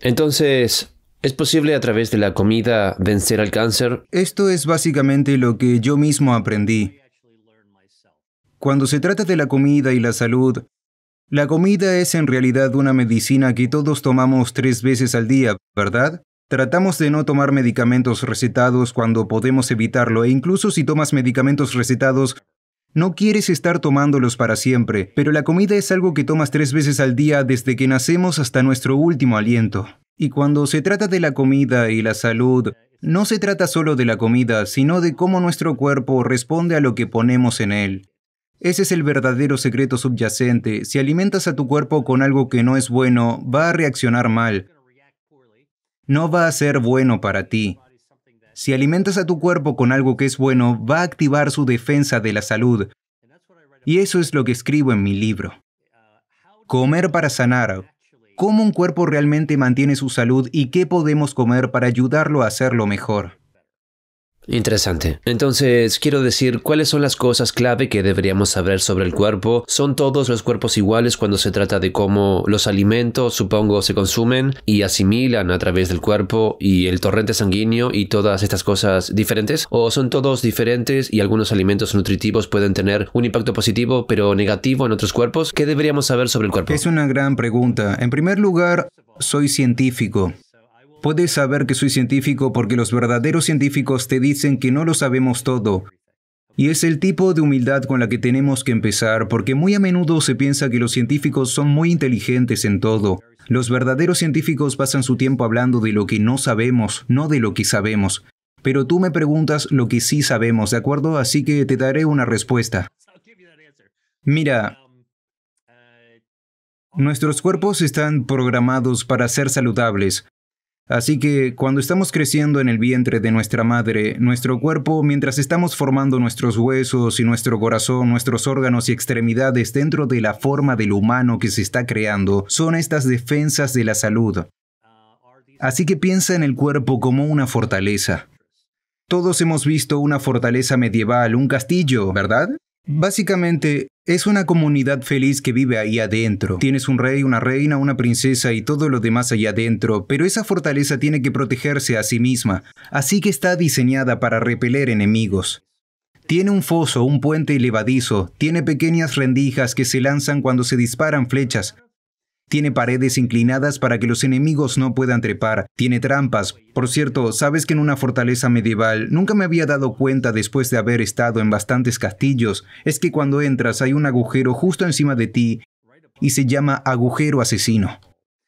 Entonces, ¿es posible a través de la comida vencer al cáncer? Esto es básicamente lo que yo mismo aprendí. Cuando se trata de la comida y la salud, la comida es en realidad una medicina que todos tomamos tres veces al día, ¿verdad? Tratamos de no tomar medicamentos recetados cuando podemos evitarlo e incluso si tomas medicamentos recetados no quieres estar tomándolos para siempre, pero la comida es algo que tomas tres veces al día desde que nacemos hasta nuestro último aliento. Y cuando se trata de la comida y la salud, no se trata solo de la comida, sino de cómo nuestro cuerpo responde a lo que ponemos en él. Ese es el verdadero secreto subyacente. Si alimentas a tu cuerpo con algo que no es bueno, va a reaccionar mal. No va a ser bueno para ti. Si alimentas a tu cuerpo con algo que es bueno, va a activar su defensa de la salud. Y eso es lo que escribo en mi libro. Comer para sanar. ¿Cómo un cuerpo realmente mantiene su salud y qué podemos comer para ayudarlo a hacerlo mejor? Interesante. Entonces, quiero decir, ¿cuáles son las cosas clave que deberíamos saber sobre el cuerpo? ¿Son todos los cuerpos iguales cuando se trata de cómo los alimentos, supongo, se consumen y asimilan a través del cuerpo y el torrente sanguíneo y todas estas cosas diferentes? ¿O son todos diferentes y algunos alimentos nutritivos pueden tener un impacto positivo pero negativo en otros cuerpos? ¿Qué deberíamos saber sobre el cuerpo? Es una gran pregunta. En primer lugar, soy científico. Puedes saber que soy científico porque los verdaderos científicos te dicen que no lo sabemos todo. Y es el tipo de humildad con la que tenemos que empezar, porque muy a menudo se piensa que los científicos son muy inteligentes en todo. Los verdaderos científicos pasan su tiempo hablando de lo que no sabemos, no de lo que sabemos. Pero tú me preguntas lo que sí sabemos, ¿de acuerdo? Así que te daré una respuesta. Mira, nuestros cuerpos están programados para ser saludables. Así que cuando estamos creciendo en el vientre de nuestra madre, nuestro cuerpo, mientras estamos formando nuestros huesos y nuestro corazón, nuestros órganos y extremidades dentro de la forma del humano que se está creando, son estas defensas de la salud. Así que piensa en el cuerpo como una fortaleza. Todos hemos visto una fortaleza medieval, un castillo, ¿verdad? Básicamente, es una comunidad feliz que vive ahí adentro. Tienes un rey, una reina, una princesa y todo lo demás allá adentro, pero esa fortaleza tiene que protegerse a sí misma, así que está diseñada para repeler enemigos. Tiene un foso, un puente elevadizo, tiene pequeñas rendijas que se lanzan cuando se disparan flechas, tiene paredes inclinadas para que los enemigos no puedan trepar. Tiene trampas. Por cierto, sabes que en una fortaleza medieval nunca me había dado cuenta después de haber estado en bastantes castillos, es que cuando entras hay un agujero justo encima de ti y se llama agujero asesino.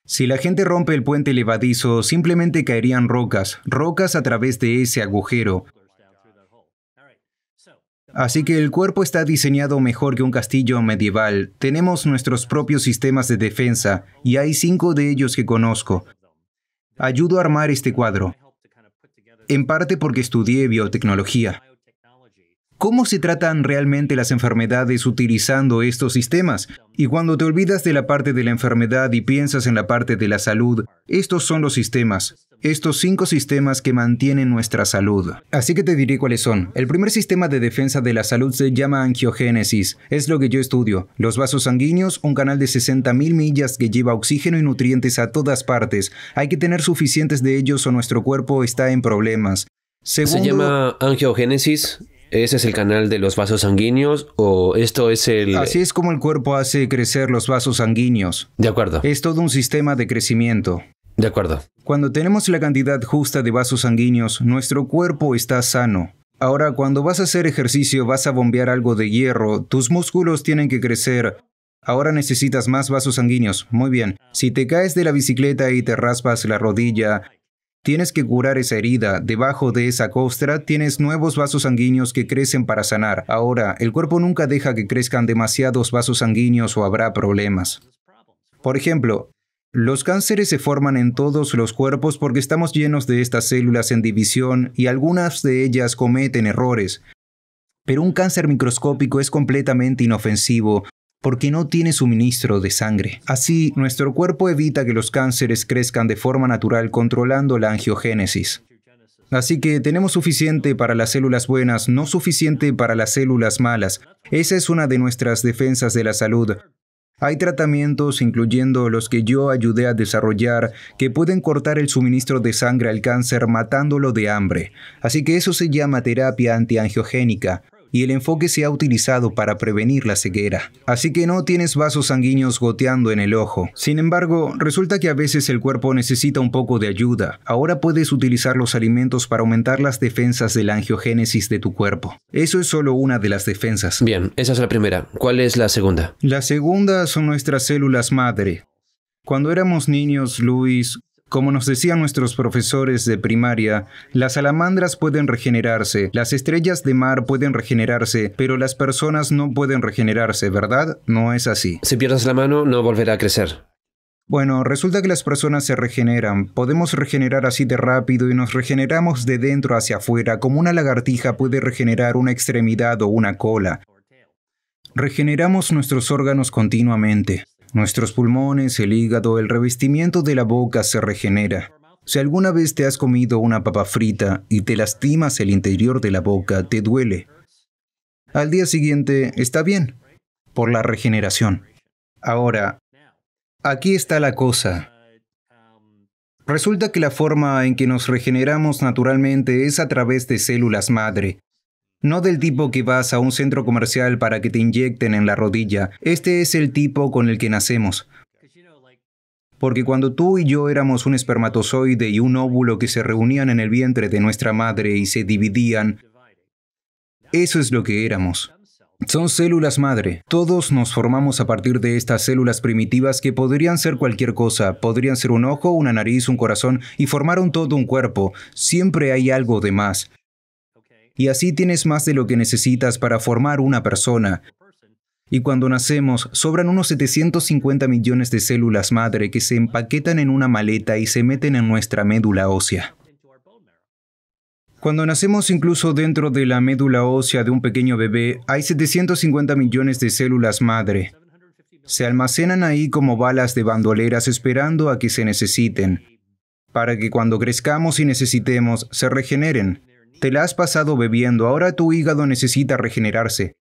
Si la gente rompe el puente levadizo, simplemente caerían rocas, rocas a través de ese agujero. Así que el cuerpo está diseñado mejor que un castillo medieval. Tenemos nuestros propios sistemas de defensa y hay cinco de ellos que conozco. Ayudo a armar este cuadro, en parte porque estudié biotecnología. ¿Cómo se tratan realmente las enfermedades utilizando estos sistemas? Y cuando te olvidas de la parte de la enfermedad y piensas en la parte de la salud, estos son los sistemas estos cinco sistemas que mantienen nuestra salud. Así que te diré cuáles son. El primer sistema de defensa de la salud se llama angiogénesis. Es lo que yo estudio. Los vasos sanguíneos, un canal de 60.000 millas que lleva oxígeno y nutrientes a todas partes. Hay que tener suficientes de ellos o nuestro cuerpo está en problemas. se llama angiogénesis. ¿Ese es el canal de los vasos sanguíneos o esto es el...? Así es como el cuerpo hace crecer los vasos sanguíneos. De acuerdo. Es todo un sistema de crecimiento. De acuerdo. Cuando tenemos la cantidad justa de vasos sanguíneos, nuestro cuerpo está sano. Ahora, cuando vas a hacer ejercicio, vas a bombear algo de hierro, tus músculos tienen que crecer. Ahora necesitas más vasos sanguíneos. Muy bien. Si te caes de la bicicleta y te raspas la rodilla, tienes que curar esa herida. Debajo de esa costra tienes nuevos vasos sanguíneos que crecen para sanar. Ahora, el cuerpo nunca deja que crezcan demasiados vasos sanguíneos o habrá problemas. Por ejemplo, los cánceres se forman en todos los cuerpos porque estamos llenos de estas células en división y algunas de ellas cometen errores. Pero un cáncer microscópico es completamente inofensivo porque no tiene suministro de sangre. Así, nuestro cuerpo evita que los cánceres crezcan de forma natural controlando la angiogénesis. Así que tenemos suficiente para las células buenas, no suficiente para las células malas. Esa es una de nuestras defensas de la salud, hay tratamientos, incluyendo los que yo ayudé a desarrollar, que pueden cortar el suministro de sangre al cáncer matándolo de hambre. Así que eso se llama terapia antiangiogénica y el enfoque se ha utilizado para prevenir la ceguera. Así que no tienes vasos sanguíneos goteando en el ojo. Sin embargo, resulta que a veces el cuerpo necesita un poco de ayuda. Ahora puedes utilizar los alimentos para aumentar las defensas de la angiogénesis de tu cuerpo. Eso es solo una de las defensas. Bien, esa es la primera. ¿Cuál es la segunda? La segunda son nuestras células madre. Cuando éramos niños, Luis, como nos decían nuestros profesores de primaria, las salamandras pueden regenerarse, las estrellas de mar pueden regenerarse, pero las personas no pueden regenerarse, ¿verdad? No es así. Si pierdes la mano, no volverá a crecer. Bueno, resulta que las personas se regeneran. Podemos regenerar así de rápido y nos regeneramos de dentro hacia afuera, como una lagartija puede regenerar una extremidad o una cola. Regeneramos nuestros órganos continuamente. Nuestros pulmones, el hígado, el revestimiento de la boca se regenera. Si alguna vez te has comido una papa frita y te lastimas el interior de la boca, te duele. Al día siguiente está bien, por la regeneración. Ahora, aquí está la cosa. Resulta que la forma en que nos regeneramos naturalmente es a través de células madre, no del tipo que vas a un centro comercial para que te inyecten en la rodilla. Este es el tipo con el que nacemos. Porque cuando tú y yo éramos un espermatozoide y un óvulo que se reunían en el vientre de nuestra madre y se dividían, eso es lo que éramos. Son células madre. Todos nos formamos a partir de estas células primitivas que podrían ser cualquier cosa, podrían ser un ojo, una nariz, un corazón y formaron todo un cuerpo. Siempre hay algo de más y así tienes más de lo que necesitas para formar una persona. Y cuando nacemos, sobran unos 750 millones de células madre que se empaquetan en una maleta y se meten en nuestra médula ósea. Cuando nacemos incluso dentro de la médula ósea de un pequeño bebé, hay 750 millones de células madre. Se almacenan ahí como balas de bandoleras esperando a que se necesiten, para que cuando crezcamos y necesitemos, se regeneren. Te la has pasado bebiendo, ahora tu hígado necesita regenerarse.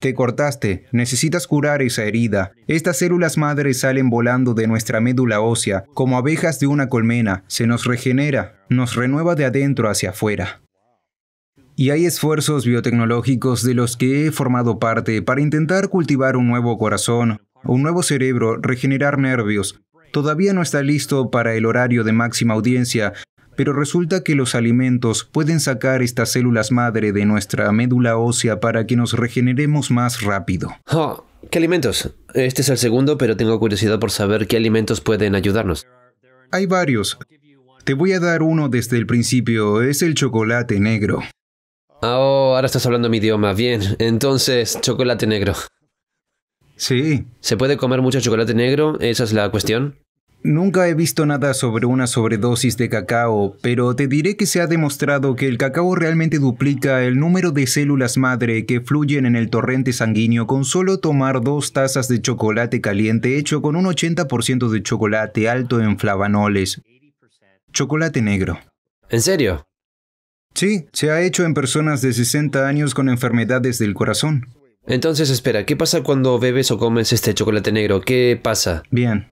Te cortaste, necesitas curar esa herida. Estas células madres salen volando de nuestra médula ósea, como abejas de una colmena, se nos regenera, nos renueva de adentro hacia afuera. Y hay esfuerzos biotecnológicos de los que he formado parte para intentar cultivar un nuevo corazón, un nuevo cerebro, regenerar nervios. Todavía no está listo para el horario de máxima audiencia, pero resulta que los alimentos pueden sacar estas células madre de nuestra médula ósea para que nos regeneremos más rápido. Oh, ¿Qué alimentos? Este es el segundo, pero tengo curiosidad por saber qué alimentos pueden ayudarnos. Hay varios. Te voy a dar uno desde el principio, es el chocolate negro. Oh, ahora estás hablando mi idioma. Bien, entonces, chocolate negro. Sí. ¿Se puede comer mucho chocolate negro? Esa es la cuestión. Nunca he visto nada sobre una sobredosis de cacao, pero te diré que se ha demostrado que el cacao realmente duplica el número de células madre que fluyen en el torrente sanguíneo con solo tomar dos tazas de chocolate caliente hecho con un 80% de chocolate alto en flavanoles. Chocolate negro. ¿En serio? Sí, se ha hecho en personas de 60 años con enfermedades del corazón. Entonces espera, ¿qué pasa cuando bebes o comes este chocolate negro? ¿Qué pasa? Bien,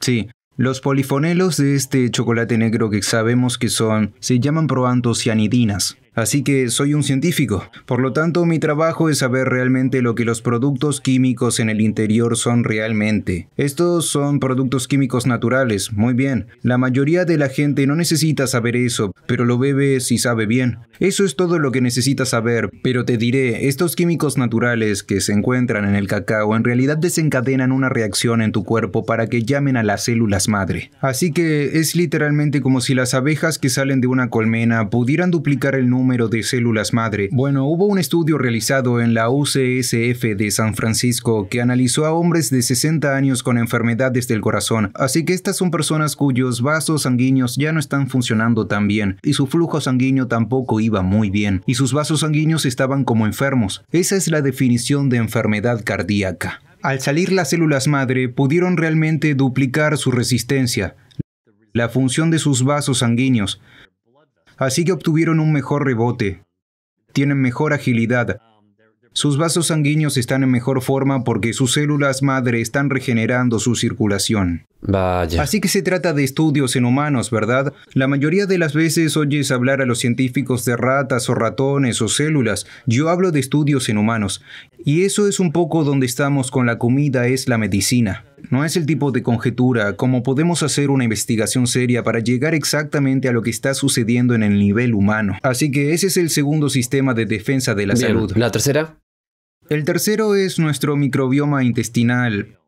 Sí, los polifonelos de este chocolate negro que sabemos que son se llaman proantocianidinas. Así que soy un científico. Por lo tanto, mi trabajo es saber realmente lo que los productos químicos en el interior son realmente. Estos son productos químicos naturales, muy bien. La mayoría de la gente no necesita saber eso, pero lo bebe si sabe bien. Eso es todo lo que necesitas saber, pero te diré, estos químicos naturales que se encuentran en el cacao en realidad desencadenan una reacción en tu cuerpo para que llamen a las células madre. Así que es literalmente como si las abejas que salen de una colmena pudieran duplicar el número de células madre. Bueno, hubo un estudio realizado en la UCSF de San Francisco que analizó a hombres de 60 años con enfermedades del corazón, así que estas son personas cuyos vasos sanguíneos ya no están funcionando tan bien y su flujo sanguíneo tampoco iba muy bien y sus vasos sanguíneos estaban como enfermos. Esa es la definición de enfermedad cardíaca. Al salir las células madre pudieron realmente duplicar su resistencia, la función de sus vasos sanguíneos, así que obtuvieron un mejor rebote. Tienen mejor agilidad. Sus vasos sanguíneos están en mejor forma porque sus células madre están regenerando su circulación. Vaya. Así que se trata de estudios en humanos, ¿verdad? La mayoría de las veces oyes hablar a los científicos de ratas o ratones o células. Yo hablo de estudios en humanos. Y eso es un poco donde estamos con la comida, es la medicina. No es el tipo de conjetura como podemos hacer una investigación seria para llegar exactamente a lo que está sucediendo en el nivel humano. Así que ese es el segundo sistema de defensa de la salud. ¿La tercera? El tercero es nuestro microbioma intestinal.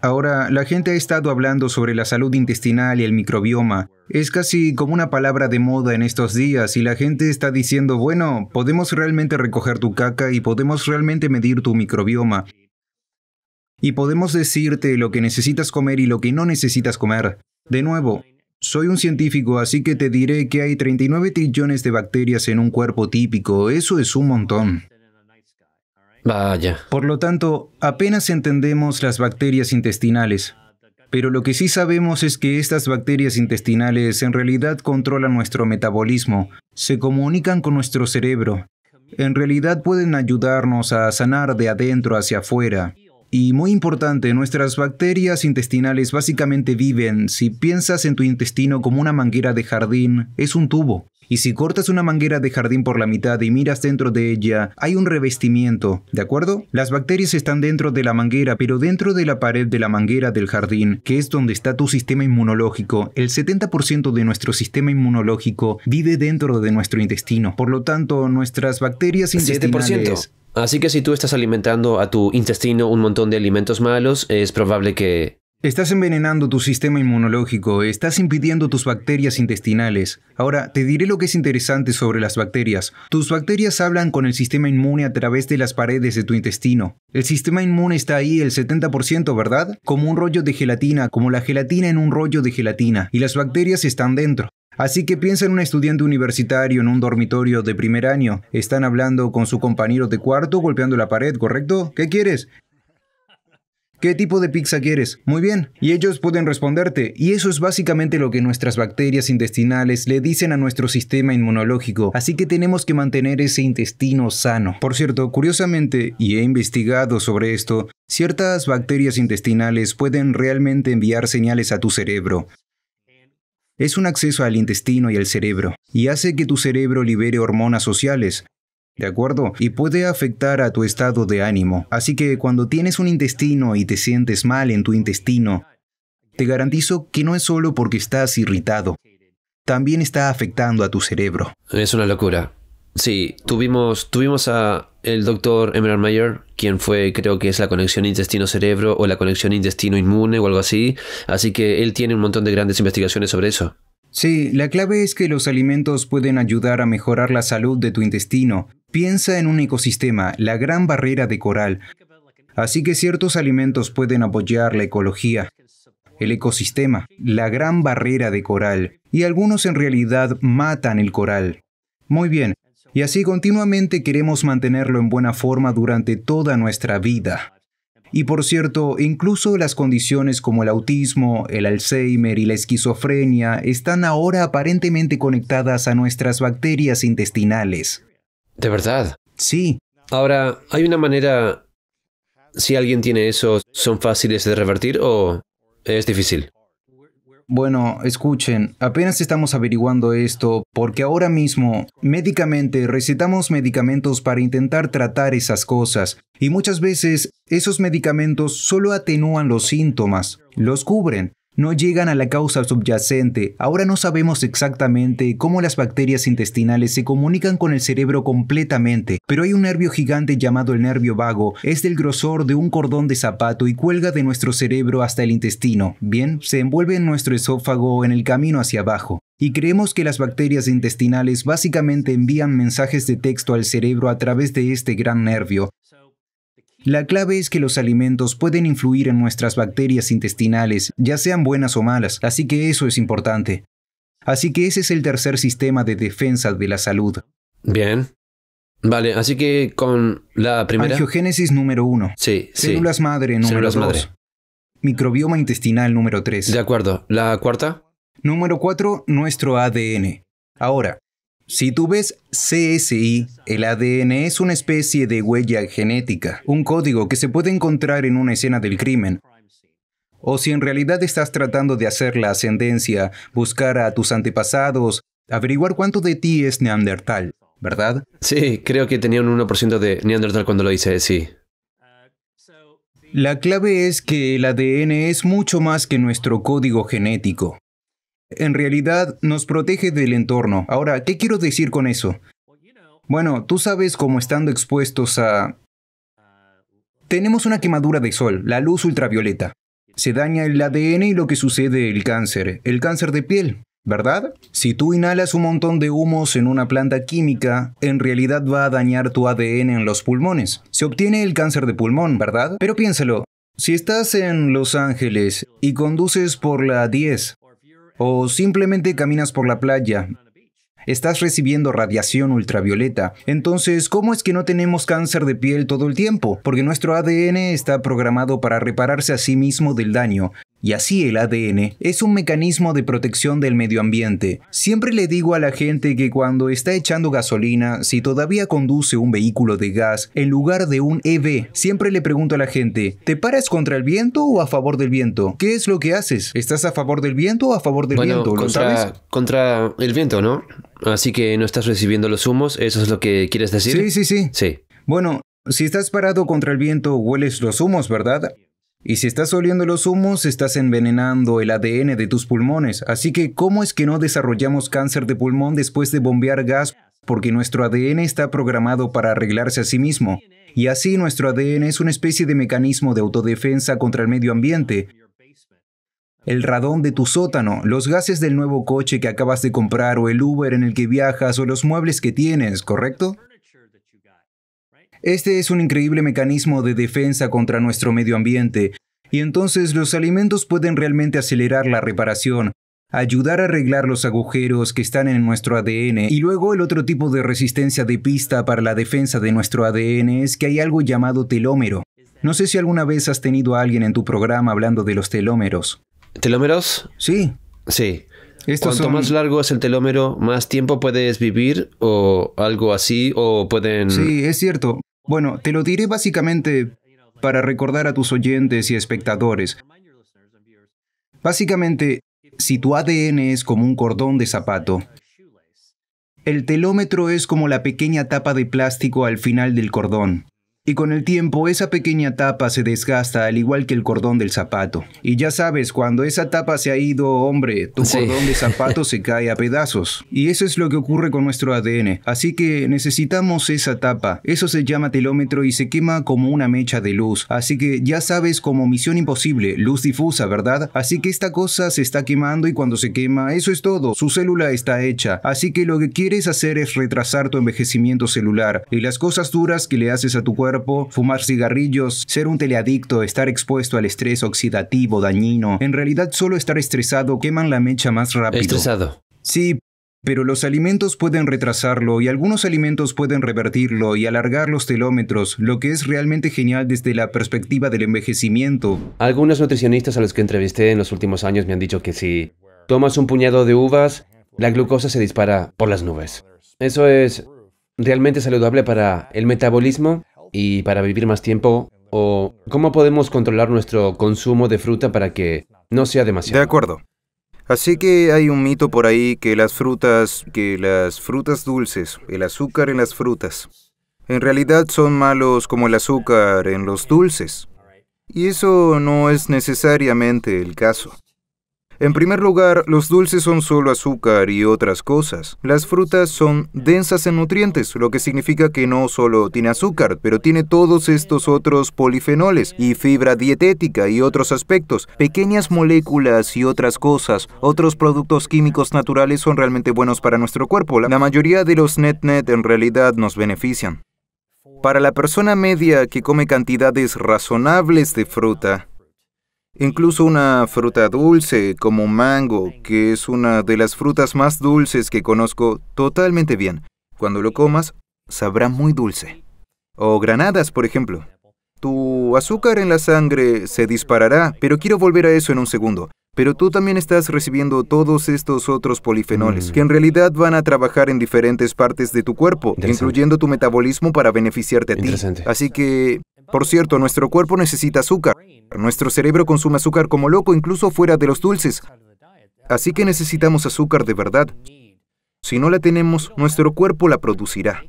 Ahora, la gente ha estado hablando sobre la salud intestinal y el microbioma. Es casi como una palabra de moda en estos días y la gente está diciendo, bueno, podemos realmente recoger tu caca y podemos realmente medir tu microbioma y podemos decirte lo que necesitas comer y lo que no necesitas comer. De nuevo, soy un científico, así que te diré que hay 39 trillones de bacterias en un cuerpo típico, eso es un montón. Vaya. Por lo tanto, apenas entendemos las bacterias intestinales. Pero lo que sí sabemos es que estas bacterias intestinales en realidad controlan nuestro metabolismo, se comunican con nuestro cerebro, en realidad pueden ayudarnos a sanar de adentro hacia afuera. Y muy importante, nuestras bacterias intestinales básicamente viven, si piensas en tu intestino como una manguera de jardín, es un tubo. Y si cortas una manguera de jardín por la mitad y miras dentro de ella, hay un revestimiento, ¿de acuerdo? Las bacterias están dentro de la manguera, pero dentro de la pared de la manguera del jardín, que es donde está tu sistema inmunológico, el 70% de nuestro sistema inmunológico vive dentro de nuestro intestino. Por lo tanto, nuestras bacterias intestinales... 7%. Así que si tú estás alimentando a tu intestino un montón de alimentos malos, es probable que... Estás envenenando tu sistema inmunológico, estás impidiendo tus bacterias intestinales. Ahora, te diré lo que es interesante sobre las bacterias. Tus bacterias hablan con el sistema inmune a través de las paredes de tu intestino. El sistema inmune está ahí el 70%, ¿verdad? Como un rollo de gelatina, como la gelatina en un rollo de gelatina, y las bacterias están dentro. Así que piensa en un estudiante universitario en un dormitorio de primer año. Están hablando con su compañero de cuarto golpeando la pared, ¿correcto? ¿Qué quieres? ¿Qué tipo de pizza quieres? Muy bien. Y ellos pueden responderte. Y eso es básicamente lo que nuestras bacterias intestinales le dicen a nuestro sistema inmunológico. Así que tenemos que mantener ese intestino sano. Por cierto, curiosamente, y he investigado sobre esto, ciertas bacterias intestinales pueden realmente enviar señales a tu cerebro es un acceso al intestino y al cerebro, y hace que tu cerebro libere hormonas sociales, ¿de acuerdo? Y puede afectar a tu estado de ánimo. Así que cuando tienes un intestino y te sientes mal en tu intestino, te garantizo que no es solo porque estás irritado, también está afectando a tu cerebro. Es una locura. Sí, tuvimos, a el doctor Emerald Mayer, quien fue, creo que es la conexión intestino-cerebro o la conexión intestino-inmune o algo así. Así que él tiene un montón de grandes investigaciones sobre eso. Sí, la clave es que los alimentos pueden ayudar a mejorar la salud de tu intestino. Piensa en un ecosistema, la gran barrera de coral. Así que ciertos alimentos pueden apoyar la ecología, el ecosistema, la gran barrera de coral. Y algunos en realidad matan el coral. Muy bien, y así continuamente queremos mantenerlo en buena forma durante toda nuestra vida. Y por cierto, incluso las condiciones como el autismo, el Alzheimer y la esquizofrenia están ahora aparentemente conectadas a nuestras bacterias intestinales. ¿De verdad? Sí. Ahora, ¿hay una manera, si alguien tiene eso, son fáciles de revertir o es difícil? Bueno, escuchen, apenas estamos averiguando esto porque ahora mismo médicamente recetamos medicamentos para intentar tratar esas cosas y muchas veces esos medicamentos solo atenúan los síntomas, los cubren, no llegan a la causa subyacente. Ahora no sabemos exactamente cómo las bacterias intestinales se comunican con el cerebro completamente, pero hay un nervio gigante llamado el nervio vago, es del grosor de un cordón de zapato y cuelga de nuestro cerebro hasta el intestino. Bien, se envuelve en nuestro esófago en el camino hacia abajo. Y creemos que las bacterias intestinales básicamente envían mensajes de texto al cerebro a través de este gran nervio. La clave es que los alimentos pueden influir en nuestras bacterias intestinales, ya sean buenas o malas, así que eso es importante. Así que ese es el tercer sistema de defensa de la salud. Bien. Vale, así que con la primera... Angiogénesis número uno. Sí, Células madre número Células Madre. Microbioma intestinal número tres. De acuerdo. ¿La cuarta? Número cuatro, nuestro ADN. Ahora, si tú ves CSI, el ADN es una especie de huella genética, un código que se puede encontrar en una escena del crimen. O si en realidad estás tratando de hacer la ascendencia, buscar a tus antepasados, averiguar cuánto de ti es neandertal, ¿verdad? Sí, creo que tenía un 1% de neandertal cuando lo hice, sí. La clave es que el ADN es mucho más que nuestro código genético en realidad nos protege del entorno. Ahora, ¿qué quiero decir con eso? Bueno, tú sabes cómo estando expuestos a... Tenemos una quemadura de sol, la luz ultravioleta. Se daña el ADN y lo que sucede el cáncer, el cáncer de piel, ¿verdad? Si tú inhalas un montón de humos en una planta química, en realidad va a dañar tu ADN en los pulmones. Se obtiene el cáncer de pulmón, ¿verdad? Pero piénsalo, si estás en Los Ángeles y conduces por la 10, o simplemente caminas por la playa. Estás recibiendo radiación ultravioleta. Entonces, ¿cómo es que no tenemos cáncer de piel todo el tiempo? Porque nuestro ADN está programado para repararse a sí mismo del daño. Y así el ADN es un mecanismo de protección del medio ambiente. Siempre le digo a la gente que cuando está echando gasolina, si todavía conduce un vehículo de gas en lugar de un EV, siempre le pregunto a la gente, ¿te paras contra el viento o a favor del viento? ¿Qué es lo que haces? ¿Estás a favor del viento o a favor del viento? ¿Lo contra, Contra el viento, ¿no? Así que no estás recibiendo los humos, ¿eso es lo que quieres decir? Sí, sí, sí. Sí. Bueno, si estás parado contra el viento, hueles los humos, ¿verdad? Y si estás oliendo los humos, estás envenenando el ADN de tus pulmones. Así que, ¿cómo es que no desarrollamos cáncer de pulmón después de bombear gas? Porque nuestro ADN está programado para arreglarse a sí mismo. Y así nuestro ADN es una especie de mecanismo de autodefensa contra el medio ambiente. El radón de tu sótano, los gases del nuevo coche que acabas de comprar o el Uber en el que viajas o los muebles que tienes, ¿correcto? Este es un increíble mecanismo de defensa contra nuestro medio ambiente, y entonces los alimentos pueden realmente acelerar la reparación, ayudar a arreglar los agujeros que están en nuestro ADN, y luego el otro tipo de resistencia de pista para la defensa de nuestro ADN es que hay algo llamado telómero. No sé si alguna vez has tenido a alguien en tu programa hablando de los telómeros. ¿Telómeros? Sí. Sí. Cuanto más largo es el telómero, más tiempo puedes vivir o algo así, o pueden... Sí, es cierto. Bueno, te lo diré básicamente para recordar a tus oyentes y espectadores. Básicamente, si tu ADN es como un cordón de zapato, el telómetro es como la pequeña tapa de plástico al final del cordón. Y con el tiempo esa pequeña tapa se desgasta al igual que el cordón del zapato. Y ya sabes, cuando esa tapa se ha ido, hombre, tu cordón de zapato se cae a pedazos. Y eso es lo que ocurre con nuestro ADN. Así que necesitamos esa tapa. Eso se llama telómetro y se quema como una mecha de luz. Así que ya sabes como misión imposible, luz difusa, ¿verdad? Así que esta cosa se está quemando y cuando se quema, eso es todo. Su célula está hecha. Así que lo que quieres hacer es retrasar tu envejecimiento celular. Y las cosas duras que le haces a tu cuerpo fumar cigarrillos, ser un teleadicto, estar expuesto al estrés oxidativo dañino. En realidad solo estar estresado queman la mecha más rápido. Estresado. Sí, pero los alimentos pueden retrasarlo y algunos alimentos pueden revertirlo y alargar los telómetros, lo que es realmente genial desde la perspectiva del envejecimiento. Algunos nutricionistas a los que entrevisté en los últimos años me han dicho que si tomas un puñado de uvas, la glucosa se dispara por las nubes. ¿Eso es realmente saludable para el metabolismo? y para vivir más tiempo? ¿O cómo podemos controlar nuestro consumo de fruta para que no sea demasiado? De acuerdo. Así que hay un mito por ahí que las frutas, que las frutas dulces, el azúcar en las frutas, en realidad son malos como el azúcar en los dulces. Y eso no es necesariamente el caso. En primer lugar, los dulces son solo azúcar y otras cosas. Las frutas son densas en nutrientes, lo que significa que no solo tiene azúcar, pero tiene todos estos otros polifenoles y fibra dietética y otros aspectos. Pequeñas moléculas y otras cosas, otros productos químicos naturales son realmente buenos para nuestro cuerpo. La mayoría de los net-net en realidad nos benefician. Para la persona media que come cantidades razonables de fruta, Incluso una fruta dulce como mango, que es una de las frutas más dulces que conozco totalmente bien. Cuando lo comas, sabrá muy dulce. O granadas, por ejemplo. Tu azúcar en la sangre se disparará, pero quiero volver a eso en un segundo. Pero tú también estás recibiendo todos estos otros polifenoles, mm. que en realidad van a trabajar en diferentes partes de tu cuerpo, incluyendo tu metabolismo para beneficiarte a ti. Así que por cierto, nuestro cuerpo necesita azúcar. Nuestro cerebro consume azúcar como loco incluso fuera de los dulces. Así que necesitamos azúcar de verdad. Si no la tenemos, nuestro cuerpo la producirá.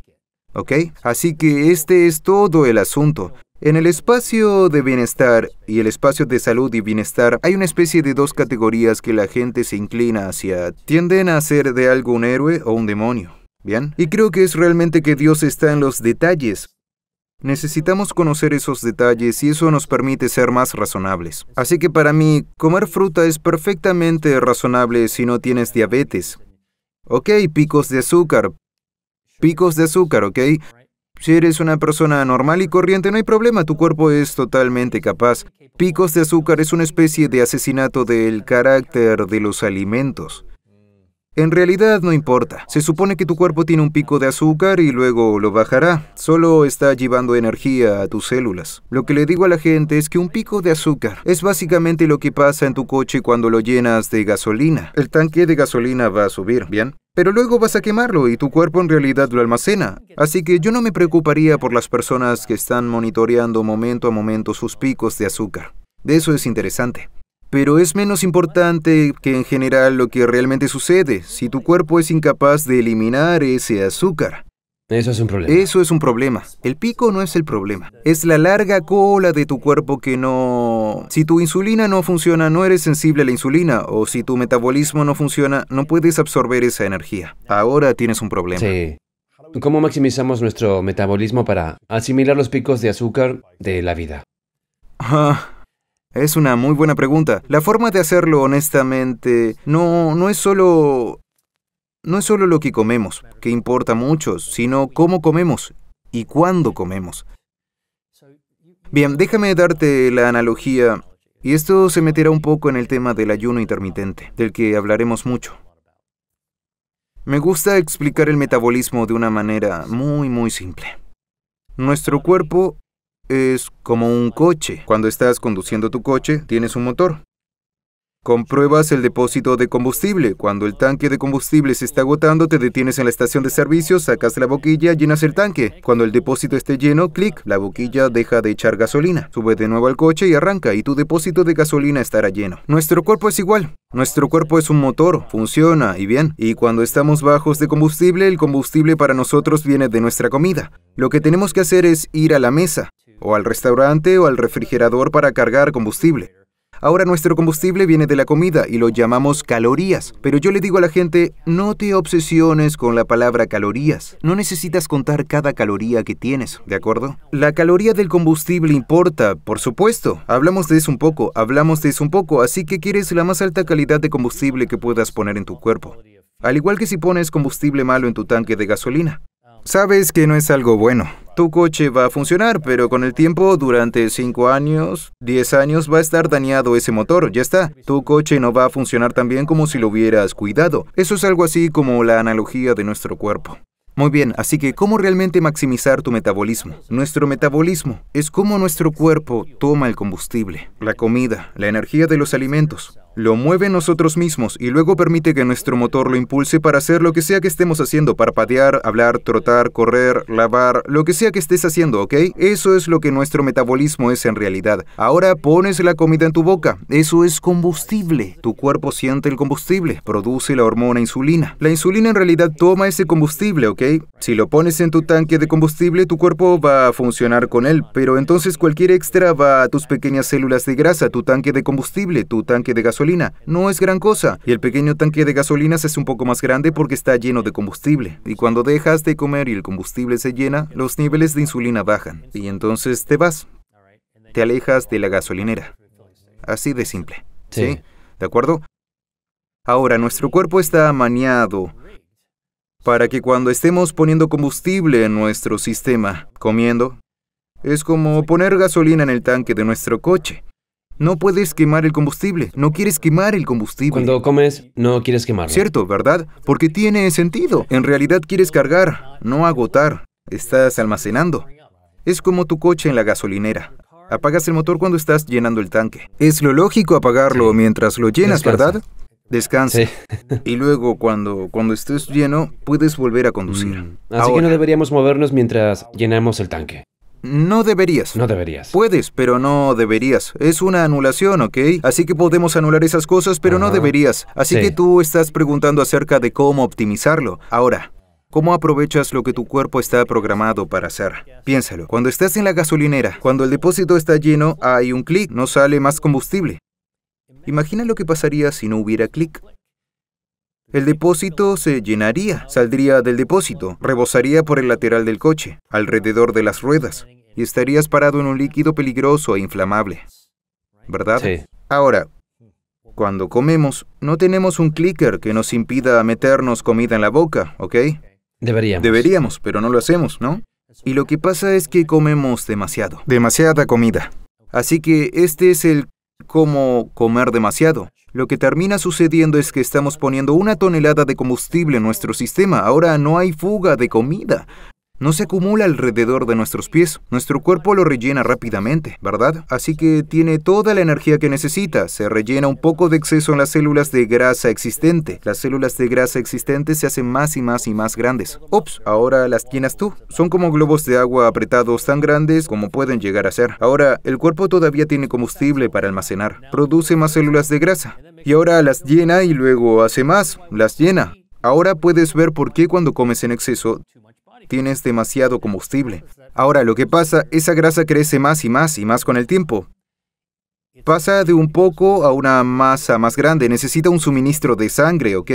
¿Ok? Así que este es todo el asunto. En el espacio de bienestar y el espacio de salud y bienestar hay una especie de dos categorías que la gente se inclina hacia. Tienden a ser de algo un héroe o un demonio. ¿Bien? Y creo que es realmente que Dios está en los detalles. Necesitamos conocer esos detalles y eso nos permite ser más razonables. Así que para mí, comer fruta es perfectamente razonable si no tienes diabetes. Ok, picos de azúcar. Picos de azúcar, ok. Si eres una persona normal y corriente, no hay problema, tu cuerpo es totalmente capaz. Picos de azúcar es una especie de asesinato del carácter de los alimentos. En realidad no importa. Se supone que tu cuerpo tiene un pico de azúcar y luego lo bajará. Solo está llevando energía a tus células. Lo que le digo a la gente es que un pico de azúcar es básicamente lo que pasa en tu coche cuando lo llenas de gasolina. El tanque de gasolina va a subir, ¿bien? Pero luego vas a quemarlo y tu cuerpo en realidad lo almacena. Así que yo no me preocuparía por las personas que están monitoreando momento a momento sus picos de azúcar. De eso es interesante. Pero es menos importante que en general lo que realmente sucede si tu cuerpo es incapaz de eliminar ese azúcar. Eso es un problema. Eso es un problema. El pico no es el problema. Es la larga cola de tu cuerpo que no... Si tu insulina no funciona, no eres sensible a la insulina. O si tu metabolismo no funciona, no puedes absorber esa energía. Ahora tienes un problema. Sí. ¿Cómo maximizamos nuestro metabolismo para asimilar los picos de azúcar de la vida? Ah. Es una muy buena pregunta. La forma de hacerlo honestamente no, no es solo... No es solo lo que comemos, que importa mucho, sino cómo comemos y cuándo comemos. Bien, déjame darte la analogía, y esto se meterá un poco en el tema del ayuno intermitente, del que hablaremos mucho. Me gusta explicar el metabolismo de una manera muy, muy simple. Nuestro cuerpo es como un coche. Cuando estás conduciendo tu coche, tienes un motor. Compruebas el depósito de combustible. Cuando el tanque de combustible se está agotando, te detienes en la estación de servicio, sacas la boquilla, llenas el tanque. Cuando el depósito esté lleno, clic, la boquilla deja de echar gasolina. Sube de nuevo al coche y arranca, y tu depósito de gasolina estará lleno. Nuestro cuerpo es igual. Nuestro cuerpo es un motor, funciona y bien. Y cuando estamos bajos de combustible, el combustible para nosotros viene de nuestra comida. Lo que tenemos que hacer es ir a la mesa o al restaurante o al refrigerador para cargar combustible. Ahora nuestro combustible viene de la comida y lo llamamos calorías, pero yo le digo a la gente, no te obsesiones con la palabra calorías, no necesitas contar cada caloría que tienes, ¿de acuerdo? La caloría del combustible importa, por supuesto, hablamos de eso un poco, hablamos de eso un poco, así que quieres la más alta calidad de combustible que puedas poner en tu cuerpo, al igual que si pones combustible malo en tu tanque de gasolina. Sabes que no es algo bueno, tu coche va a funcionar, pero con el tiempo, durante 5 años, 10 años, va a estar dañado ese motor, ya está. Tu coche no va a funcionar tan bien como si lo hubieras cuidado. Eso es algo así como la analogía de nuestro cuerpo. Muy bien, así que ¿cómo realmente maximizar tu metabolismo? Nuestro metabolismo es cómo nuestro cuerpo toma el combustible, la comida, la energía de los alimentos lo mueve nosotros mismos y luego permite que nuestro motor lo impulse para hacer lo que sea que estemos haciendo, parpadear, hablar, trotar, correr, lavar, lo que sea que estés haciendo, ¿ok? Eso es lo que nuestro metabolismo es en realidad. Ahora pones la comida en tu boca, eso es combustible. Tu cuerpo siente el combustible, produce la hormona insulina. La insulina en realidad toma ese combustible, ¿ok? Si lo pones en tu tanque de combustible, tu cuerpo va a funcionar con él, pero entonces cualquier extra va a tus pequeñas células de grasa, tu tanque de combustible, tu tanque de gasolina, no es gran cosa. Y el pequeño tanque de gasolinas es un poco más grande porque está lleno de combustible. Y cuando dejas de comer y el combustible se llena, los niveles de insulina bajan. Y entonces te vas. Te alejas de la gasolinera. Así de simple. ¿Sí? ¿De acuerdo? Ahora, nuestro cuerpo está maniado para que cuando estemos poniendo combustible en nuestro sistema, comiendo, es como poner gasolina en el tanque de nuestro coche. No puedes quemar el combustible, no quieres quemar el combustible. Cuando comes, no quieres quemarlo. Cierto, ¿verdad? Porque tiene sentido. En realidad quieres cargar, no agotar. Estás almacenando. Es como tu coche en la gasolinera. Apagas el motor cuando estás llenando el tanque. Es lo lógico apagarlo mientras lo llenas, ¿verdad? Descansa. y luego, cuando, cuando estés lleno, puedes volver a conducir. Mm. Así que no deberíamos movernos mientras llenamos el tanque. No deberías. No deberías. Puedes, pero no deberías. Es una anulación, ¿ok? Así que podemos anular esas cosas, pero no deberías. Así que tú estás preguntando acerca de cómo optimizarlo. Ahora, ¿Cómo aprovechas lo que tu cuerpo está programado para hacer? Piénsalo. Cuando estás en la gasolinera, cuando el depósito está lleno, hay un clic, no sale más combustible. Imagina lo que pasaría si no hubiera clic. El depósito se llenaría, saldría del depósito, rebosaría por el lateral del coche, alrededor de las ruedas y estarías parado en un líquido peligroso e inflamable. ¿Verdad? Sí. Ahora, cuando comemos, no tenemos un clicker que nos impida meternos comida en la boca, ¿ok? Deberíamos. Deberíamos, pero no lo hacemos, ¿no? Y lo que pasa es que comemos demasiado. Demasiada comida. Así que este es el cómo comer demasiado. Lo que termina sucediendo es que estamos poniendo una tonelada de combustible en nuestro sistema. Ahora no hay fuga de comida no se acumula alrededor de nuestros pies. Nuestro cuerpo lo rellena rápidamente, ¿verdad? Así que tiene toda la energía que necesita. Se rellena un poco de exceso en las células de grasa existente. Las células de grasa existente se hacen más y más y más grandes. Ops, ahora las llenas tú. Son como globos de agua apretados tan grandes como pueden llegar a ser. Ahora, el cuerpo todavía tiene combustible para almacenar. Produce más células de grasa. Y ahora las llena y luego hace más. Las llena. Ahora puedes ver por qué cuando comes en exceso tienes demasiado combustible. Ahora, lo que pasa, esa grasa crece más y más y más con el tiempo. Pasa de un poco a una masa más grande, necesita un suministro de sangre, ¿ok?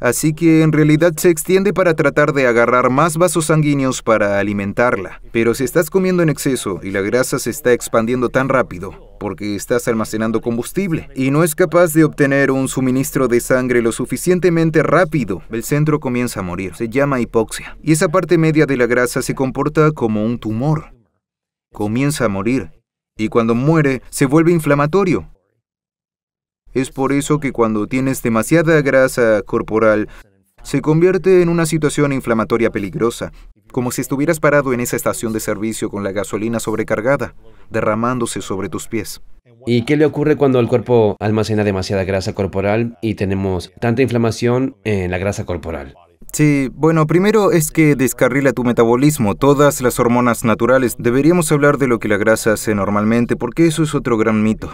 así que en realidad se extiende para tratar de agarrar más vasos sanguíneos para alimentarla. Pero si estás comiendo en exceso y la grasa se está expandiendo tan rápido, porque estás almacenando combustible y no es capaz de obtener un suministro de sangre lo suficientemente rápido, el centro comienza a morir. Se llama hipoxia. Y esa parte media de la grasa se comporta como un tumor. Comienza a morir. Y cuando muere, se vuelve inflamatorio, es por eso que cuando tienes demasiada grasa corporal, se convierte en una situación inflamatoria peligrosa, como si estuvieras parado en esa estación de servicio con la gasolina sobrecargada, derramándose sobre tus pies. ¿Y qué le ocurre cuando el cuerpo almacena demasiada grasa corporal y tenemos tanta inflamación en la grasa corporal? Sí, bueno, primero es que descarrila tu metabolismo, todas las hormonas naturales. Deberíamos hablar de lo que la grasa hace normalmente, porque eso es otro gran mito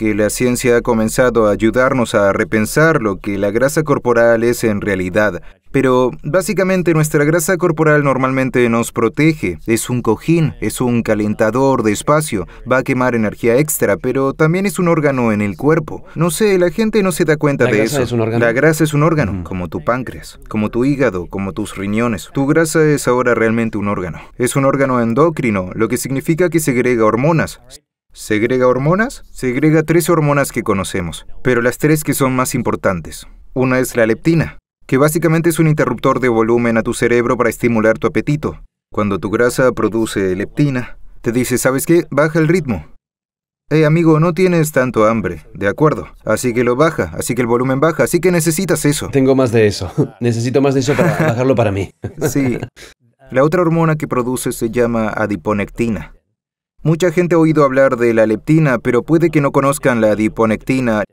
que la ciencia ha comenzado a ayudarnos a repensar lo que la grasa corporal es en realidad. Pero básicamente nuestra grasa corporal normalmente nos protege. Es un cojín, es un calentador de espacio, va a quemar energía extra, pero también es un órgano en el cuerpo. No sé, la gente no se da cuenta de eso. Es un La grasa es un órgano, mm. como tu páncreas, como tu hígado, como tus riñones. Tu grasa es ahora realmente un órgano. Es un órgano endocrino, lo que significa que segrega hormonas. Segrega hormonas, segrega tres hormonas que conocemos, pero las tres que son más importantes. Una es la leptina, que básicamente es un interruptor de volumen a tu cerebro para estimular tu apetito. Cuando tu grasa produce leptina, te dice, ¿sabes qué? Baja el ritmo. Hey amigo, no tienes tanto hambre, de acuerdo. Así que lo baja, así que el volumen baja, así que necesitas eso. Tengo más de eso. Necesito más de eso para bajarlo para mí. sí. La otra hormona que produce se llama adiponectina. Mucha gente ha oído hablar de la leptina, pero puede que no conozcan la adiponectina.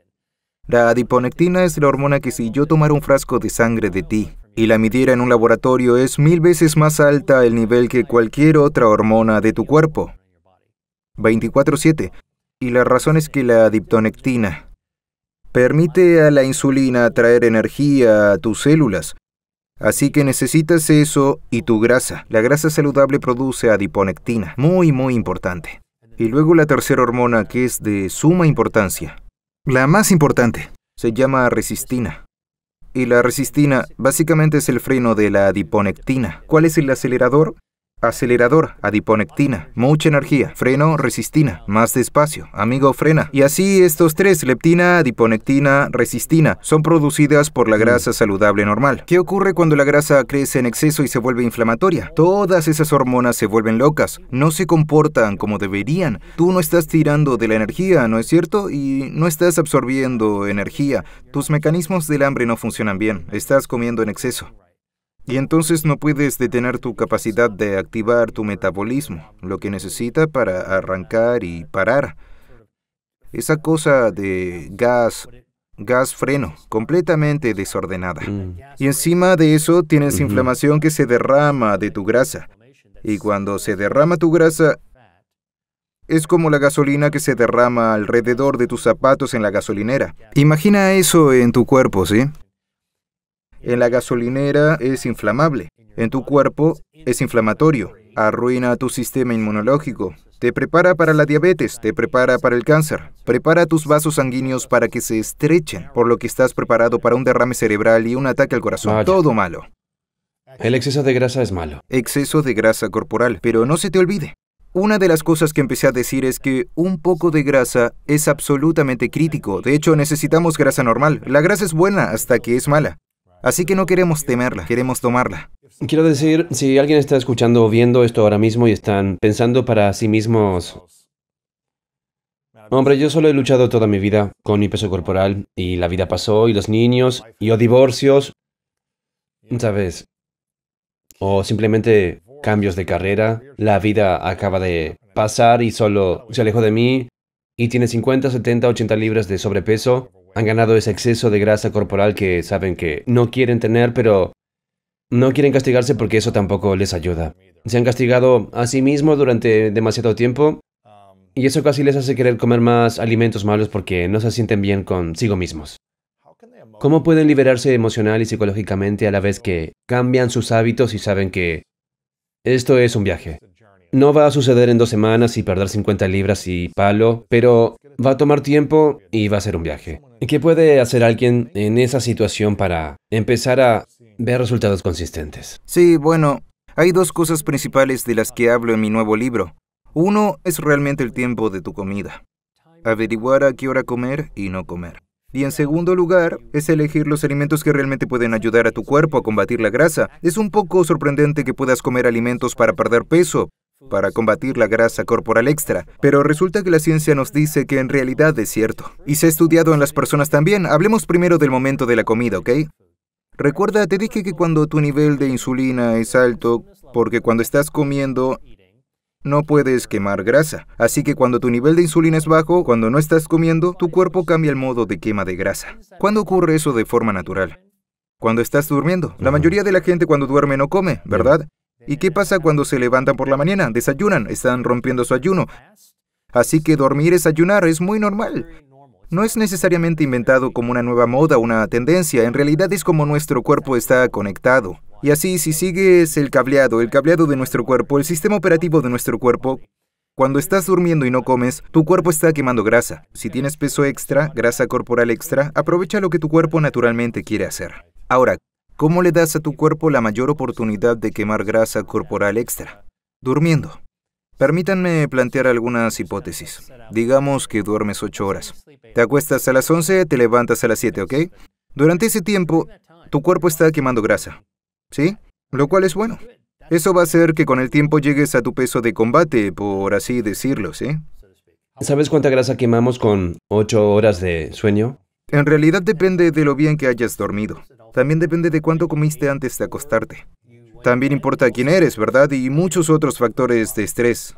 La adiponectina es la hormona que si yo tomara un frasco de sangre de ti y la midiera en un laboratorio es mil veces más alta el nivel que cualquier otra hormona de tu cuerpo. 24/7. Y la razón es que la adiponectina permite a la insulina traer energía a tus células Así que necesitas eso y tu grasa. La grasa saludable produce adiponectina, muy muy importante. Y luego la tercera hormona que es de suma importancia. La más importante. Se llama resistina. Y la resistina básicamente es el freno de la adiponectina. ¿Cuál es el acelerador? Acelerador, adiponectina, mucha energía, freno, resistina, más despacio, amigo frena. Y así estos tres, leptina, adiponectina, resistina, son producidas por la mm. grasa saludable normal. ¿Qué ocurre cuando la grasa crece en exceso y se vuelve inflamatoria? Todas esas hormonas se vuelven locas, no se comportan como deberían. Tú no estás tirando de la energía, ¿no es cierto? Y no estás absorbiendo energía. Tus mecanismos del hambre no funcionan bien, estás comiendo en exceso. Y entonces no puedes detener tu capacidad de activar tu metabolismo, lo que necesita para arrancar y parar. Esa cosa de gas, gas freno, completamente desordenada. Mm. Y encima de eso tienes inflamación que se derrama de tu grasa. Y cuando se derrama tu grasa, es como la gasolina que se derrama alrededor de tus zapatos en la gasolinera. Imagina eso en tu cuerpo, ¿sí? En la gasolinera es inflamable. En tu cuerpo es inflamatorio. Arruina tu sistema inmunológico. Te prepara para la diabetes, te prepara para el cáncer, prepara tus vasos sanguíneos para que se estrechen, por lo que estás preparado para un derrame cerebral y un ataque al corazón. Todo malo. El exceso de grasa es malo. Exceso de grasa corporal, pero no se te olvide. Una de las cosas que empecé a decir es que un poco de grasa es absolutamente crítico. De hecho, necesitamos grasa normal. La grasa es buena hasta que es mala. Así que no queremos temerla, queremos tomarla. Quiero decir, si alguien está escuchando o viendo esto ahora mismo y están pensando para sí mismos, Hombre, yo solo he luchado toda mi vida con mi peso corporal y la vida pasó y los niños y o divorcios, ¿sabes? O simplemente cambios de carrera. La vida acaba de pasar y solo se alejó de mí y tiene 50, 70, 80 libras de sobrepeso han ganado ese exceso de grasa corporal que saben que no quieren tener, pero no quieren castigarse porque eso tampoco les ayuda. Se han castigado a sí mismos durante demasiado tiempo y eso casi les hace querer comer más alimentos malos porque no se sienten bien consigo mismos. ¿Cómo pueden liberarse emocional y psicológicamente a la vez que cambian sus hábitos y saben que esto es un viaje? No va a suceder en dos semanas y perder 50 libras y palo, pero va a tomar tiempo y va a ser un viaje. ¿Qué puede hacer alguien en esa situación para empezar a ver resultados consistentes? Sí, bueno, hay dos cosas principales de las que hablo en mi nuevo libro. Uno es realmente el tiempo de tu comida. Averiguar a qué hora comer y no comer. Y en segundo lugar, es elegir los alimentos que realmente pueden ayudar a tu cuerpo a combatir la grasa. Es un poco sorprendente que puedas comer alimentos para perder peso, para combatir la grasa corporal extra, pero resulta que la ciencia nos dice que en realidad es cierto. Y se ha estudiado en las personas también. Hablemos primero del momento de la comida, ¿ok? Recuerda, te dije que cuando tu nivel de insulina es alto, porque cuando estás comiendo no puedes quemar grasa. Así que cuando tu nivel de insulina es bajo, cuando no estás comiendo, tu cuerpo cambia el modo de quema de grasa. ¿Cuándo ocurre eso de forma natural? Cuando estás durmiendo. La mayoría de la gente cuando duerme no come, ¿verdad? ¿Y qué pasa cuando se levantan por la mañana? Desayunan, están rompiendo su ayuno. Así que dormir es ayunar, es muy normal. No es necesariamente inventado como una nueva moda, una tendencia, en realidad es como nuestro cuerpo está conectado. Y así, si sigues el cableado, el cableado de nuestro cuerpo, el sistema operativo de nuestro cuerpo, cuando estás durmiendo y no comes, tu cuerpo está quemando grasa. Si tienes peso extra, grasa corporal extra, aprovecha lo que tu cuerpo naturalmente quiere hacer. Ahora, ¿Cómo le das a tu cuerpo la mayor oportunidad de quemar grasa corporal extra? Durmiendo. Permítanme plantear algunas hipótesis. Digamos que duermes 8 horas. Te acuestas a las 11, te levantas a las 7, ¿ok? Durante ese tiempo, tu cuerpo está quemando grasa. ¿Sí? Lo cual es bueno. Eso va a hacer que con el tiempo llegues a tu peso de combate, por así decirlo, ¿sí? ¿Sabes cuánta grasa quemamos con ocho horas de sueño? En realidad depende de lo bien que hayas dormido. También depende de cuánto comiste antes de acostarte. También importa quién eres, ¿verdad? Y muchos otros factores de estrés.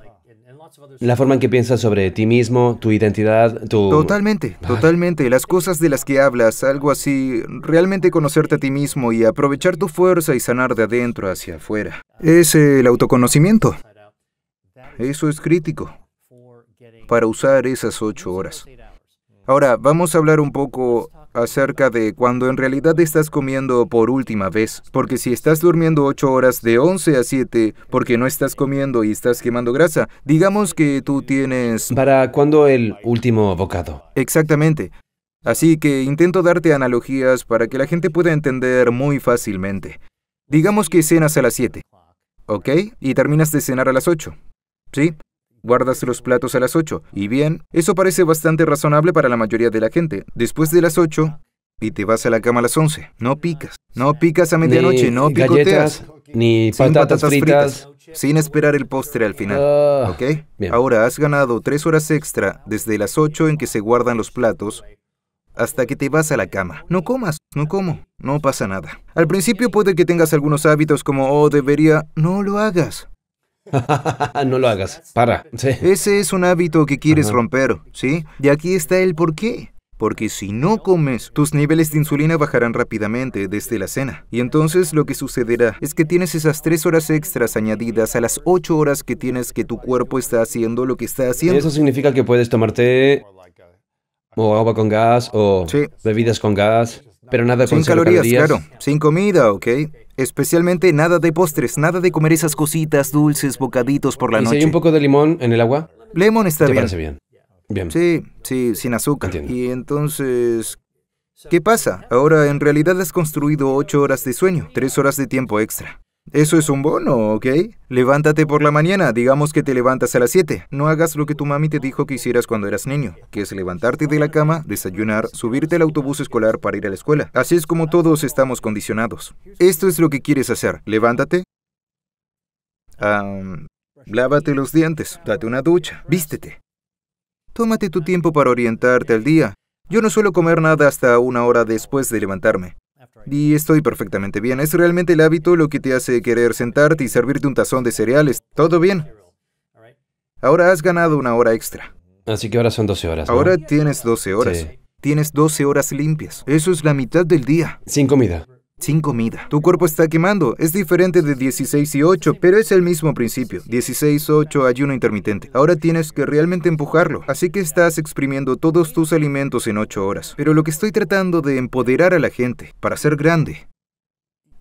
La forma en que piensas sobre ti mismo, tu identidad, tu... Totalmente, totalmente. Las cosas de las que hablas, algo así, realmente conocerte a ti mismo y aprovechar tu fuerza y sanar de adentro hacia afuera. Es el autoconocimiento. Eso es crítico para usar esas ocho horas. Ahora, vamos a hablar un poco acerca de cuando en realidad estás comiendo por última vez. Porque si estás durmiendo 8 horas de 11 a 7 porque no estás comiendo y estás quemando grasa, digamos que tú tienes... ¿Para cuándo el último bocado? Exactamente. Así que intento darte analogías para que la gente pueda entender muy fácilmente. Digamos que cenas a las 7, ¿ok? Y terminas de cenar a las 8, ¿sí? Guardas los platos a las 8. Y bien, eso parece bastante razonable para la mayoría de la gente. Después de las 8, y te vas a la cama a las 11. No picas. No picas a medianoche, no picoteas. ni patatas, sin patatas fritas. Sin esperar el postre al final. Ah, ¿Ok? Ahora has ganado tres horas extra desde las 8 en que se guardan los platos hasta que te vas a la cama. No comas, no como, no pasa nada. Al principio puede que tengas algunos hábitos como, oh, debería, no lo hagas. no lo hagas, para. Ese es un hábito que quieres romper, ¿sí? Y aquí está el por qué. Porque si no comes, tus niveles de insulina bajarán rápidamente desde la cena. Y entonces lo que sucederá es que tienes esas tres horas extras añadidas a las ocho horas que tienes que tu cuerpo está haciendo lo que está haciendo. Eso significa que puedes tomarte o agua con gas o bebidas con gas. Pero nada Sin calorías, claro. Sin comida, ¿ok? Especialmente nada de postres, nada de comer esas cositas dulces, bocaditos por la noche. ¿Y un poco de limón en el agua? Limón está ¿Te bien. parece bien? Bien. Sí, sí, sin azúcar. Entiendo. Y entonces, ¿qué pasa? Ahora en realidad has construido ocho horas de sueño, tres horas de tiempo extra. Eso es un bono, ¿ok? Levántate por la mañana, digamos que te levantas a las 7. No hagas lo que tu mami te dijo que hicieras cuando eras niño, que es levantarte de la cama, desayunar, subirte al autobús escolar para ir a la escuela. Así es como todos estamos condicionados. Esto es lo que quieres hacer. Levántate. ah, lávate los dientes, date una ducha, vístete. Tómate tu tiempo para orientarte al día. Yo no suelo comer nada hasta una hora después de levantarme. Y estoy perfectamente bien. Es realmente el hábito lo que te hace querer sentarte y servirte un tazón de cereales. ¿Todo bien? Ahora has ganado una hora extra. Así que ahora son 12 horas. Ahora tienes 12 horas. Tienes 12 horas limpias. Eso es la mitad del día. Sin comida sin comida. Tu cuerpo está quemando. Es diferente de 16 y 8, pero es el mismo principio. 16, 8, ayuno intermitente. Ahora tienes que realmente empujarlo. Así que estás exprimiendo todos tus alimentos en 8 horas. Pero lo que estoy tratando de empoderar a la gente para ser grande.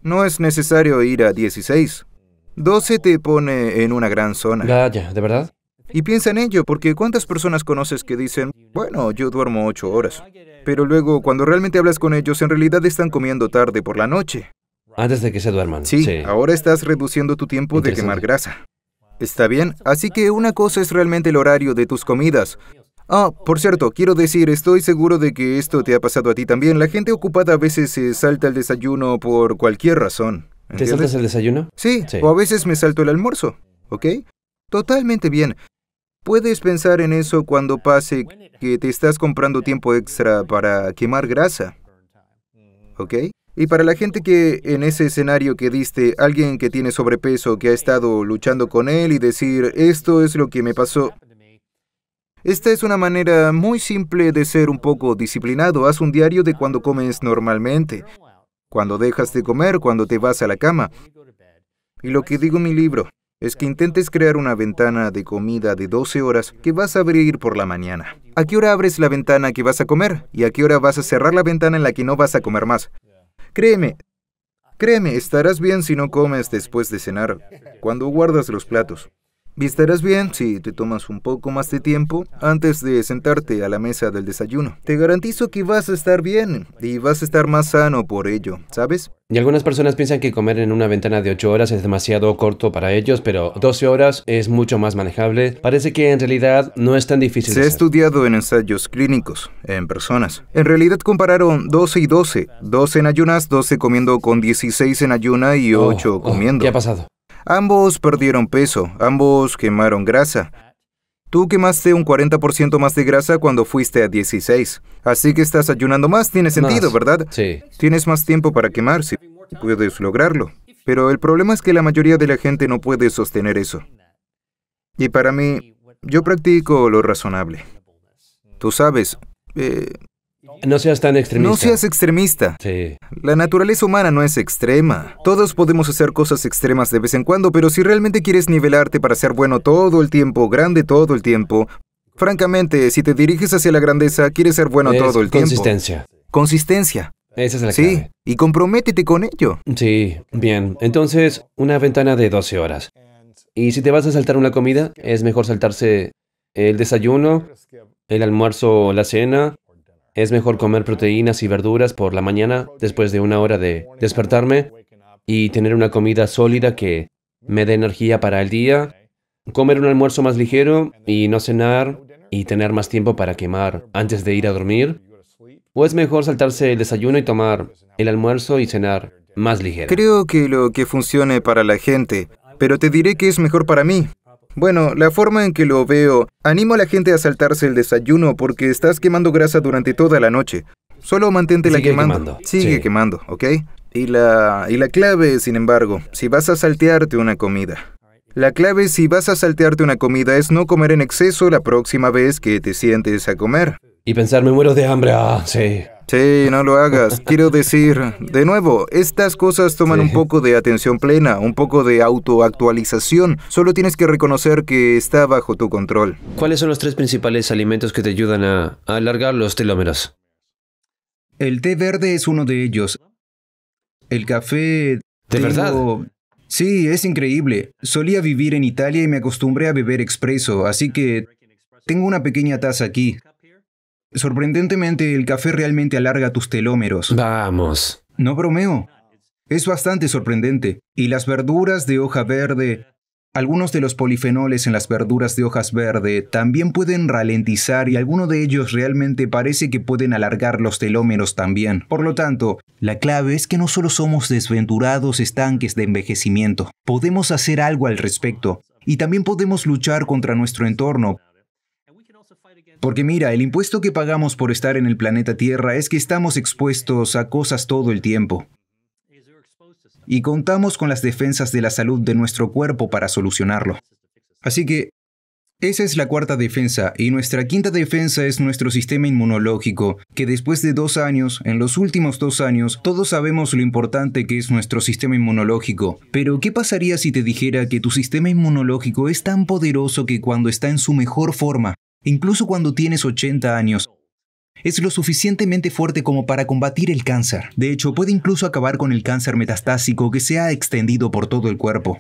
No es necesario ir a 16. 12 te pone en una gran zona. Vaya, ¿de verdad? Y piensa en ello, porque ¿cuántas personas conoces que dicen, bueno, yo duermo 8 horas? Pero luego, cuando realmente hablas con ellos, en realidad están comiendo tarde por la noche. Antes de que se duerman. Sí, ahora estás reduciendo tu tiempo de quemar grasa. Está bien, así que una cosa es realmente el horario de tus comidas. Ah, por cierto, quiero decir, estoy seguro de que esto te ha pasado a ti también. La gente ocupada a veces se salta el desayuno por cualquier razón. ¿Te saltas el desayuno? Sí, sí, o a veces me salto el almuerzo, ¿ok? Totalmente bien. Puedes pensar en eso cuando pase que te estás comprando tiempo extra para quemar grasa. ¿Ok? Y para la gente que en ese escenario que diste, alguien que tiene sobrepeso, que ha estado luchando con él y decir, esto es lo que me pasó. Esta es una manera muy simple de ser un poco disciplinado. Haz un diario de cuando comes normalmente, cuando dejas de comer, cuando te vas a la cama. Y lo que digo en mi libro, es que intentes crear una ventana de comida de 12 horas que vas a abrir por la mañana. ¿A qué hora abres la ventana que vas a comer? ¿Y a qué hora vas a cerrar la ventana en la que no vas a comer más? Créeme, créeme, estarás bien si no comes después de cenar, cuando guardas los platos estarás bien si te tomas un poco más de tiempo antes de sentarte a la mesa del desayuno. Te garantizo que vas a estar bien y vas a estar más sano por ello, ¿sabes? Y algunas personas piensan que comer en una ventana de 8 horas es demasiado corto para ellos, pero 12 horas es mucho más manejable. Parece que en realidad no es tan difícil. Se ha estudiado en ensayos clínicos, en personas. En realidad compararon 12 y 12, 12 en ayunas, 12 comiendo con 16 en ayuna y 8 comiendo. ¿Qué ha pasado? Ambos perdieron peso, ambos quemaron grasa. Tú quemaste un 40% más de grasa cuando fuiste a 16. Así que estás ayunando más, tiene sentido, ¿verdad? Sí. Tienes más tiempo para quemar si puedes lograrlo. Pero el problema es que la mayoría de la gente no puede sostener eso. Y para mí, yo practico lo razonable. Tú sabes, eh, no seas tan extremista. No seas extremista. Sí. La naturaleza humana no es extrema. Todos podemos hacer cosas extremas de vez en cuando, pero si realmente quieres nivelarte para ser bueno todo el tiempo, grande todo el tiempo, francamente, si te diriges hacia la grandeza, quieres ser bueno todo el tiempo. Consistencia. Consistencia. Esa es la sí, y comprométete con ello. Sí, bien. Entonces, una ventana de 12 horas. Y si te vas a saltar una comida, es mejor saltarse el desayuno, el almuerzo o la cena, es mejor comer proteínas y verduras por la mañana después de una hora de despertarme y tener una comida sólida que me dé energía para el día, comer un almuerzo más ligero y no cenar y tener más tiempo para quemar antes de ir a dormir. ¿O es mejor saltarse el desayuno y tomar el almuerzo y cenar más ligero? Creo que lo que funcione para la gente, pero te diré que es mejor para mí. Bueno, la forma en que lo veo, animo a la gente a saltarse el desayuno porque estás quemando grasa durante toda la noche. Solo mantente la quemando. Sigue quemando, ¿ok? Y la, y la clave, sin embargo, si vas a saltearte una comida. La clave si vas a saltearte una comida es no comer en exceso la próxima vez que te sientes a comer. Y pensar, me muero de hambre, ah, sí. Sí, no lo hagas. Quiero decir, de nuevo, estas cosas toman un poco de atención plena, un poco de autoactualización. Solo tienes que reconocer que está bajo tu control. ¿Cuáles son los tres principales alimentos que te ayudan a, alargar los telómeros? El té verde es uno de ellos. El café... ¿De verdad? Sí, es increíble. Solía vivir en Italia y me acostumbré a beber expreso, así que tengo una pequeña taza aquí. Sorprendentemente, el café realmente alarga tus telómeros. Vamos. No bromeo. Es bastante sorprendente. Y las verduras de hoja verde, algunos de los polifenoles en las verduras de hojas verde también pueden ralentizar y alguno de ellos realmente parece que pueden alargar los telómeros también. Por lo tanto, la clave es que no solo somos desventurados estanques de envejecimiento, podemos hacer algo al respecto y también podemos luchar contra nuestro entorno porque mira, el impuesto que pagamos por estar en el planeta Tierra es que estamos expuestos a cosas todo el tiempo. Y contamos con las defensas de la salud de nuestro cuerpo para solucionarlo. Así que esa es la cuarta defensa y nuestra quinta defensa es nuestro sistema inmunológico, que después de dos años, en los últimos dos años, todos sabemos lo importante que es nuestro sistema inmunológico. Pero, ¿qué pasaría si te dijera que tu sistema inmunológico es tan poderoso que cuando está en su mejor forma, incluso cuando tienes 80 años, es lo suficientemente fuerte como para combatir el cáncer. De hecho, puede incluso acabar con el cáncer metastásico que se ha extendido por todo el cuerpo.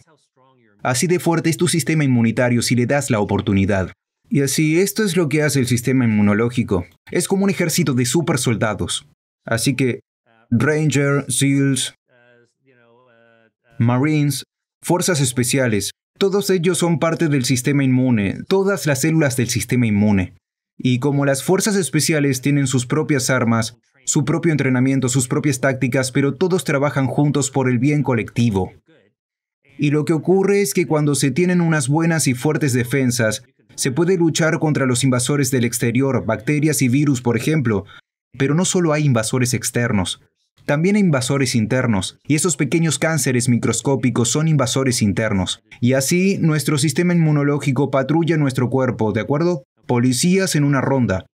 Así de fuerte es tu sistema inmunitario si le das la oportunidad. Y así, esto es lo que hace el sistema inmunológico. Es como un ejército de super soldados. Así que, Ranger, SEALs, uh, uh, Marines, fuerzas especiales, todos ellos son parte del sistema inmune, todas las células del sistema inmune. Y como las fuerzas especiales tienen sus propias armas, su propio entrenamiento, sus propias tácticas, pero todos trabajan juntos por el bien colectivo. Y lo que ocurre es que cuando se tienen unas buenas y fuertes defensas, se puede luchar contra los invasores del exterior, bacterias y virus, por ejemplo, pero no solo hay invasores externos, también hay invasores internos, y esos pequeños cánceres microscópicos son invasores internos. Y así, nuestro sistema inmunológico patrulla nuestro cuerpo, ¿de acuerdo? Policías en una ronda.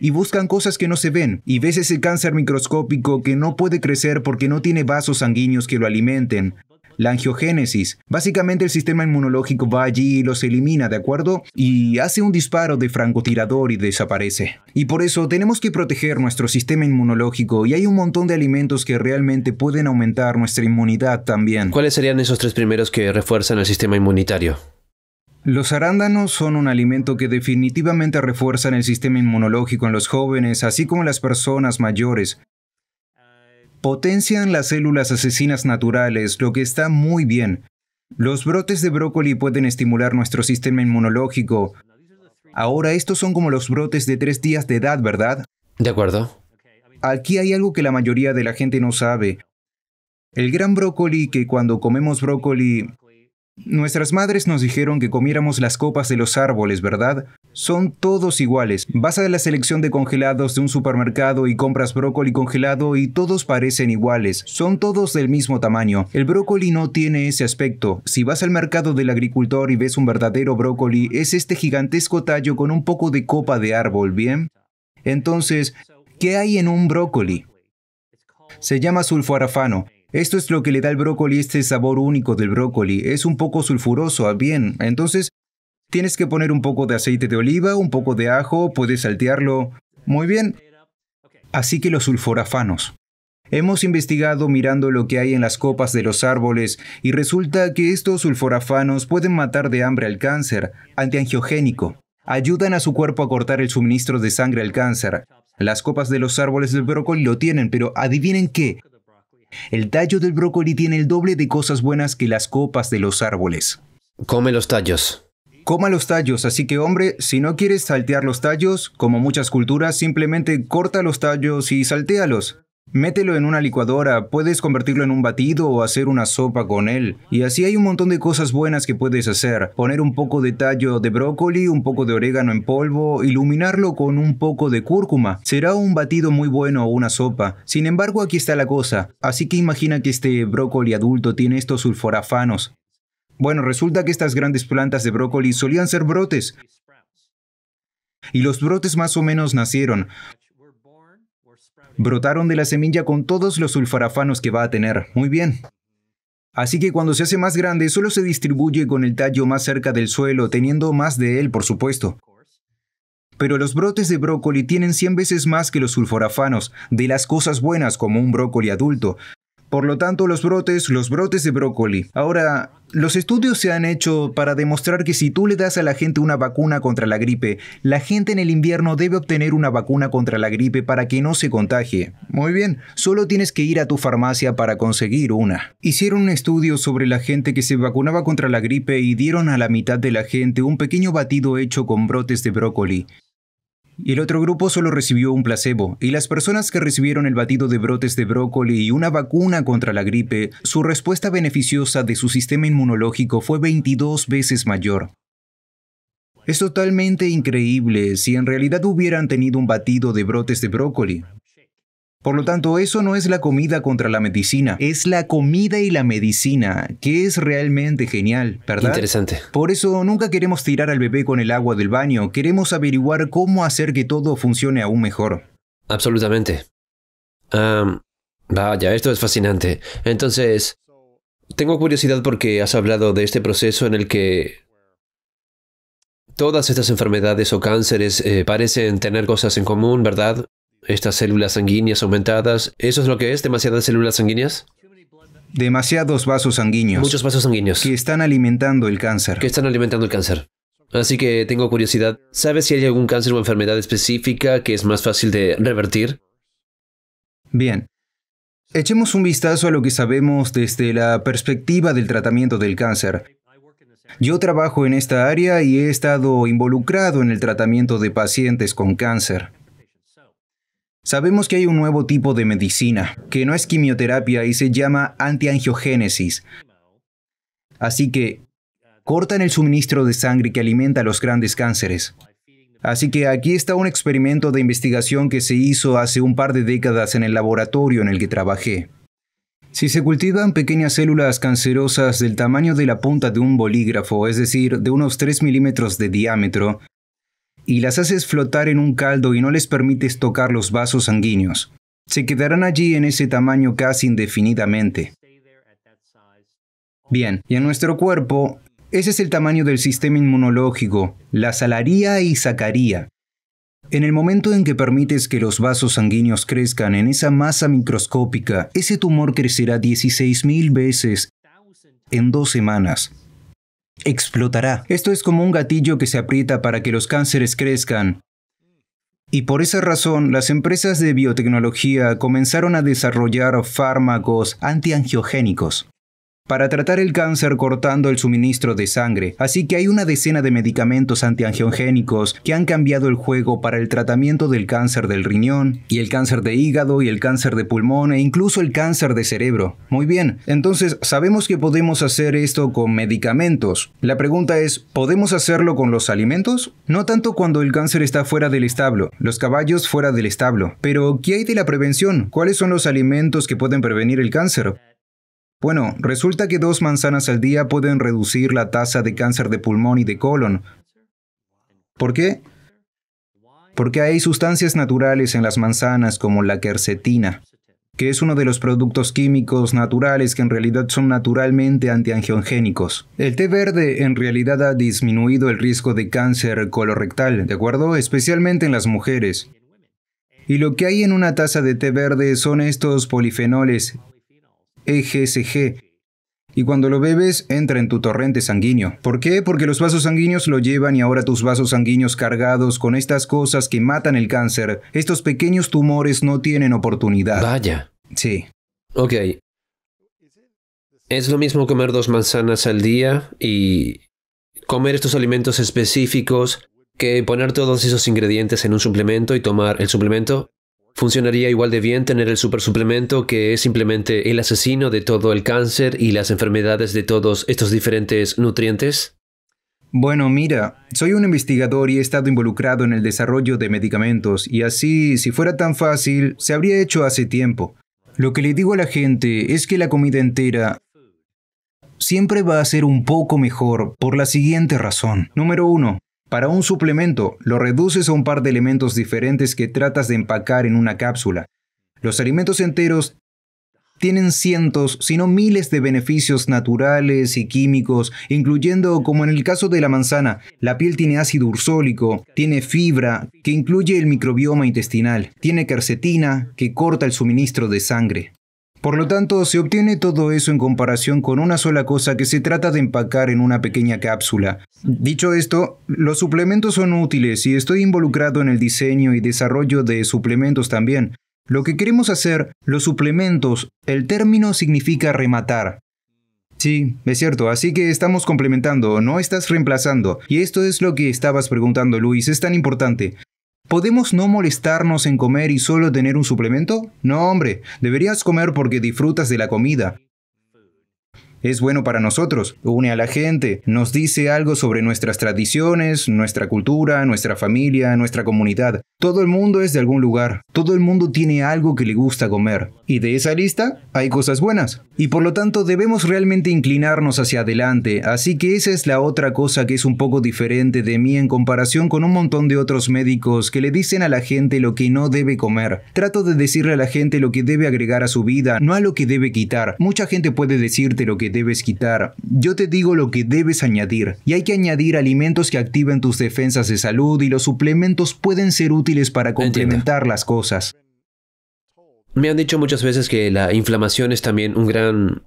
Y buscan cosas que no se ven, y ves ese cáncer microscópico que no puede crecer porque no tiene vasos sanguíneos que lo alimenten, la angiogénesis. Básicamente el sistema inmunológico va allí y los elimina, ¿de acuerdo? Y hace un disparo de francotirador y desaparece. Y por eso tenemos que proteger nuestro sistema inmunológico y hay un montón de alimentos que realmente pueden aumentar nuestra inmunidad también. ¿Cuáles serían esos tres primeros que refuerzan el sistema inmunitario? Los arándanos son un alimento que definitivamente refuerzan el sistema inmunológico en los jóvenes, así como en las personas mayores potencian las células asesinas naturales, lo que está muy bien. Los brotes de brócoli pueden estimular nuestro sistema inmunológico. Ahora estos son como los brotes de tres días de edad, ¿verdad? De acuerdo. Aquí hay algo que la mayoría de la gente no sabe. El gran brócoli, que cuando comemos brócoli Nuestras madres nos dijeron que comiéramos las copas de los árboles, ¿verdad? Son todos iguales. Vas a la selección de congelados de un supermercado y compras brócoli congelado y todos parecen iguales. Son todos del mismo tamaño. El brócoli no tiene ese aspecto. Si vas al mercado del agricultor y ves un verdadero brócoli, es este gigantesco tallo con un poco de copa de árbol, ¿bien? Entonces, ¿qué hay en un brócoli? Se llama sulforafano. Esto es lo que le da al brócoli este sabor único del brócoli. Es un poco sulfuroso, ah, bien. Entonces, tienes que poner un poco de aceite de oliva, un poco de ajo, puedes saltearlo. Muy bien. Así que los sulforafanos. Hemos investigado mirando lo que hay en las copas de los árboles y resulta que estos sulforafanos pueden matar de hambre al cáncer, antiangiogénico. Ayudan a su cuerpo a cortar el suministro de sangre al cáncer. Las copas de los árboles del brócoli lo tienen, pero adivinen qué, el tallo del brócoli tiene el doble de cosas buenas que las copas de los árboles. Come los tallos. Coma los tallos, así que hombre, si no quieres saltear los tallos, como muchas culturas, simplemente corta los tallos y saltéalos. Mételo en una licuadora, puedes convertirlo en un batido o hacer una sopa con él. Y así hay un montón de cosas buenas que puedes hacer. Poner un poco de tallo de brócoli, un poco de orégano en polvo, iluminarlo con un poco de cúrcuma. Será un batido muy bueno o una sopa. Sin embargo, aquí está la cosa. Así que imagina que este brócoli adulto tiene estos sulforafanos. Bueno, resulta que estas grandes plantas de brócoli solían ser brotes. Y los brotes más o menos nacieron. Brotaron de la semilla con todos los sulforafanos que va a tener. Muy bien. Así que cuando se hace más grande solo se distribuye con el tallo más cerca del suelo, teniendo más de él, por supuesto. Pero los brotes de brócoli tienen 100 veces más que los sulforafanos, de las cosas buenas como un brócoli adulto, por lo tanto, los brotes, los brotes de brócoli. Ahora, los estudios se han hecho para demostrar que si tú le das a la gente una vacuna contra la gripe, la gente en el invierno debe obtener una vacuna contra la gripe para que no se contagie. Muy bien, solo tienes que ir a tu farmacia para conseguir una. Hicieron un estudio sobre la gente que se vacunaba contra la gripe y dieron a la mitad de la gente un pequeño batido hecho con brotes de brócoli y el otro grupo solo recibió un placebo, y las personas que recibieron el batido de brotes de brócoli y una vacuna contra la gripe, su respuesta beneficiosa de su sistema inmunológico fue 22 veces mayor. Es totalmente increíble si en realidad hubieran tenido un batido de brotes de brócoli, por lo tanto, eso no es la comida contra la medicina, es la comida y la medicina, que es realmente genial, ¿verdad? Interesante. Por eso nunca queremos tirar al bebé con el agua del baño, queremos averiguar cómo hacer que todo funcione aún mejor. Absolutamente. vaya, esto es fascinante. Entonces, tengo curiosidad porque has hablado de este proceso en el que todas estas enfermedades o cánceres eh, parecen tener cosas en común, ¿verdad? estas células sanguíneas aumentadas. ¿Eso es lo que es? ¿Demasiadas células sanguíneas? Demasiados vasos sanguíneos. Muchos vasos sanguíneos. Que están alimentando el cáncer. Que están alimentando el cáncer. Así que tengo curiosidad. ¿Sabes si hay algún cáncer o enfermedad específica que es más fácil de revertir? Bien. Echemos un vistazo a lo que sabemos desde la perspectiva del tratamiento del cáncer. Yo trabajo en esta área y he estado involucrado en el tratamiento de pacientes con cáncer. Sabemos que hay un nuevo tipo de medicina, que no es quimioterapia y se llama antiangiogénesis. Así que cortan el suministro de sangre que alimenta los grandes cánceres. Así que aquí está un experimento de investigación que se hizo hace un par de décadas en el laboratorio en el que trabajé. Si se cultivan pequeñas células cancerosas del tamaño de la punta de un bolígrafo, es decir, de unos 3 milímetros de diámetro, y las haces flotar en un caldo y no les permites tocar los vasos sanguíneos. Se quedarán allí en ese tamaño casi indefinidamente. Bien, y en nuestro cuerpo, ese es el tamaño del sistema inmunológico, la salaría y sacaría. En el momento en que permites que los vasos sanguíneos crezcan en esa masa microscópica, ese tumor crecerá 16.000 veces en dos semanas explotará. Esto es como un gatillo que se aprieta para que los cánceres crezcan. Y por esa razón, las empresas de biotecnología comenzaron a desarrollar fármacos antiangiogénicos para tratar el cáncer cortando el suministro de sangre, así que hay una decena de medicamentos antiangiogénicos que han cambiado el juego para el tratamiento del cáncer del riñón, y el cáncer de hígado, y el cáncer de pulmón, e incluso el cáncer de cerebro. Muy bien, entonces sabemos que podemos hacer esto con medicamentos. La pregunta es, ¿podemos hacerlo con los alimentos? No tanto cuando el cáncer está fuera del establo, los caballos fuera del establo, pero ¿qué hay de la prevención? ¿Cuáles son los alimentos que pueden prevenir el cáncer? Bueno, resulta que dos manzanas al día pueden reducir la tasa de cáncer de pulmón y de colon. ¿Por qué? Porque hay sustancias naturales en las manzanas como la quercetina, que es uno de los productos químicos naturales que en realidad son naturalmente antiangiogénicos. El té verde en realidad ha disminuido el riesgo de cáncer colorectal, ¿de acuerdo? Especialmente en las mujeres. Y lo que hay en una taza de té verde son estos polifenoles EGSG. Y cuando lo bebes, entra en tu torrente sanguíneo. ¿Por qué? Porque los vasos sanguíneos lo llevan y ahora tus vasos sanguíneos cargados con estas cosas que matan el cáncer, estos pequeños tumores no tienen oportunidad. Vaya. Sí. Ok. ¿Es lo mismo comer dos manzanas al día y comer estos alimentos específicos que poner todos esos ingredientes en un suplemento y tomar el suplemento? Funcionaría igual de bien tener el supersuplemento que es simplemente el asesino de todo el cáncer y las enfermedades de todos estos diferentes nutrientes. Bueno, mira, soy un investigador y he estado involucrado en el desarrollo de medicamentos, y así, si fuera tan fácil, se habría hecho hace tiempo. Lo que le digo a la gente es que la comida entera siempre va a ser un poco mejor por la siguiente razón. Número uno, para un suplemento, lo reduces a un par de elementos diferentes que tratas de empacar en una cápsula. Los alimentos enteros tienen cientos, si no miles de beneficios naturales y químicos, incluyendo, como en el caso de la manzana, la piel tiene ácido ursólico, tiene fibra, que incluye el microbioma intestinal, tiene quercetina, que corta el suministro de sangre. Por lo tanto, se obtiene todo eso en comparación con una sola cosa que se trata de empacar en una pequeña cápsula. Dicho esto, los suplementos son útiles y estoy involucrado en el diseño y desarrollo de suplementos también. Lo que queremos hacer, los suplementos, el término significa rematar. Sí, es cierto, así que estamos complementando, no estás reemplazando, y esto es lo que estabas preguntando, Luis, es tan importante. ¿Podemos no molestarnos en comer y solo tener un suplemento? No, hombre, deberías comer porque disfrutas de la comida es bueno para nosotros, une a la gente, nos dice algo sobre nuestras tradiciones, nuestra cultura, nuestra familia, nuestra comunidad. Todo el mundo es de algún lugar, todo el mundo tiene algo que le gusta comer, y de esa lista hay cosas buenas, y por lo tanto debemos realmente inclinarnos hacia adelante, así que esa es la otra cosa que es un poco diferente de mí en comparación con un montón de otros médicos que le dicen a la gente lo que no debe comer. Trato de decirle a la gente lo que debe agregar a su vida, no a lo que debe quitar. Mucha gente puede decirte lo que debes quitar, yo te digo lo que debes añadir. Y hay que añadir alimentos que activen tus defensas de salud y los suplementos pueden ser útiles para complementar las cosas. Me han dicho muchas veces que la inflamación es también un gran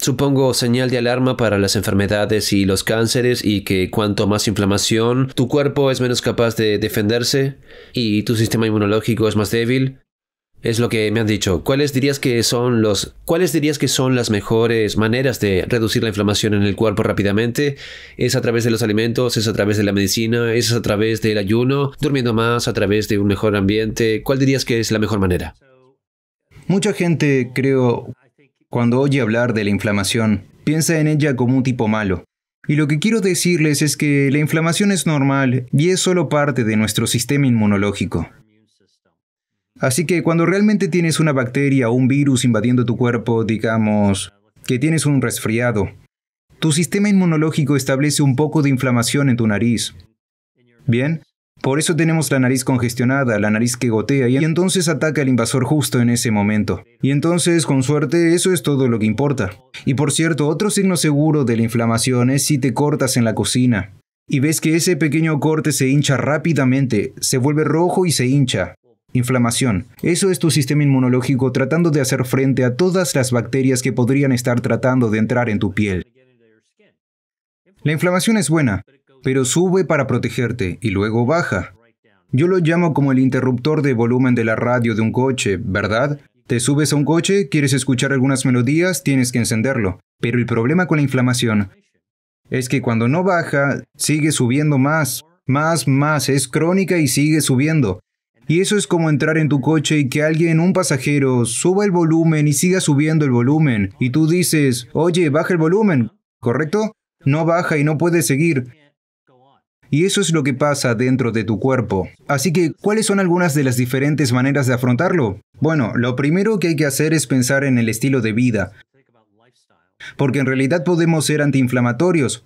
supongo, señal de alarma para las enfermedades y los cánceres y que cuanto más inflamación, tu cuerpo es menos capaz de defenderse y tu sistema inmunológico es más débil. Es lo que me han dicho. ¿Cuáles dirías que son los cuáles dirías que son las mejores maneras de reducir la inflamación en el cuerpo rápidamente? ¿Es a través de los alimentos, es a través de la medicina, es a través del ayuno, durmiendo más, a través de un mejor ambiente? ¿Cuál dirías que es la mejor manera? Mucha gente, creo, cuando oye hablar de la inflamación, piensa en ella como un tipo malo. Y lo que quiero decirles es que la inflamación es normal y es solo parte de nuestro sistema inmunológico. Así que cuando realmente tienes una bacteria o un virus invadiendo tu cuerpo, digamos que tienes un resfriado, tu sistema inmunológico establece un poco de inflamación en tu nariz. Bien, por eso tenemos la nariz congestionada, la nariz que gotea y entonces ataca el invasor justo en ese momento. Y entonces, con suerte, eso es todo lo que importa. Y por cierto, otro signo seguro de la inflamación es si te cortas en la cocina. Y ves que ese pequeño corte se hincha rápidamente, se vuelve rojo y se hincha. Inflamación. Eso es tu sistema inmunológico tratando de hacer frente a todas las bacterias que podrían estar tratando de entrar en tu piel. La inflamación es buena, pero sube para protegerte y luego baja. Yo lo llamo como el interruptor de volumen de la radio de un coche, ¿verdad? Te subes a un coche, quieres escuchar algunas melodías, tienes que encenderlo. Pero el problema con la inflamación es que cuando no baja, sigue subiendo más, más, más, es crónica y sigue subiendo. Y eso es como entrar en tu coche y que alguien, un pasajero, suba el volumen y siga subiendo el volumen. Y tú dices, oye, baja el volumen, ¿correcto? No baja y no puede seguir. Y eso es lo que pasa dentro de tu cuerpo. Así que, ¿cuáles son algunas de las diferentes maneras de afrontarlo? Bueno, lo primero que hay que hacer es pensar en el estilo de vida. Porque en realidad podemos ser antiinflamatorios,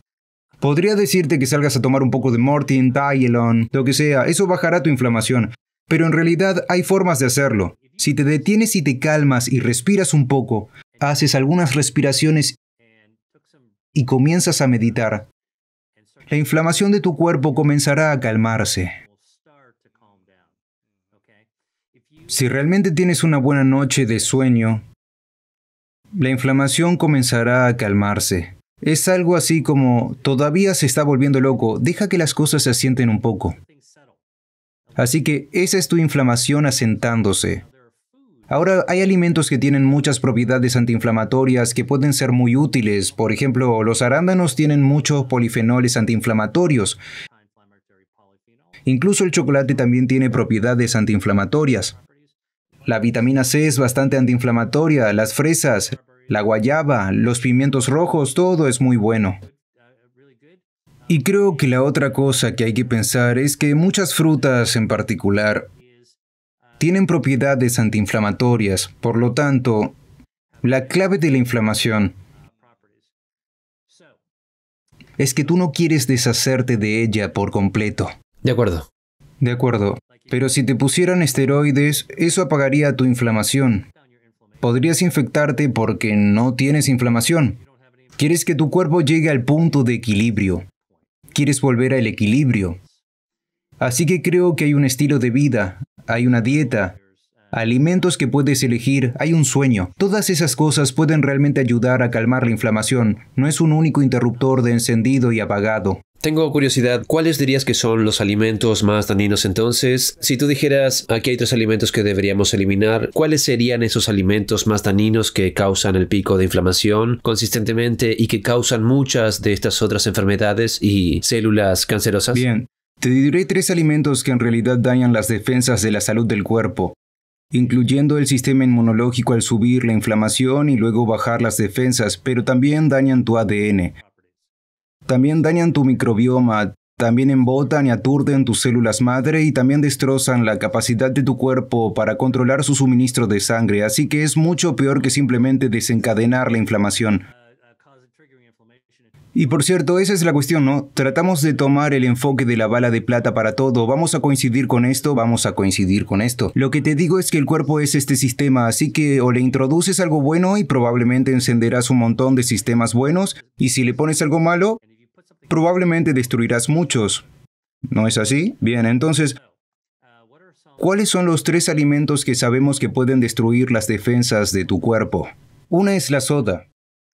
Podría decirte que salgas a tomar un poco de Mortin, Tylenol, lo que sea, eso bajará tu inflamación pero en realidad hay formas de hacerlo. Si te detienes y te calmas y respiras un poco, haces algunas respiraciones y comienzas a meditar, la inflamación de tu cuerpo comenzará a calmarse. Si realmente tienes una buena noche de sueño, la inflamación comenzará a calmarse. Es algo así como, todavía se está volviendo loco, deja que las cosas se asienten un poco. Así que esa es tu inflamación asentándose. Ahora hay alimentos que tienen muchas propiedades antiinflamatorias que pueden ser muy útiles. Por ejemplo, los arándanos tienen muchos polifenoles antiinflamatorios. Incluso el chocolate también tiene propiedades antiinflamatorias. La vitamina C es bastante antiinflamatoria, las fresas, la guayaba, los pimientos rojos, todo es muy bueno. Y creo que la otra cosa que hay que pensar es que muchas frutas en particular tienen propiedades antiinflamatorias, por lo tanto, la clave de la inflamación es que tú no quieres deshacerte de ella por completo. De acuerdo. De acuerdo. Pero si te pusieran esteroides, eso apagaría tu inflamación. Podrías infectarte porque no tienes inflamación. Quieres que tu cuerpo llegue al punto de equilibrio quieres volver al equilibrio. Así que creo que hay un estilo de vida, hay una dieta, alimentos que puedes elegir, hay un sueño. Todas esas cosas pueden realmente ayudar a calmar la inflamación. No es un único interruptor de encendido y apagado. Tengo curiosidad, ¿cuáles dirías que son los alimentos más daninos entonces? Si tú dijeras, aquí hay tres alimentos que deberíamos eliminar, ¿cuáles serían esos alimentos más daninos que causan el pico de inflamación consistentemente y que causan muchas de estas otras enfermedades y células cancerosas? Bien, te diré tres alimentos que en realidad dañan las defensas de la salud del cuerpo incluyendo el sistema inmunológico al subir la inflamación y luego bajar las defensas, pero también dañan tu ADN. También dañan tu microbioma, también embotan y aturden tus células madre y también destrozan la capacidad de tu cuerpo para controlar su suministro de sangre, así que es mucho peor que simplemente desencadenar la inflamación. Y por cierto, esa es la cuestión, ¿no? Tratamos de tomar el enfoque de la bala de plata para todo, vamos a coincidir con esto, vamos a coincidir con esto. Lo que te digo es que el cuerpo es este sistema, así que o le introduces algo bueno y probablemente encenderás un montón de sistemas buenos, y si le pones algo malo, probablemente destruirás muchos. ¿No es así? Bien, entonces, ¿cuáles son los tres alimentos que sabemos que pueden destruir las defensas de tu cuerpo? Una es la soda,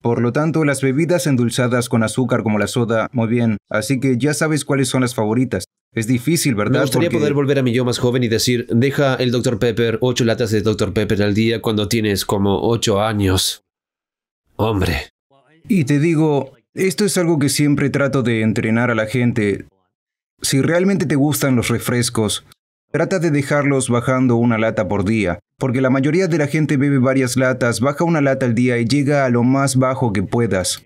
por lo tanto, las bebidas endulzadas con azúcar como la soda, muy bien, así que ya sabes cuáles son las favoritas. Es difícil, ¿verdad? Me gustaría poder volver a mi yo más joven y decir, deja el Dr. Pepper, ocho latas de Dr. Pepper al día cuando tienes como ocho años. Hombre. Y te digo, esto es algo que siempre trato de entrenar a la gente. Si realmente te gustan los refrescos, trata de dejarlos bajando una lata por día porque la mayoría de la gente bebe varias latas, baja una lata al día y llega a lo más bajo que puedas,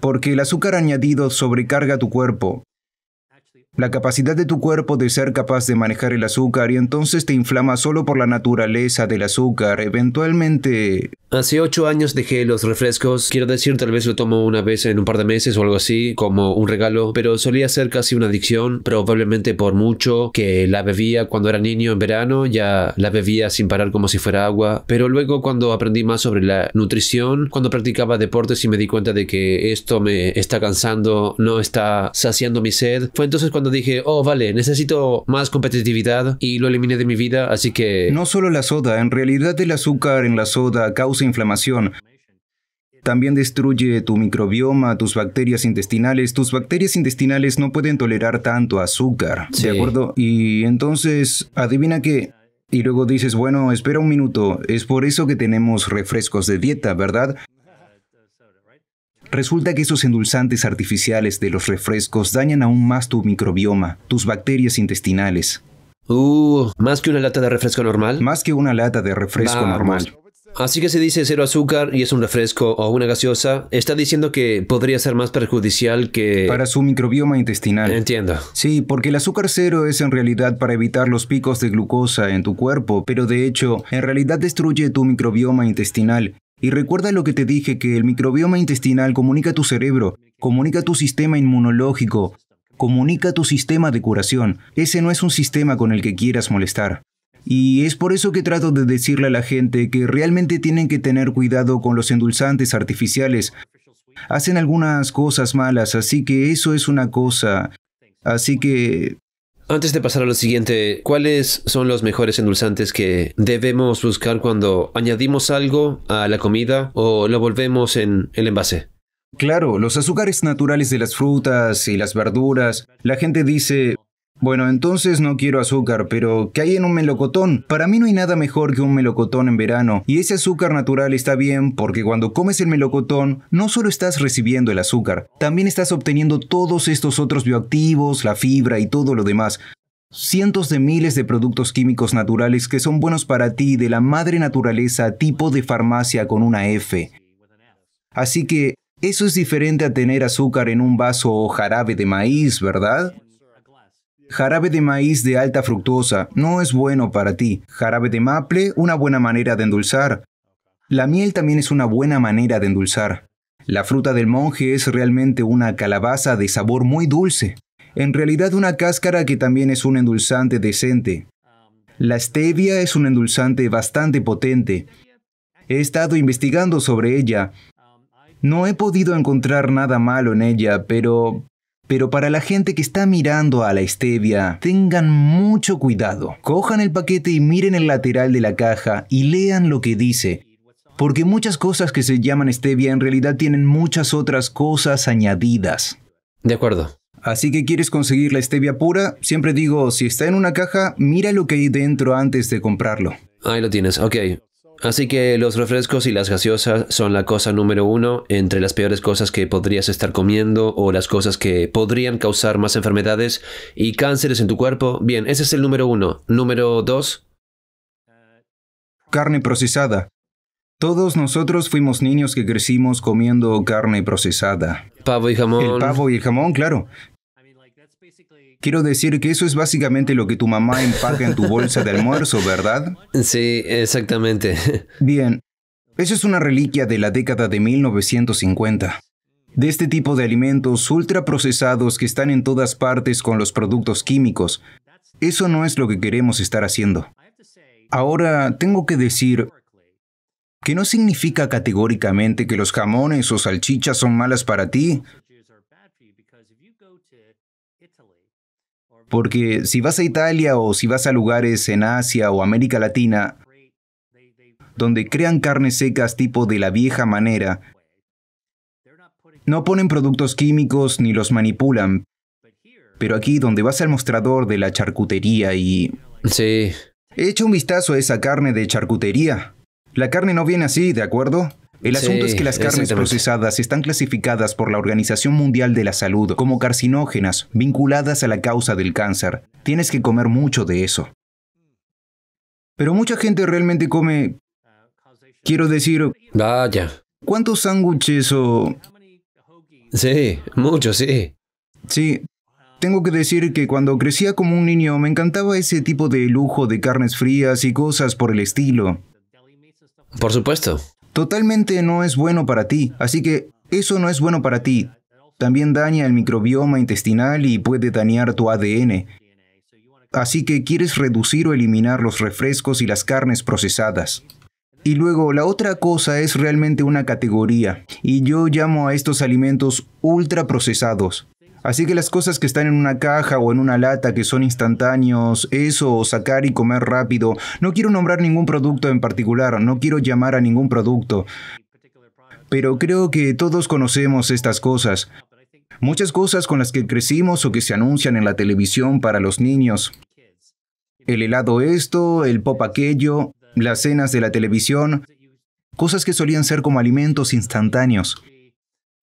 porque el azúcar añadido sobrecarga tu cuerpo, la capacidad de tu cuerpo de ser capaz de manejar el azúcar y entonces te inflama solo por la naturaleza del azúcar. Eventualmente... Hace ocho años dejé los refrescos, quiero decir tal vez lo tomo una vez en un par de meses o algo así, como un regalo, pero solía ser casi una adicción, probablemente por mucho que la bebía cuando era niño en verano, ya la bebía sin parar como si fuera agua, pero luego cuando aprendí más sobre la nutrición, cuando practicaba deportes y me di cuenta de que esto me está cansando, no está saciando mi sed, fue entonces cuando dije, oh, vale, necesito más competitividad y lo eliminé de mi vida, así que... No solo la soda, en realidad el azúcar en la soda causa inflamación. También destruye tu microbioma, tus bacterias intestinales. Tus bacterias intestinales no pueden tolerar tanto azúcar, ¿de acuerdo? Y entonces, adivina qué, y luego dices, bueno, espera un minuto, es por eso que tenemos refrescos de dieta, ¿verdad? Resulta que esos endulzantes artificiales de los refrescos dañan aún más tu microbioma, tus bacterias intestinales. Uh, ¿más que una lata de refresco normal? Más que una lata de refresco ah, normal. Así que si dice cero azúcar y es un refresco o una gaseosa, está diciendo que podría ser más perjudicial que... Para su microbioma intestinal. Entiendo. Sí, porque el azúcar cero es en realidad para evitar los picos de glucosa en tu cuerpo, pero de hecho, en realidad destruye tu microbioma intestinal y recuerda lo que te dije, que el microbioma intestinal comunica tu cerebro, comunica tu sistema inmunológico, comunica tu sistema de curación. Ese no es un sistema con el que quieras molestar. Y es por eso que trato de decirle a la gente que realmente tienen que tener cuidado con los endulzantes artificiales. Hacen algunas cosas malas, así que eso es una cosa. Así que antes de pasar a lo siguiente, ¿cuáles son los mejores endulzantes que debemos buscar cuando añadimos algo a la comida o lo volvemos en el envase? Claro, los azúcares naturales de las frutas y las verduras, la gente dice, bueno, entonces no quiero azúcar, pero ¿qué hay en un melocotón? Para mí no hay nada mejor que un melocotón en verano, y ese azúcar natural está bien porque cuando comes el melocotón no solo estás recibiendo el azúcar, también estás obteniendo todos estos otros bioactivos, la fibra y todo lo demás. Cientos de miles de productos químicos naturales que son buenos para ti de la madre naturaleza tipo de farmacia con una F. Así que eso es diferente a tener azúcar en un vaso o jarabe de maíz, ¿verdad? Jarabe de maíz de alta fructosa, no es bueno para ti. Jarabe de maple, una buena manera de endulzar. La miel también es una buena manera de endulzar. La fruta del monje es realmente una calabaza de sabor muy dulce. En realidad una cáscara que también es un endulzante decente. La stevia es un endulzante bastante potente. He estado investigando sobre ella. No he podido encontrar nada malo en ella, pero pero para la gente que está mirando a la stevia, tengan mucho cuidado. Cojan el paquete y miren el lateral de la caja y lean lo que dice, porque muchas cosas que se llaman stevia en realidad tienen muchas otras cosas añadidas. De acuerdo. Así que quieres conseguir la stevia pura, siempre digo, si está en una caja, mira lo que hay dentro antes de comprarlo. Ahí lo tienes, ok. Así que los refrescos y las gaseosas son la cosa número uno entre las peores cosas que podrías estar comiendo o las cosas que podrían causar más enfermedades y cánceres en tu cuerpo. Bien, ese es el número uno. Número dos. Carne procesada. Todos nosotros fuimos niños que crecimos comiendo carne procesada. Pavo y jamón. El pavo y el jamón, claro. Quiero decir que eso es básicamente lo que tu mamá empaca en tu bolsa de almuerzo, ¿verdad? Sí, exactamente. Bien, eso es una reliquia de la década de 1950. De este tipo de alimentos ultraprocesados que están en todas partes con los productos químicos, eso no es lo que queremos estar haciendo. Ahora, tengo que decir que no significa categóricamente que los jamones o salchichas son malas para ti Porque si vas a Italia o si vas a lugares en Asia o América Latina, donde crean carnes secas tipo de la vieja manera, no ponen productos químicos ni los manipulan. Pero aquí donde vas al mostrador de la charcutería y... Sí. He hecho un vistazo a esa carne de charcutería. La carne no viene así, ¿de acuerdo? El asunto es que las carnes procesadas están clasificadas por la Organización Mundial de la Salud como carcinógenas vinculadas a la causa del cáncer. Tienes que comer mucho de eso. Pero mucha gente realmente come... Quiero decir... Vaya. ¿Cuántos sándwiches o... Sí, muchos, sí. Sí. Tengo que decir que cuando crecía como un niño me encantaba ese tipo de lujo de carnes frías y cosas por el estilo. Por supuesto totalmente no es bueno para ti. Así que eso no es bueno para ti. También daña el microbioma intestinal y puede dañar tu ADN. Así que quieres reducir o eliminar los refrescos y las carnes procesadas. Y luego la otra cosa es realmente una categoría, y yo llamo a estos alimentos ultraprocesados. Así que las cosas que están en una caja o en una lata que son instantáneos, eso o sacar y comer rápido, no quiero nombrar ningún producto en particular, no quiero llamar a ningún producto. Pero creo que todos conocemos estas cosas. Muchas cosas con las que crecimos o que se anuncian en la televisión para los niños. El helado esto, el pop aquello, las cenas de la televisión, cosas que solían ser como alimentos instantáneos.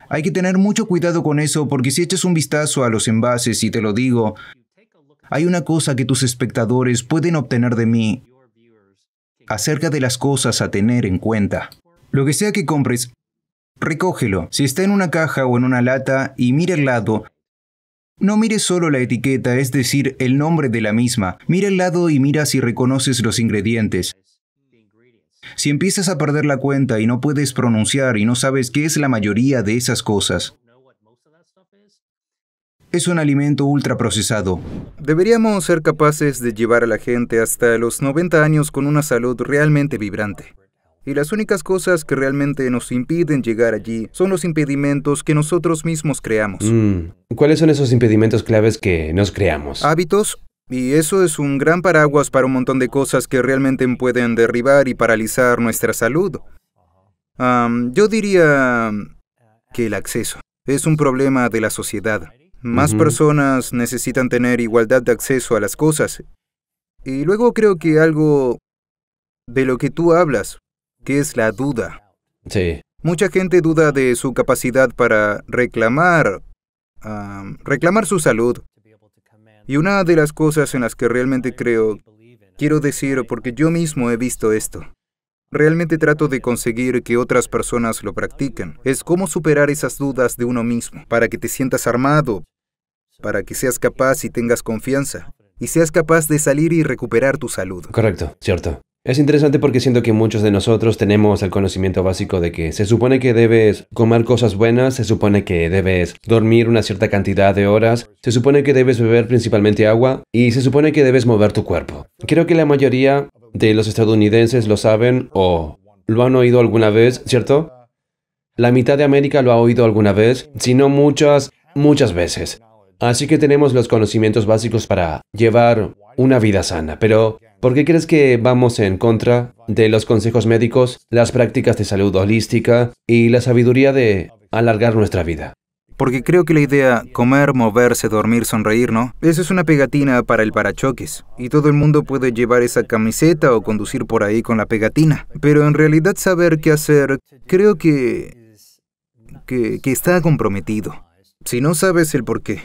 Hay que tener mucho cuidado con eso porque si echas un vistazo a los envases, y te lo digo, hay una cosa que tus espectadores pueden obtener de mí acerca de las cosas a tener en cuenta. Lo que sea que compres, recógelo. Si está en una caja o en una lata y mira el lado, no mires solo la etiqueta, es decir, el nombre de la misma. Mira el lado y mira si reconoces los ingredientes. Si empiezas a perder la cuenta y no puedes pronunciar y no sabes qué es la mayoría de esas cosas, es un alimento ultraprocesado. Deberíamos ser capaces de llevar a la gente hasta los 90 años con una salud realmente vibrante. Y las únicas cosas que realmente nos impiden llegar allí son los impedimentos que nosotros mismos creamos. Mm. ¿Cuáles son esos impedimentos claves que nos creamos? Hábitos, y eso es un gran paraguas para un montón de cosas que realmente pueden derribar y paralizar nuestra salud. yo diría que el acceso es un problema de la sociedad. Más personas necesitan tener igualdad de acceso a las cosas. Y luego creo que algo de lo que tú hablas, que es la duda. Sí. Mucha gente duda de su capacidad para reclamar, reclamar su salud, y una de las cosas en las que realmente creo, quiero decir porque yo mismo he visto esto, realmente trato de conseguir que otras personas lo practiquen, es cómo superar esas dudas de uno mismo, para que te sientas armado, para que seas capaz y tengas confianza, y seas capaz de salir y recuperar tu salud. Correcto, cierto. Es interesante porque siento que muchos de nosotros tenemos el conocimiento básico de que se supone que debes comer cosas buenas, se supone que debes dormir una cierta cantidad de horas, se supone que debes beber principalmente agua y se supone que debes mover tu cuerpo. Creo que la mayoría de los estadounidenses lo saben o lo han oído alguna vez, ¿cierto? La mitad de América lo ha oído alguna vez, si no muchas, muchas veces. Así que tenemos los conocimientos básicos para llevar una vida sana, pero ¿Por qué crees que vamos en contra de los consejos médicos, las prácticas de salud holística y la sabiduría de alargar nuestra vida? Porque creo que la idea comer, moverse, dormir, sonreír, ¿no? Eso es una pegatina para el parachoques. Y todo el mundo puede llevar esa camiseta o conducir por ahí con la pegatina. Pero en realidad saber qué hacer, creo que... que, que está comprometido. Si no sabes el por qué,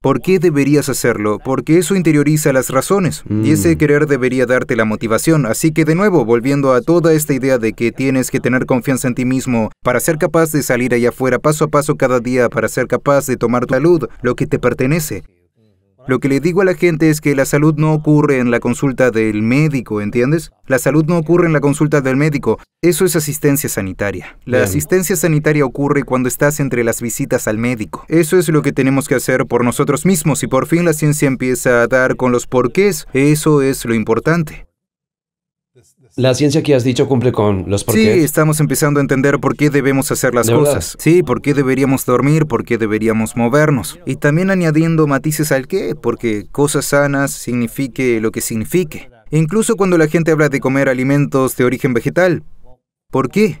¿Por qué deberías hacerlo? Porque eso interioriza las razones y mm. ese querer debería darte la motivación. Así que de nuevo, volviendo a toda esta idea de que tienes que tener confianza en ti mismo para ser capaz de salir allá afuera paso a paso cada día, para ser capaz de tomar tu salud, lo que te pertenece. Lo que le digo a la gente es que la salud no ocurre en la consulta del médico, ¿entiendes? La salud no ocurre en la consulta del médico. Eso es asistencia sanitaria. La asistencia sanitaria ocurre cuando estás entre las visitas al médico. Eso es lo que tenemos que hacer por nosotros mismos y por fin la ciencia empieza a dar con los porqués. Eso es lo importante. La ciencia que has dicho cumple con los porqués. Sí, estamos empezando a entender por qué debemos hacer las cosas. Sí, por qué deberíamos dormir, por qué deberíamos movernos. Y también añadiendo matices al qué, porque cosas sanas signifique lo que signifique. incluso cuando la gente habla de comer alimentos de origen vegetal. ¿Por qué?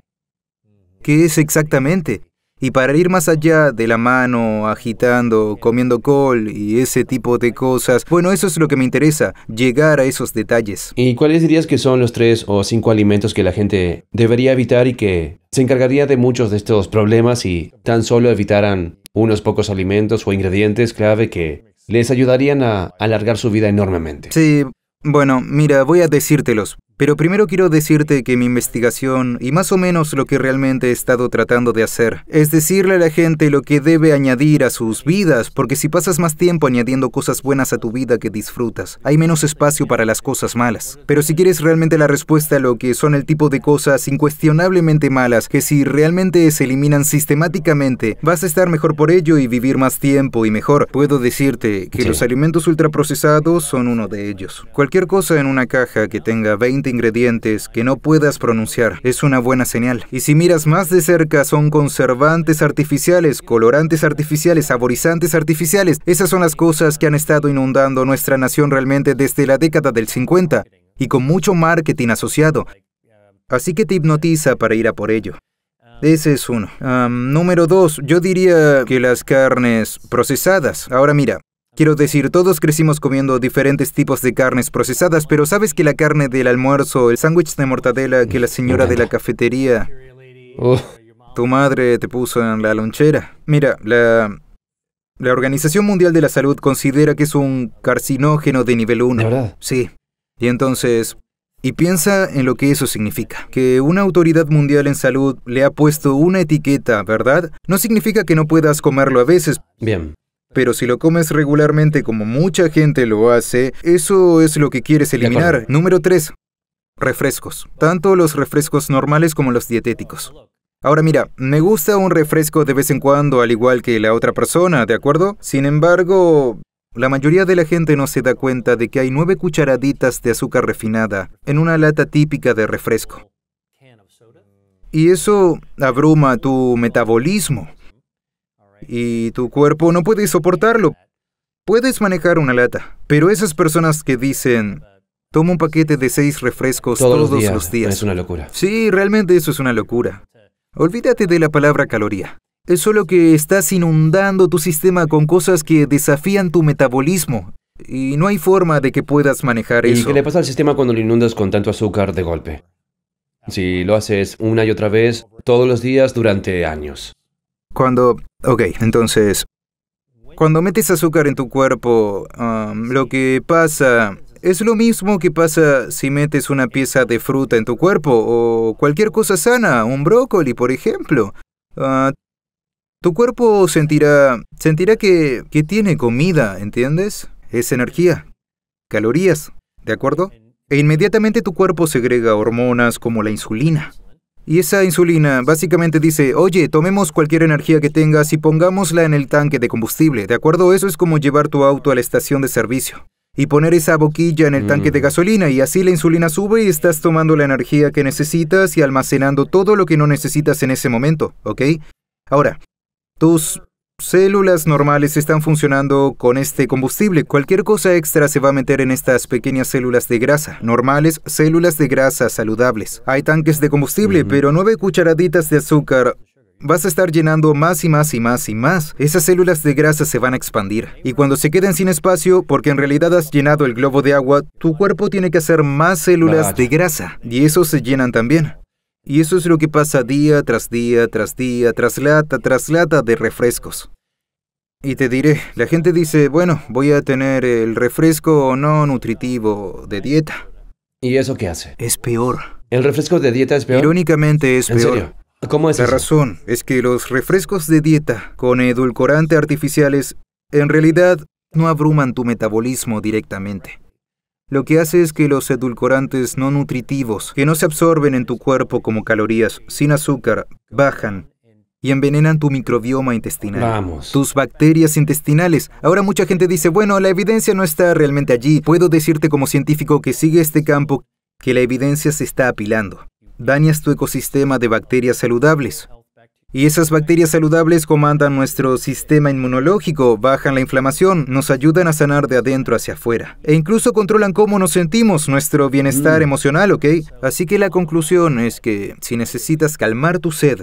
¿Qué es exactamente? Y para ir más allá de la mano, agitando, comiendo col y ese tipo de cosas, bueno, eso es lo que me interesa, llegar a esos detalles. ¿Y cuáles dirías que son los tres o cinco alimentos que la gente debería evitar y que se encargaría de muchos de estos problemas y tan solo evitaran unos pocos alimentos o ingredientes clave que les ayudarían a alargar su vida enormemente? Sí, bueno, mira, voy a decírtelos. Pero primero quiero decirte que mi investigación, y más o menos lo que realmente he estado tratando de hacer, es decirle a la gente lo que debe añadir a sus vidas, porque si pasas más tiempo añadiendo cosas buenas a tu vida que disfrutas, hay menos espacio para las cosas malas. Pero si quieres realmente la respuesta a lo que son el tipo de cosas incuestionablemente malas, que si realmente se eliminan sistemáticamente, vas a estar mejor por ello y vivir más tiempo y mejor, puedo decirte que los alimentos ultraprocesados son uno de ellos. Cualquier cosa en una caja que tenga 20 ingredientes que no puedas pronunciar es una buena señal. Y si miras más de cerca, son conservantes artificiales, colorantes artificiales, saborizantes artificiales. Esas son las cosas que han estado inundando nuestra nación realmente desde la década del 50 y con mucho marketing asociado. Así que te hipnotiza para ir a por ello. Ese es uno. número dos, yo diría que las carnes procesadas. Ahora mira, Quiero decir, todos crecimos comiendo diferentes tipos de carnes procesadas, pero sabes que la carne del almuerzo, el sándwich de mortadela que la señora de la cafetería, tu madre te puso en la lonchera. Mira, la la Organización Mundial de la Salud considera que es un carcinógeno de nivel 1. verdad? Sí. Y entonces, y piensa en lo que eso significa. Que una autoridad mundial en salud le ha puesto una etiqueta, ¿verdad? No significa que no puedas comerlo a veces. Bien pero si lo comes regularmente como mucha gente lo hace, eso es lo que quieres eliminar. Número 3. Refrescos. Tanto los refrescos normales como los dietéticos. Ahora mira, me gusta un refresco de vez en cuando al igual que la otra persona, ¿de acuerdo? Sin embargo, la mayoría de la gente no se da cuenta de que hay nueve cucharaditas de azúcar refinada en una lata típica de refresco. Y eso abruma tu metabolismo y tu cuerpo no puede soportarlo. Puedes manejar una lata, pero esas personas que dicen, toma un paquete de seis refrescos todos, los, días. Es una locura. Sí, realmente eso es una locura. Olvídate de la palabra caloría. Es solo que estás inundando tu sistema con cosas que desafían tu metabolismo y no hay forma de que puedas manejar eso. ¿Y qué le pasa al sistema cuando lo inundas con tanto azúcar de golpe? Si lo haces una y otra vez, todos los días durante años. Cuando Ok, entonces, cuando metes azúcar en tu cuerpo, um, lo que pasa es lo mismo que pasa si metes una pieza de fruta en tu cuerpo o cualquier cosa sana, un brócoli, por ejemplo. Ah, tu cuerpo sentirá, sentirá que, que tiene comida, ¿entiendes? Es energía, calorías, ¿de acuerdo? E inmediatamente tu cuerpo segrega hormonas como la insulina. Y esa insulina básicamente dice, oye, tomemos cualquier energía que tengas y pongámosla en el tanque de combustible, ¿de acuerdo? Eso es como llevar tu auto a la estación de servicio y poner esa boquilla en el tanque de mm. gasolina y así la insulina sube y estás tomando la energía que necesitas y almacenando todo lo que no necesitas en ese momento, ¿ok? Ahora, tus células normales están funcionando con este combustible. Cualquier cosa extra se va a meter en estas pequeñas células de grasa. Normales, células de grasa saludables. Hay tanques de combustible, pero nueve cucharaditas de azúcar vas a estar llenando más y más y más y más. Esas células de grasa se van a expandir. Y cuando se queden sin espacio, porque en realidad has llenado el globo de agua, tu cuerpo tiene que hacer más células de grasa. Y esos se llenan también. Y eso es lo que pasa día tras día, tras día, tras lata, tras lata de refrescos. Y te diré, la gente dice, bueno, voy a tener el refresco no nutritivo de dieta. ¿Y eso qué hace? Es peor. ¿El refresco de dieta es peor? Irónicamente es peor. Serio? ¿Cómo es La razón es que los refrescos de dieta con edulcorantes artificiales en realidad no abruman tu metabolismo directamente. Lo que hace es que los edulcorantes no nutritivos, que no se absorben en tu cuerpo como calorías, sin azúcar, bajan y envenenan tu microbioma intestinal. Vamos. Tus bacterias intestinales. Ahora mucha gente dice, bueno, la evidencia no está realmente allí. Puedo decirte como científico que sigue este campo que la evidencia se está apilando. Dañas tu ecosistema de bacterias saludables. Y esas bacterias saludables comandan nuestro sistema inmunológico, bajan la inflamación, nos ayudan a sanar de adentro hacia afuera. E incluso controlan cómo nos sentimos, nuestro bienestar mm. emocional, ¿ok? Así que la conclusión es que si necesitas calmar tu sed,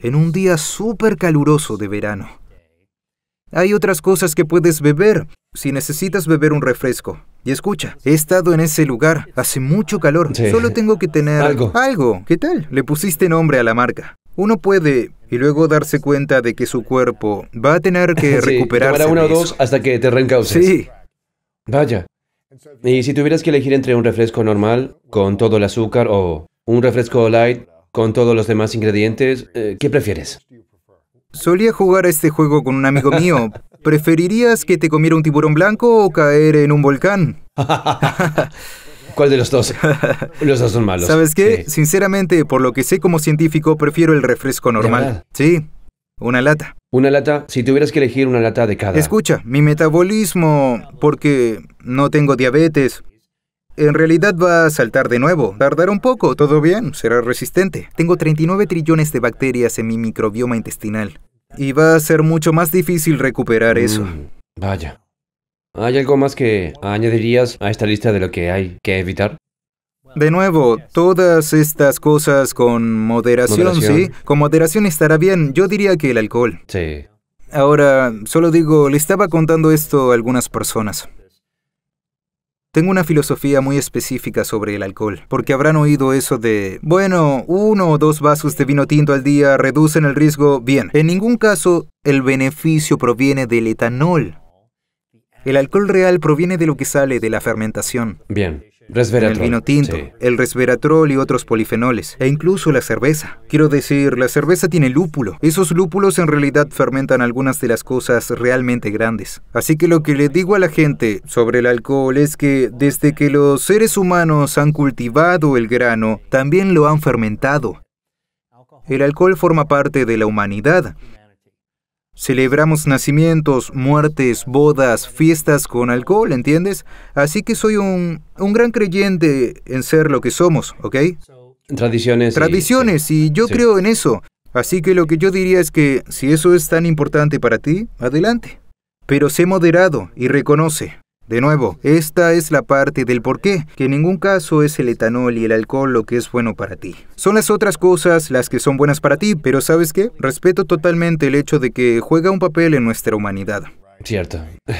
en un día súper caluroso de verano, hay otras cosas que puedes beber, si necesitas beber un refresco. Y escucha, he estado en ese lugar, hace mucho calor, solo tengo que tener algo. algo. ¿Qué tal? Le pusiste nombre a la marca. Uno puede y luego darse cuenta de que su cuerpo va a tener que sí, recuperarse. Para uno o dos hasta que te reencauces. Sí. Vaya. Y si tuvieras que elegir entre un refresco normal con todo el azúcar o un refresco light con todos los demás ingredientes, eh, ¿qué prefieres? Solía jugar a este juego con un amigo mío, ¿Preferirías que te comiera un tiburón blanco o caer en un volcán? ¿Cuál de los dos? Los dos son malos. ¿Sabes qué? Sinceramente, por lo que sé como científico, prefiero el refresco normal. Sí, una lata. Una lata, si tuvieras que elegir una lata de cada. Escucha, mi metabolismo, porque no tengo diabetes, en realidad va a saltar de nuevo. Tardará un poco, todo bien, será resistente. Tengo 39 trillones de bacterias en mi microbioma intestinal. Y va a ser mucho más difícil recuperar mm, eso. vaya. ¿Hay algo más que añadirías a esta lista de lo que hay que evitar? De nuevo, todas estas cosas con moderación, ¿sí? Con moderación estará bien. Yo diría que el alcohol. Sí. Ahora, solo digo, le estaba contando esto a algunas personas. Tengo una filosofía muy específica sobre el alcohol, porque habrán oído eso de, bueno, uno o dos vasos de vino tinto al día reducen el riesgo bien. En ningún caso, el beneficio proviene del etanol, el alcohol real proviene de lo que sale de la fermentación. Bien. Resveratrol. el vino tinto, el resveratrol y otros polifenoles, e incluso la cerveza. Quiero decir, la cerveza tiene lúpulo. Esos lúpulos en realidad fermentan algunas de las cosas realmente grandes. Así que lo que le digo a la gente sobre el alcohol es que desde que los seres humanos han cultivado el grano, también lo han fermentado. El alcohol forma parte de la humanidad. Celebramos nacimientos, muertes, bodas, fiestas con alcohol, ¿entiendes? Así que soy un, gran creyente en ser lo que somos, ¿ok? Tradiciones. Tradiciones, y, yo creo en eso. Así que lo que yo diría es que si eso es tan importante para ti, adelante. Pero sé moderado y reconoce, de nuevo, esta es la parte del por qué, que en ningún caso es el etanol y el alcohol lo que es bueno para ti. Son las otras cosas las que son buenas para ti, pero ¿sabes qué? Respeto totalmente el hecho de que juega un papel en nuestra humanidad. Cierto.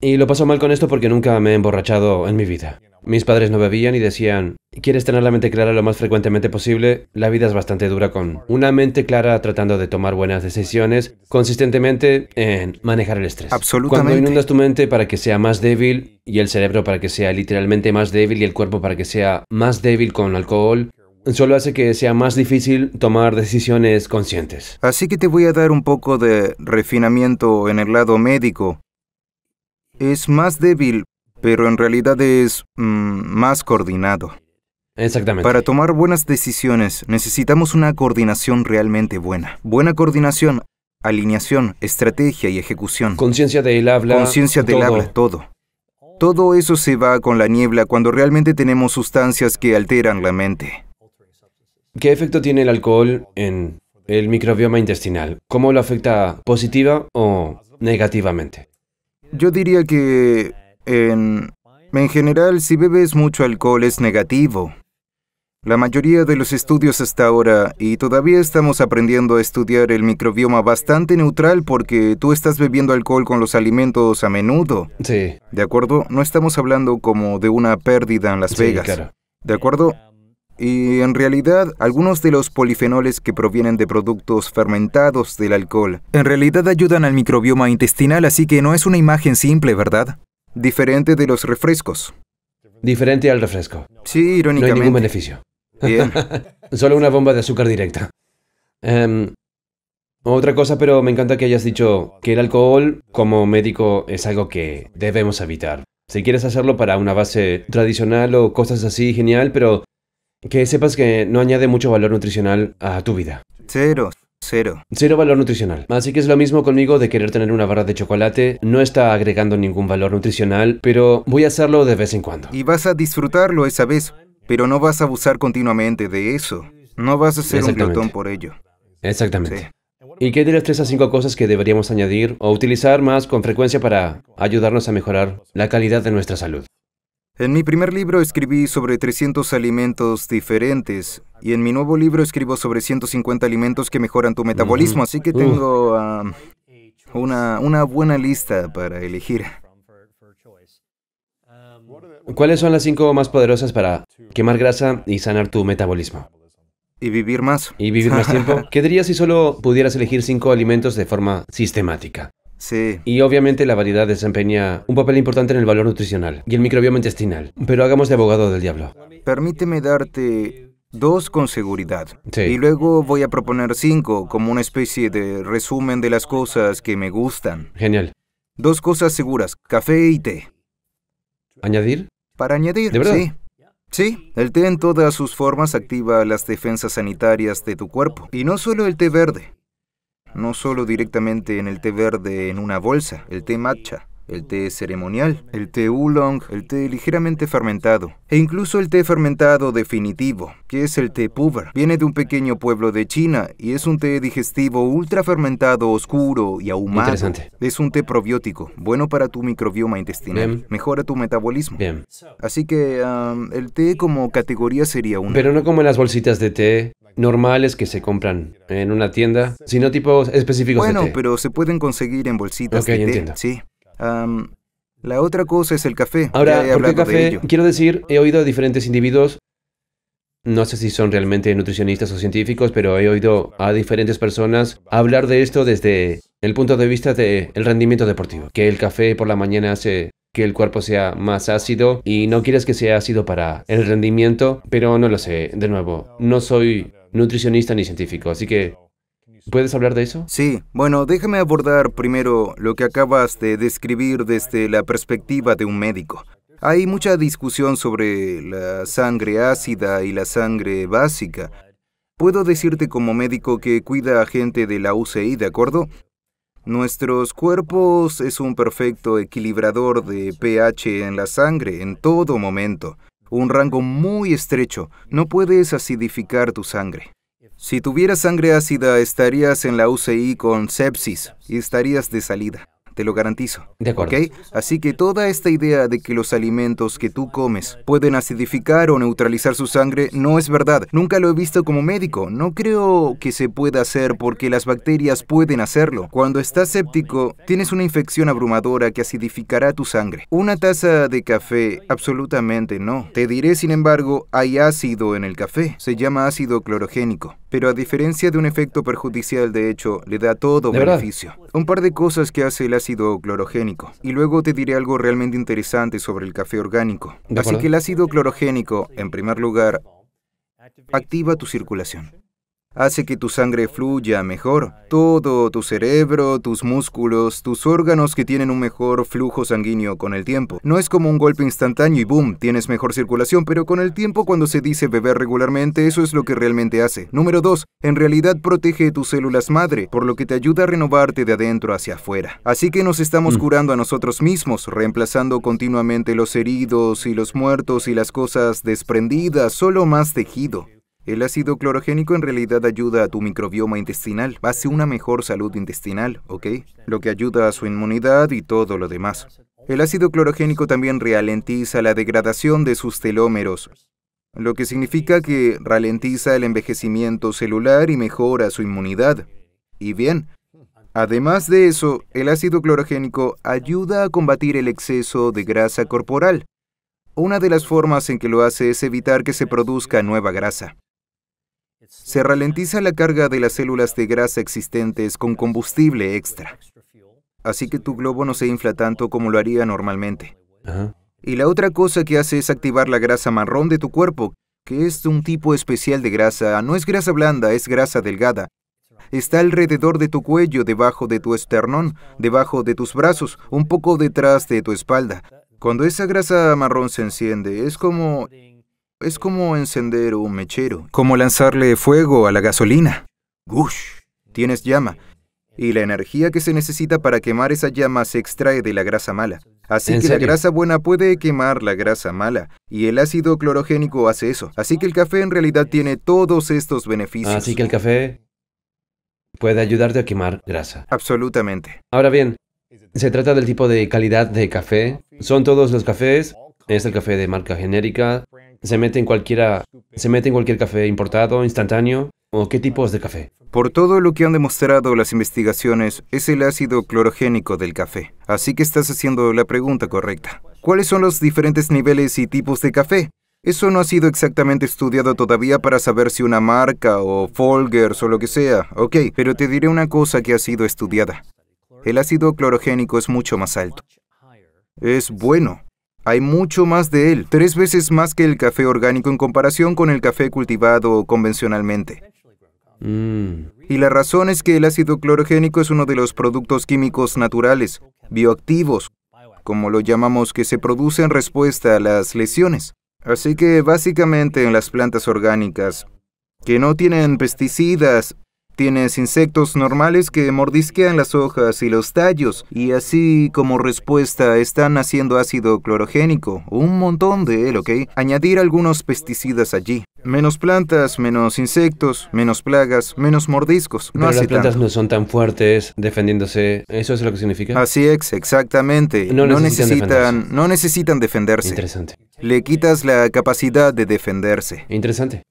Y lo paso mal con esto porque nunca me he emborrachado en mi vida. Mis padres no bebían y decían, ¿quieres tener la mente clara lo más frecuentemente posible? La vida es bastante dura con una mente clara tratando de tomar buenas decisiones consistentemente en manejar el estrés. Absolutamente. Cuando inundas tu mente para que sea más débil y el cerebro para que sea literalmente más débil y el cuerpo para que sea más débil con alcohol, solo hace que sea más difícil tomar decisiones conscientes. Así que te voy a dar un poco de refinamiento en el lado médico. Es más débil pero en realidad es mm, más coordinado. Exactamente. Para tomar buenas decisiones necesitamos una coordinación realmente buena. Buena coordinación, alineación, estrategia y ejecución. Conciencia del habla. Conciencia del habla, todo. Todo eso se va con la niebla cuando realmente tenemos sustancias que alteran la mente. ¿Qué efecto tiene el alcohol en el microbioma intestinal? ¿Cómo lo afecta positiva o negativamente? Yo diría que en, en general, si bebes mucho alcohol es negativo. La mayoría de los estudios hasta ahora, y todavía estamos aprendiendo a estudiar el microbioma bastante neutral porque tú estás bebiendo alcohol con los alimentos a menudo. Sí. ¿De acuerdo? No estamos hablando como de una pérdida en Las Vegas. claro. ¿De acuerdo? Y en realidad, algunos de los polifenoles que provienen de productos fermentados del alcohol, en realidad ayudan al microbioma intestinal, así que no es una imagen simple, ¿verdad? Diferente de los refrescos. Diferente al refresco. Sí, irónicamente. No hay ningún beneficio. Bien. Solo una bomba de azúcar directa. Em, otra cosa, pero me encanta que hayas dicho que el alcohol como médico es algo que debemos evitar. Si quieres hacerlo para una base tradicional o cosas así, genial, pero que sepas que no añade mucho valor nutricional a tu vida. Cero. Cero. Cero valor nutricional. Así que es lo mismo conmigo de querer tener una barra de chocolate. No está agregando ningún valor nutricional, pero voy a hacerlo de vez en cuando. Y vas a disfrutarlo esa vez, pero no vas a abusar continuamente de eso. No vas a ser un glotón por ello. Exactamente. ¿Y qué de las tres a cinco cosas que deberíamos añadir o utilizar más con frecuencia para ayudarnos a mejorar la calidad de nuestra salud? En mi primer libro escribí sobre 300 alimentos diferentes y en mi nuevo libro escribo sobre 150 alimentos que mejoran tu metabolismo, así que tengo una, una buena lista para elegir. ¿Cuáles son las cinco más poderosas para quemar grasa y sanar tu metabolismo? Y vivir más. ¿Y vivir más tiempo? ¿Qué dirías si solo pudieras elegir cinco alimentos de forma sistemática? Sí. Y obviamente la variedad desempeña un papel importante en el valor nutricional y el microbioma intestinal. Pero hagamos de abogado del diablo. Permíteme darte dos con seguridad. Sí. Y luego voy a proponer cinco como una especie de resumen de las cosas que me gustan. Genial. Dos cosas seguras, café y té. ¿Añadir? Para añadir, ¿De verdad? sí. Sí, el té en todas sus formas activa las defensas sanitarias de tu cuerpo. Y no solo el té verde no solo directamente en el té verde en una bolsa, el té matcha, el té ceremonial, el té oolong, el té ligeramente fermentado, e incluso el té fermentado definitivo, que es el té puber. Viene de un pequeño pueblo de China y es un té digestivo ultra fermentado, oscuro y ahumado. Interesante. Es un té probiótico, bueno para tu microbioma intestinal, mejora tu metabolismo. Bien. Así que el té como categoría sería uno. Pero no como en las bolsitas de té normales que se compran en una tienda, sino tipos específicos bueno, de pero se pueden conseguir en bolsitas Ok, de entiendo. sí. la otra cosa es el café. Ahora, ¿por qué café? Quiero decir, he oído a diferentes individuos, no sé si son realmente nutricionistas o científicos, pero he oído a diferentes personas hablar de esto desde el punto de vista del rendimiento deportivo, que el café por la mañana hace que el cuerpo sea más ácido y no quieres que sea ácido para el rendimiento, pero no lo sé, de nuevo, no soy nutricionista ni científico, así que ¿Puedes hablar de eso? Sí, bueno, déjame abordar primero lo que acabas de describir desde la perspectiva de un médico. Hay mucha discusión sobre la sangre ácida y la sangre básica. Puedo decirte como médico que cuida a gente de la UCI, ¿de acuerdo? Nuestros cuerpos es un perfecto equilibrador de pH en la sangre en todo momento un rango muy estrecho. No puedes acidificar tu sangre. Si tuvieras sangre ácida, estarías en la UCI con sepsis y estarías de salida te lo garantizo. De acuerdo. Así que toda esta idea de que los alimentos que tú comes pueden acidificar o neutralizar su sangre no es verdad. Nunca lo he visto como médico. No creo que se pueda hacer porque las bacterias pueden hacerlo. Cuando estás séptico, tienes una infección abrumadora que acidificará tu sangre. Una taza de café, absolutamente no. Te diré, sin embargo, hay ácido en el café. Se llama ácido clorogénico. Pero a diferencia de un efecto perjudicial, de hecho, le da todo beneficio. Un par de cosas que hace el ácido ácido clorogénico. Y luego te diré algo realmente interesante sobre el café orgánico. Así que el ácido clorogénico, en primer lugar, activa tu circulación hace que tu sangre fluya mejor. Todo tu cerebro, tus músculos, tus órganos que tienen un mejor flujo sanguíneo con el tiempo. No es como un golpe instantáneo y boom, tienes mejor circulación, pero con el tiempo cuando se dice beber regularmente, eso es lo que realmente hace. Número 2. En realidad protege tus células madre, por lo que te ayuda a renovarte de adentro hacia afuera. Así que nos estamos mm. curando a nosotros mismos, reemplazando continuamente los heridos y los muertos y las cosas desprendidas, solo más tejido. El ácido clorogénico en realidad ayuda a tu microbioma intestinal, hace una mejor salud intestinal, ¿ok? Lo que ayuda a su inmunidad y todo lo demás. El ácido clorogénico también ralentiza la degradación de sus telómeros, lo que significa que ralentiza el envejecimiento celular y mejora su inmunidad. Y bien, además de eso, el ácido clorogénico ayuda a combatir el exceso de grasa corporal. Una de las formas en que lo hace es evitar que se produzca nueva grasa se ralentiza la carga de las células de grasa existentes con combustible extra. Así que tu globo no se infla tanto como lo haría normalmente. Y la otra cosa que hace es activar la grasa marrón de tu cuerpo, que es un tipo especial de grasa, no es grasa blanda, es grasa delgada. Está alrededor de tu cuello, debajo de tu esternón, debajo de tus brazos, un poco detrás de tu espalda. Cuando esa grasa marrón se enciende, es como es como encender un mechero. Como lanzarle fuego a la gasolina. Gush, tienes llama. Y la energía que se necesita para quemar esa llama se extrae de la grasa mala. Así que la grasa buena puede quemar la grasa mala. Y el ácido clorogénico hace eso. Así que el café en realidad tiene todos estos beneficios. Así que el café puede ayudarte a quemar grasa. Absolutamente. Ahora bien, se trata del tipo de calidad de café. Son todos los cafés. Es el café de marca genérica se mete en cualquiera, se mete en cualquier café importado, instantáneo o qué tipos de café. Por todo lo que han demostrado las investigaciones, es el ácido clorogénico del café. Así que estás haciendo la pregunta correcta. ¿Cuáles son los diferentes niveles y tipos de café? Eso no ha sido exactamente estudiado todavía para saber si una marca o Folgers o lo que sea. Ok, pero te diré una cosa que ha sido estudiada. El ácido clorogénico es mucho más alto. Es bueno. Hay mucho más de él, tres veces más que el café orgánico en comparación con el café cultivado convencionalmente. Mm. Y la razón es que el ácido clorogénico es uno de los productos químicos naturales, bioactivos, como lo llamamos, que se produce en respuesta a las lesiones. Así que básicamente en las plantas orgánicas, que no tienen pesticidas, Tienes insectos normales que mordisquean las hojas y los tallos y así como respuesta están haciendo ácido clorogénico, un montón de él, ¿ok? Añadir algunos pesticidas allí. Menos plantas, menos insectos, menos plagas, menos mordiscos. No Pero las plantas no son tan fuertes defendiéndose. ¿Eso es lo que significa? Así es, exactamente. No, necesitan, no necesitan defenderse. Interesante. Le quitas la capacidad de defenderse. Interesante.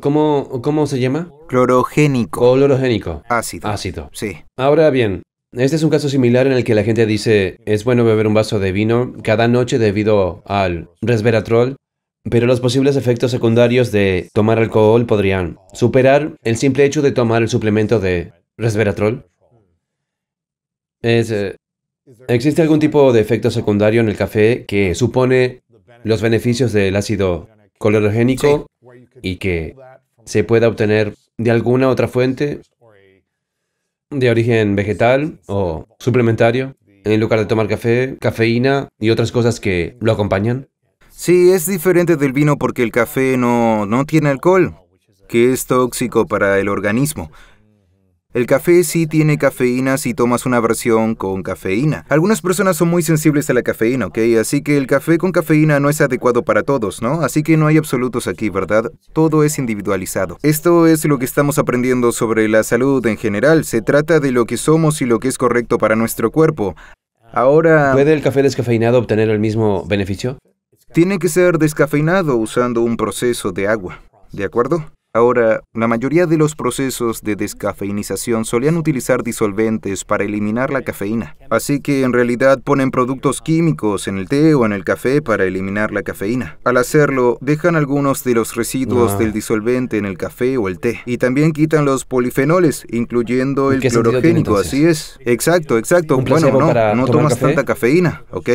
¿Cómo, ¿Cómo se llama? Clorogénico. Clorogénico. Ácido. Ácido. Sí. Ahora bien, este es un caso similar en el que la gente dice es bueno beber un vaso de vino cada noche debido al resveratrol, pero los posibles efectos secundarios de tomar alcohol podrían superar el simple hecho de tomar el suplemento de resveratrol. Eh, ¿Existe algún tipo de efecto secundario en el café que supone los beneficios del ácido colorogénico y que se pueda obtener de alguna otra fuente de origen vegetal o suplementario en lugar de tomar café, cafeína y otras cosas que lo acompañan? Sí, es diferente del vino porque el café no, no tiene alcohol, que es tóxico para el organismo. El café sí tiene cafeína si tomas una versión con cafeína. Algunas personas son muy sensibles a la cafeína, ¿ok? Así que el café con cafeína no es adecuado para todos, ¿no? Así que no hay absolutos aquí, ¿verdad? Todo es individualizado. Esto es lo que estamos aprendiendo sobre la salud en general. Se trata de lo que somos y lo que es correcto para nuestro cuerpo. Ahora... ¿Puede el café descafeinado obtener el mismo beneficio? Tiene que ser descafeinado usando un proceso de agua, ¿de acuerdo? Ahora, la mayoría de los procesos de descafeinización solían utilizar disolventes para eliminar la cafeína. Así que en realidad ponen productos químicos en el té o en el café para eliminar la cafeína. Al hacerlo, dejan algunos de los residuos ah. del disolvente en el café o el té. Y también quitan los polifenoles, incluyendo el clorogénico. Así es. Exacto, exacto. bueno, no, tomas tanta cafeína, ¿ok?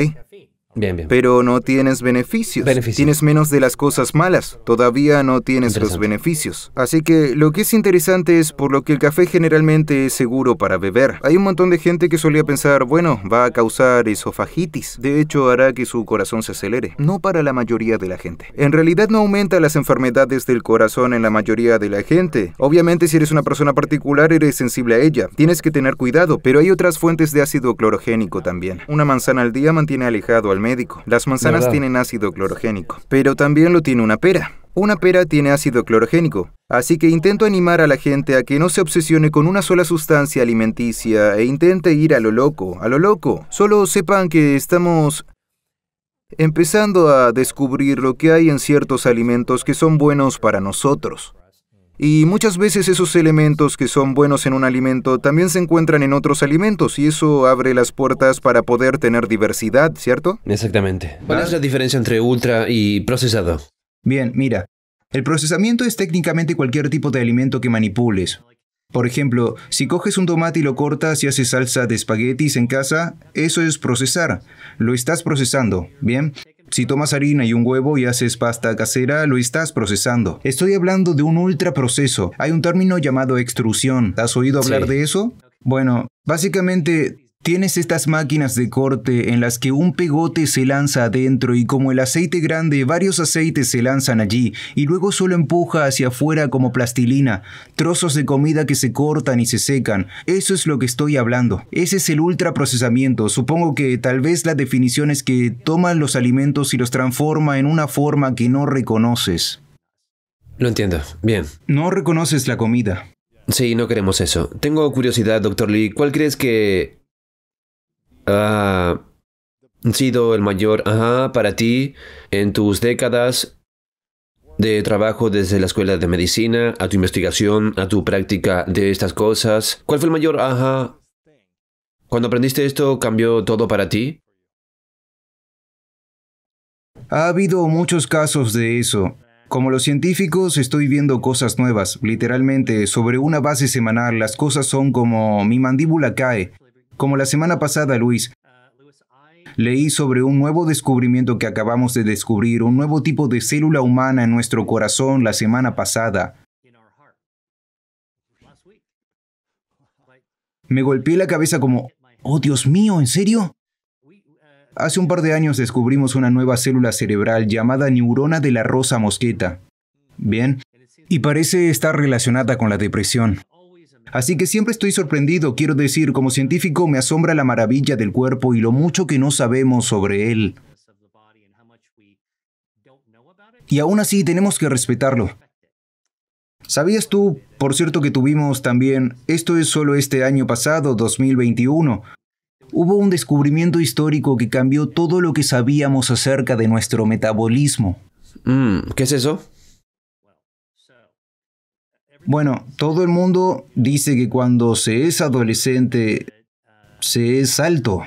Pero no tienes beneficios. beneficios. Tienes menos de las cosas malas. Todavía no tienes los beneficios. Así que lo que es interesante es por lo que el café generalmente es seguro para beber. Hay un montón de gente que solía pensar, bueno, va a causar esofagitis. De hecho, hará que su corazón se acelere. No para la mayoría de la gente. En realidad no aumenta las enfermedades del corazón en la mayoría de la gente. Obviamente si eres una persona particular eres sensible a ella. Tienes que tener cuidado, pero hay otras fuentes de ácido clorogénico también. Una manzana al día mantiene alejado al médico. Las manzanas tienen ácido clorogénico, pero también lo tiene una pera. Una pera tiene ácido clorogénico, así que intento animar a la gente a que no se obsesione con una sola sustancia alimenticia e intente ir a lo loco, a lo loco. Solo sepan que estamos empezando a descubrir lo que hay en ciertos alimentos que son buenos para nosotros. Y muchas veces esos elementos que son buenos en un alimento también se encuentran en otros alimentos y eso abre las puertas para poder tener diversidad, ¿cierto? Exactamente. ¿Cuál es la diferencia entre ultra y procesado? Bien, mira, el procesamiento es técnicamente cualquier tipo de alimento que manipules. Por ejemplo, si coges un tomate y lo cortas y haces salsa de espaguetis en casa, eso es procesar. Lo estás procesando, ¿bien? Si tomas harina y un huevo y haces pasta casera, lo estás procesando. Estoy hablando de un ultraproceso. Hay un término llamado extrusión. ¿Has oído hablar de eso? Bueno, básicamente Tienes estas máquinas de corte en las que un pegote se lanza adentro y como el aceite grande varios aceites se lanzan allí y luego solo empuja hacia afuera como plastilina, trozos de comida que se cortan y se secan. Eso es lo que estoy hablando. Ese es el ultraprocesamiento. Supongo que tal vez la definición es que toman los alimentos y los transforma en una forma que no reconoces. Lo entiendo. Bien. No reconoces la comida. Sí, no queremos eso. Tengo curiosidad, doctor Lee. ¿Cuál crees que Ah, ha sido el mayor ajá para ti en tus décadas de trabajo desde la escuela de medicina, a tu investigación, a tu práctica de estas cosas? ¿Cuál fue el mayor ajá? Cuando aprendiste esto, ¿cambió todo para ti? Ha habido muchos casos de eso. Como los científicos estoy viendo cosas nuevas, literalmente, sobre una base semanal las cosas son como mi mandíbula cae. Como la semana pasada, Luis, leí sobre un nuevo descubrimiento que acabamos de descubrir, un nuevo tipo de célula humana en nuestro corazón la semana pasada. Me golpeé la cabeza como, oh Dios mío, ¿en serio? Hace un par de años descubrimos una nueva célula cerebral llamada neurona de la rosa mosqueta. Bien, y parece estar relacionada con la depresión. Así que siempre estoy sorprendido, quiero decir, como científico me asombra la maravilla del cuerpo y lo mucho que no sabemos sobre él. Y aún así tenemos que respetarlo. ¿Sabías tú, por cierto, que tuvimos también, esto es solo este año pasado, 2021, hubo un descubrimiento histórico que cambió todo lo que sabíamos acerca de nuestro metabolismo? Mm, ¿Qué es eso? Bueno, todo el mundo dice que cuando se es adolescente, se es alto.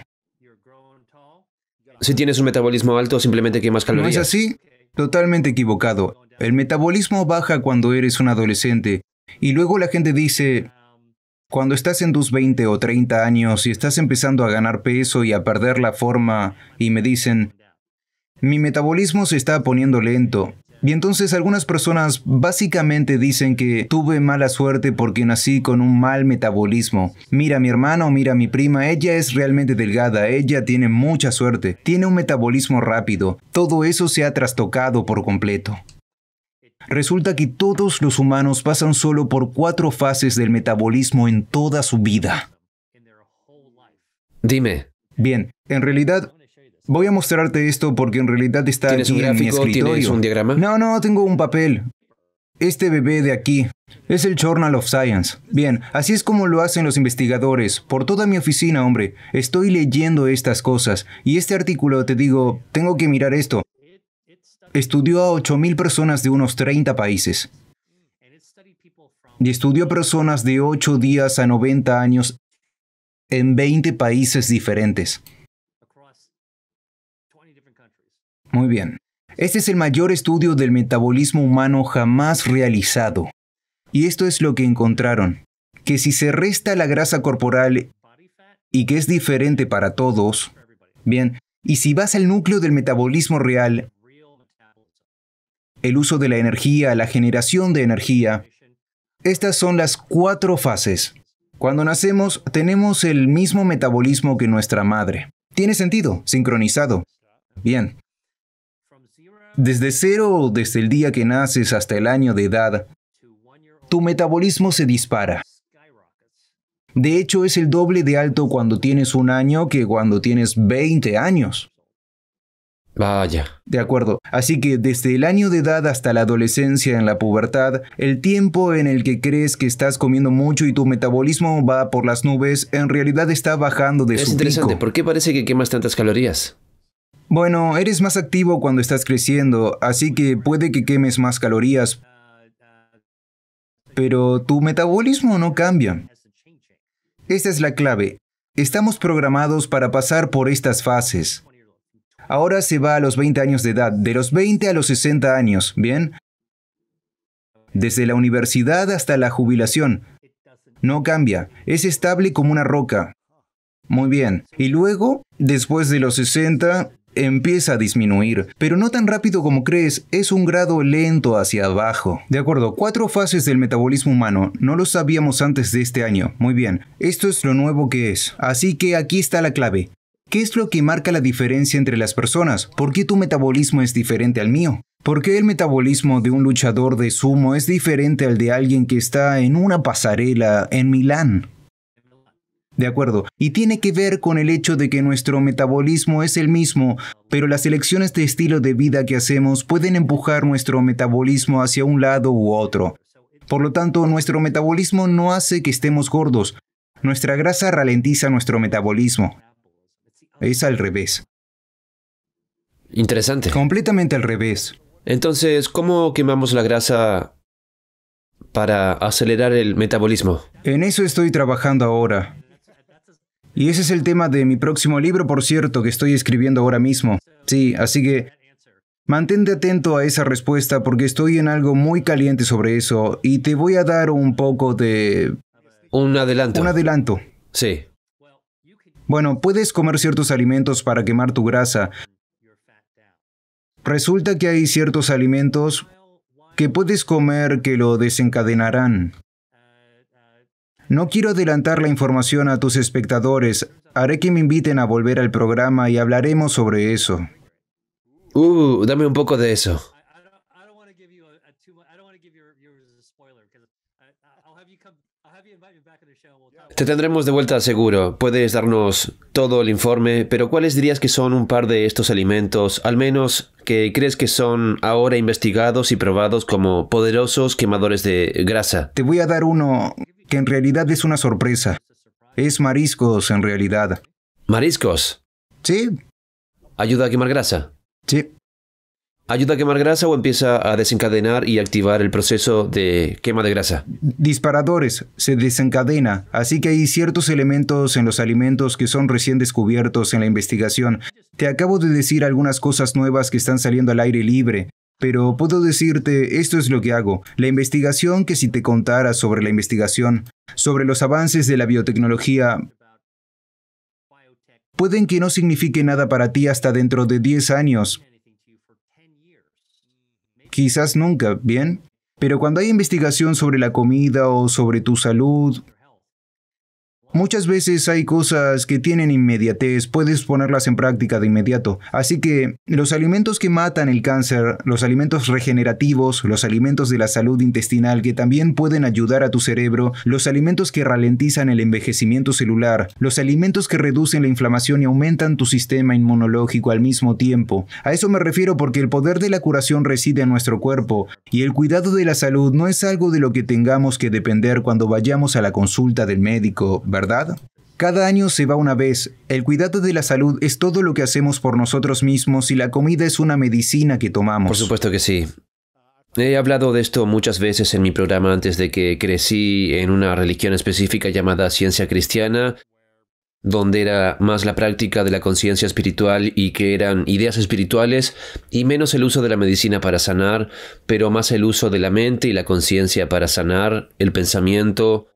Si tienes un metabolismo alto, simplemente quemas calorías. ¿No es así? Totalmente equivocado. El metabolismo baja cuando eres un adolescente. Y luego la gente dice, cuando estás en tus 20 o 30 años y estás empezando a ganar peso y a perder la forma, y me dicen, mi metabolismo se está poniendo lento, y entonces algunas personas básicamente dicen que tuve mala suerte porque nací con un mal metabolismo. Mira a mi hermana o mira a mi prima, ella es realmente delgada, ella tiene mucha suerte, tiene un metabolismo rápido. Todo eso se ha trastocado por completo. Resulta que todos los humanos pasan solo por cuatro fases del metabolismo en toda su vida. Dime. Bien, en realidad voy a mostrarte esto porque en realidad está en mi escritorio. un diagrama? No, no, tengo un papel. Este bebé de aquí es el Journal of Science. Bien, así es como lo hacen los investigadores. Por toda mi oficina, hombre, estoy leyendo estas cosas. Y este artículo, te digo, tengo que mirar esto. Estudió a 8.000 personas de unos 30 países. Y estudió personas de 8 días a 90 años en 20 países diferentes. Muy bien. Este es el mayor estudio del metabolismo humano jamás realizado. Y esto es lo que encontraron, que si se resta la grasa corporal y que es diferente para todos, bien, y si vas al núcleo del metabolismo real, el uso de la energía, la generación de energía, estas son las cuatro fases. Cuando nacemos tenemos el mismo metabolismo que nuestra madre. Tiene sentido, sincronizado. Bien, desde cero, desde el día que naces hasta el año de edad, tu metabolismo se dispara. De hecho, es el doble de alto cuando tienes un año que cuando tienes 20 años. Vaya. De acuerdo. Así que desde el año de edad hasta la adolescencia en la pubertad, el tiempo en el que crees que estás comiendo mucho y tu metabolismo va por las nubes, en realidad está bajando de su pico. Es interesante, ¿por qué parece que quemas tantas calorías? Bueno, eres más activo cuando estás creciendo, así que puede que quemes más calorías, pero tu metabolismo no cambia. Esta es la clave. Estamos programados para pasar por estas fases. Ahora se va a los 20 años de edad, de los 20 a los 60 años, ¿bien? Desde la universidad hasta la jubilación. No cambia, es estable como una roca. Muy bien. Y luego, después de los 60, empieza a disminuir, pero no tan rápido como crees, es un grado lento hacia abajo. De acuerdo, cuatro fases del metabolismo humano, no lo sabíamos antes de este año. Muy bien, esto es lo nuevo que es. Así que aquí está la clave. ¿Qué es lo que marca la diferencia entre las personas? ¿Por qué tu metabolismo es diferente al mío? ¿Por qué el metabolismo de un luchador de sumo es diferente al de alguien que está en una pasarela en Milán? De acuerdo, y tiene que ver con el hecho de que nuestro metabolismo es el mismo, pero las elecciones de estilo de vida que hacemos pueden empujar nuestro metabolismo hacia un lado u otro. Por lo tanto, nuestro metabolismo no hace que estemos gordos. Nuestra grasa ralentiza nuestro metabolismo. Es al revés. Interesante. Completamente al revés. Entonces, ¿cómo quemamos la grasa para acelerar el metabolismo? En eso estoy trabajando ahora. Y ese es el tema de mi próximo libro, por cierto, que estoy escribiendo ahora mismo. Sí, así que mantente atento a esa respuesta porque estoy en algo muy caliente sobre eso y te voy a dar un poco de... Un adelanto. Un adelanto. Sí. Bueno, puedes comer ciertos alimentos para quemar tu grasa. Resulta que hay ciertos alimentos que puedes comer que lo desencadenarán. No quiero adelantar la información a tus espectadores. Haré que me inviten a volver al programa y hablaremos sobre eso. Uh, dame un poco de eso. Te tendremos de vuelta seguro. Puedes darnos todo el informe, pero ¿cuáles dirías que son un par de estos alimentos, al menos que crees que son ahora investigados y probados como poderosos quemadores de grasa? Te voy a dar uno que en realidad es una sorpresa. Es mariscos, en realidad. ¿Mariscos? Sí. ¿Ayuda a quemar grasa? Sí. ¿Ayuda a quemar grasa o empieza a desencadenar y activar el proceso de quema de grasa? Disparadores, se desencadena, así que hay ciertos elementos en los alimentos que son recién descubiertos en la investigación. Te acabo de decir algunas cosas nuevas que están saliendo al aire libre, pero puedo decirte, esto es lo que hago, la investigación que si te contara sobre la investigación, sobre los avances de la biotecnología, pueden que no signifique nada para ti hasta dentro de 10 años. Quizás nunca, ¿bien? Pero cuando hay investigación sobre la comida o sobre tu salud, Muchas veces hay cosas que tienen inmediatez, puedes ponerlas en práctica de inmediato. Así que los alimentos que matan el cáncer, los alimentos regenerativos, los alimentos de la salud intestinal que también pueden ayudar a tu cerebro, los alimentos que ralentizan el envejecimiento celular, los alimentos que reducen la inflamación y aumentan tu sistema inmunológico al mismo tiempo. A eso me refiero porque el poder de la curación reside en nuestro cuerpo y el cuidado de la salud no es algo de lo que tengamos que depender cuando vayamos a la consulta del médico, ¿verdad? ¿verdad? Cada año se va una vez. El cuidado de la salud es todo lo que hacemos por nosotros mismos y la comida es una medicina que tomamos. Por supuesto que sí. He hablado de esto muchas veces en mi programa antes de que crecí en una religión específica llamada ciencia cristiana, donde era más la práctica de la conciencia espiritual y que eran ideas espirituales y menos el uso de la medicina para sanar, pero más el uso de la mente y la conciencia para sanar, el pensamiento,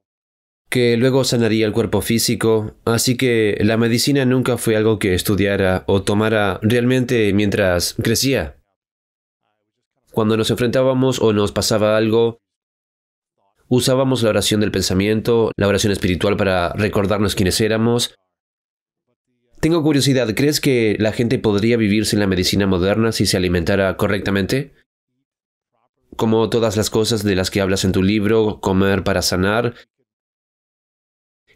que luego sanaría el cuerpo físico, así que la medicina nunca fue algo que estudiara o tomara realmente mientras crecía. Cuando nos enfrentábamos o nos pasaba algo, usábamos la oración del pensamiento, la oración espiritual para recordarnos quiénes éramos. Tengo curiosidad, ¿crees que la gente podría vivir sin la medicina moderna si se alimentara correctamente? Como todas las cosas de las que hablas en tu libro, comer para sanar,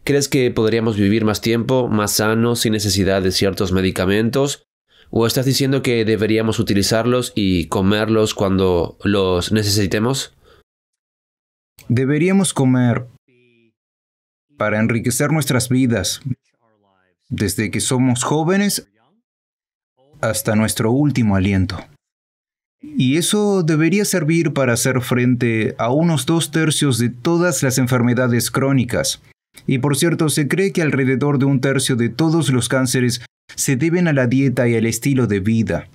¿Crees que podríamos vivir más tiempo, más sano, sin necesidad de ciertos medicamentos? ¿O estás diciendo que deberíamos utilizarlos y comerlos cuando los necesitemos? Deberíamos comer para enriquecer nuestras vidas, desde que somos jóvenes hasta nuestro último aliento. Y eso debería servir para hacer frente a unos dos tercios de todas las enfermedades crónicas, y por cierto, se cree que alrededor de un tercio de todos los cánceres se deben a la dieta y al estilo de vida.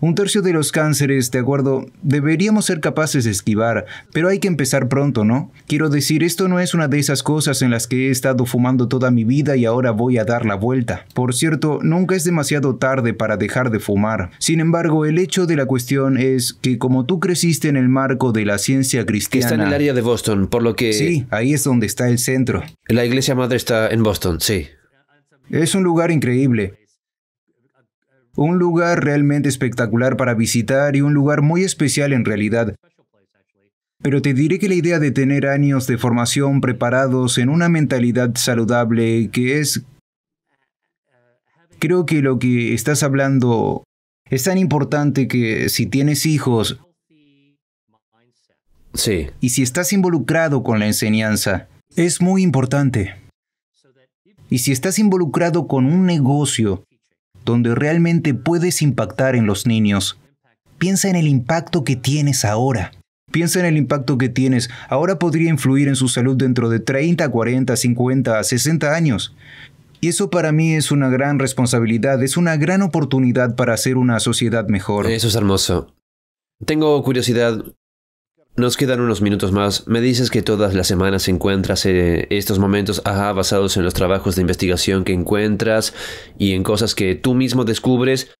Un tercio de los cánceres, de acuerdo, deberíamos ser capaces de esquivar, pero hay que empezar pronto, ¿no? Quiero decir, esto no es una de esas cosas en las que he estado fumando toda mi vida y ahora voy a dar la vuelta. Por cierto, nunca es demasiado tarde para dejar de fumar. Sin embargo, el hecho de la cuestión es que como tú creciste en el marco de la ciencia cristiana... Está en el área de Boston, por lo que... Sí, ahí es donde está el centro. La iglesia madre está en Boston, sí. Es un lugar increíble. Un lugar realmente espectacular para visitar y un lugar muy especial en realidad. Pero te diré que la idea de tener años de formación preparados en una mentalidad saludable que es... Creo que lo que estás hablando es tan importante que si tienes hijos... Sí. Y si estás involucrado con la enseñanza, es muy importante. Y si estás involucrado con un negocio, donde realmente puedes impactar en los niños. Piensa en el impacto que tienes ahora. Piensa en el impacto que tienes. Ahora podría influir en su salud dentro de 30, 40, 50, 60 años. Y eso para mí es una gran responsabilidad, es una gran oportunidad para hacer una sociedad mejor. Eso es hermoso. Tengo curiosidad nos quedan unos minutos más. Me dices que todas las semanas encuentras eh, estos momentos basados en los trabajos de investigación que encuentras y en cosas que tú mismo descubres.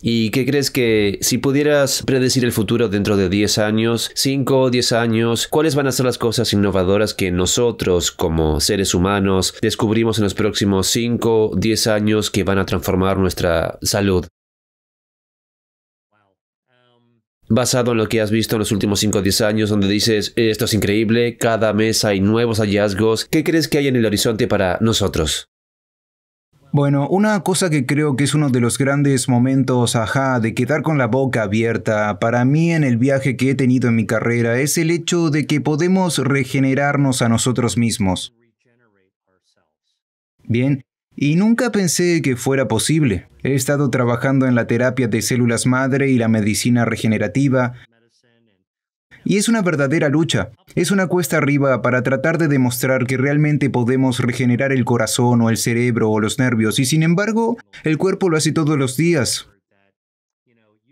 ¿Y qué crees que si pudieras predecir el futuro dentro de 10 años, 5 o 10 años, cuáles van a ser las cosas innovadoras que nosotros como seres humanos descubrimos en los próximos 5 o 10 años que van a transformar nuestra salud? basado en lo que has visto en los últimos 5 o 10 años, donde dices, esto es increíble, cada mes hay nuevos hallazgos, ¿qué crees que hay en el horizonte para nosotros? Bueno, una cosa que creo que es uno de los grandes momentos, ajá, de quedar con la boca abierta para mí en el viaje que he tenido en mi carrera es el hecho de que podemos regenerarnos a nosotros mismos. Bien, y nunca pensé que fuera posible. He estado trabajando en la terapia de células madre y la medicina regenerativa. Y es una verdadera lucha. Es una cuesta arriba para tratar de demostrar que realmente podemos regenerar el corazón o el cerebro o los nervios. Y sin embargo, el cuerpo lo hace todos los días.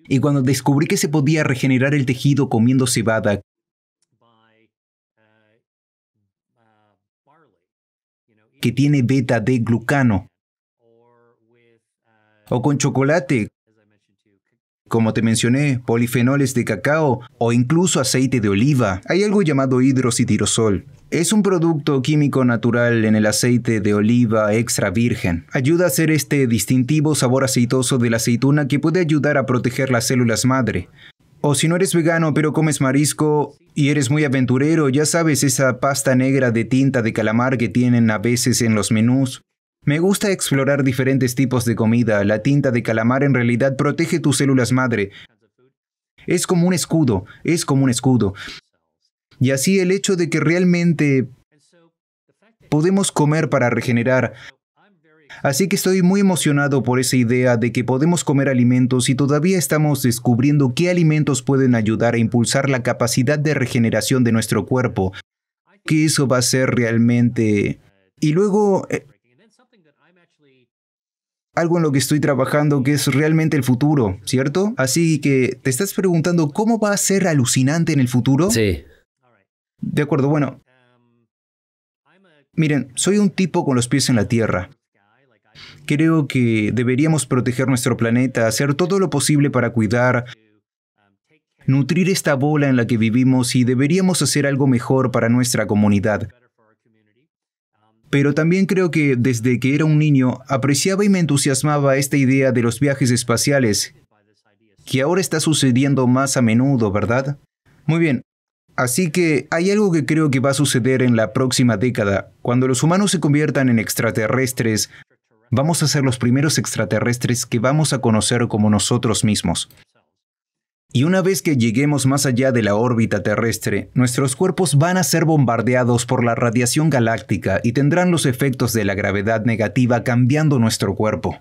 Y cuando descubrí que se podía regenerar el tejido comiendo cebada, que tiene beta de glucano. O con chocolate, como te mencioné, polifenoles de cacao o incluso aceite de oliva. Hay algo llamado hidrocitirosol. Es un producto químico natural en el aceite de oliva extra virgen. Ayuda a hacer este distintivo sabor aceitoso de la aceituna que puede ayudar a proteger las células madre, o si no eres vegano pero comes marisco y eres muy aventurero, ya sabes esa pasta negra de tinta de calamar que tienen a veces en los menús. Me gusta explorar diferentes tipos de comida. La tinta de calamar en realidad protege tus células madre. Es como un escudo, es como un escudo. Y así el hecho de que realmente podemos comer para regenerar, Así que estoy muy emocionado por esa idea de que podemos comer alimentos y todavía estamos descubriendo qué alimentos pueden ayudar a impulsar la capacidad de regeneración de nuestro cuerpo. Que eso va a ser realmente... Y luego... Eh, algo en lo que estoy trabajando que es realmente el futuro, ¿cierto? Así que te estás preguntando cómo va a ser alucinante en el futuro. Sí. De acuerdo, bueno. Miren, soy un tipo con los pies en la tierra. Creo que deberíamos proteger nuestro planeta, hacer todo lo posible para cuidar, nutrir esta bola en la que vivimos y deberíamos hacer algo mejor para nuestra comunidad. Pero también creo que desde que era un niño apreciaba y me entusiasmaba esta idea de los viajes espaciales, que ahora está sucediendo más a menudo, ¿verdad? Muy bien, Así que hay algo que creo que va a suceder en la próxima década, cuando los humanos se conviertan en extraterrestres, vamos a ser los primeros extraterrestres que vamos a conocer como nosotros mismos. Y una vez que lleguemos más allá de la órbita terrestre, nuestros cuerpos van a ser bombardeados por la radiación galáctica y tendrán los efectos de la gravedad negativa cambiando nuestro cuerpo.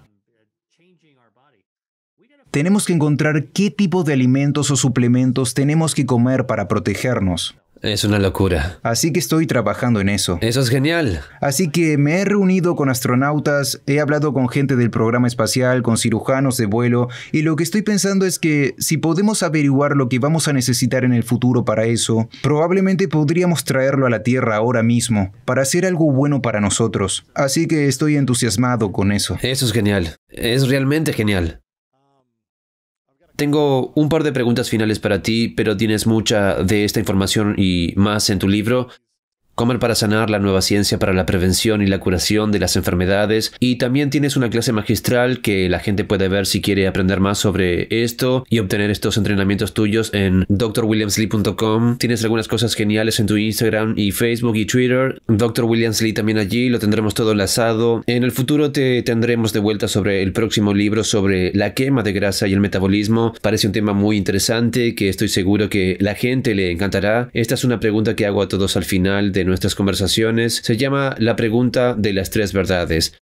Tenemos que encontrar qué tipo de alimentos o suplementos tenemos que comer para protegernos. Es una locura. Así que estoy trabajando en eso. Eso es genial. Así que me he reunido con astronautas, he hablado con gente del programa espacial, con cirujanos de vuelo, y lo que estoy pensando es que si podemos averiguar lo que vamos a necesitar en el futuro para eso, probablemente podríamos traerlo a la Tierra ahora mismo, para hacer algo bueno para nosotros. Así que estoy entusiasmado con eso. Eso es genial. Es realmente genial. Tengo un par de preguntas finales para ti, pero tienes mucha de esta información y más en tu libro. Comer para sanar la nueva ciencia para la prevención y la curación de las enfermedades y también tienes una clase magistral que la gente puede ver si quiere aprender más sobre esto y obtener estos entrenamientos tuyos en drwilliamslee.com. Tienes algunas cosas geniales en tu Instagram y Facebook y Twitter. Dr. Williams también allí, lo tendremos todo enlazado. En el futuro te tendremos de vuelta sobre el próximo libro sobre la quema de grasa y el metabolismo. Parece un tema muy interesante que estoy seguro que la gente le encantará. Esta es una pregunta que hago a todos al final de nuestras conversaciones se llama la pregunta de las tres verdades.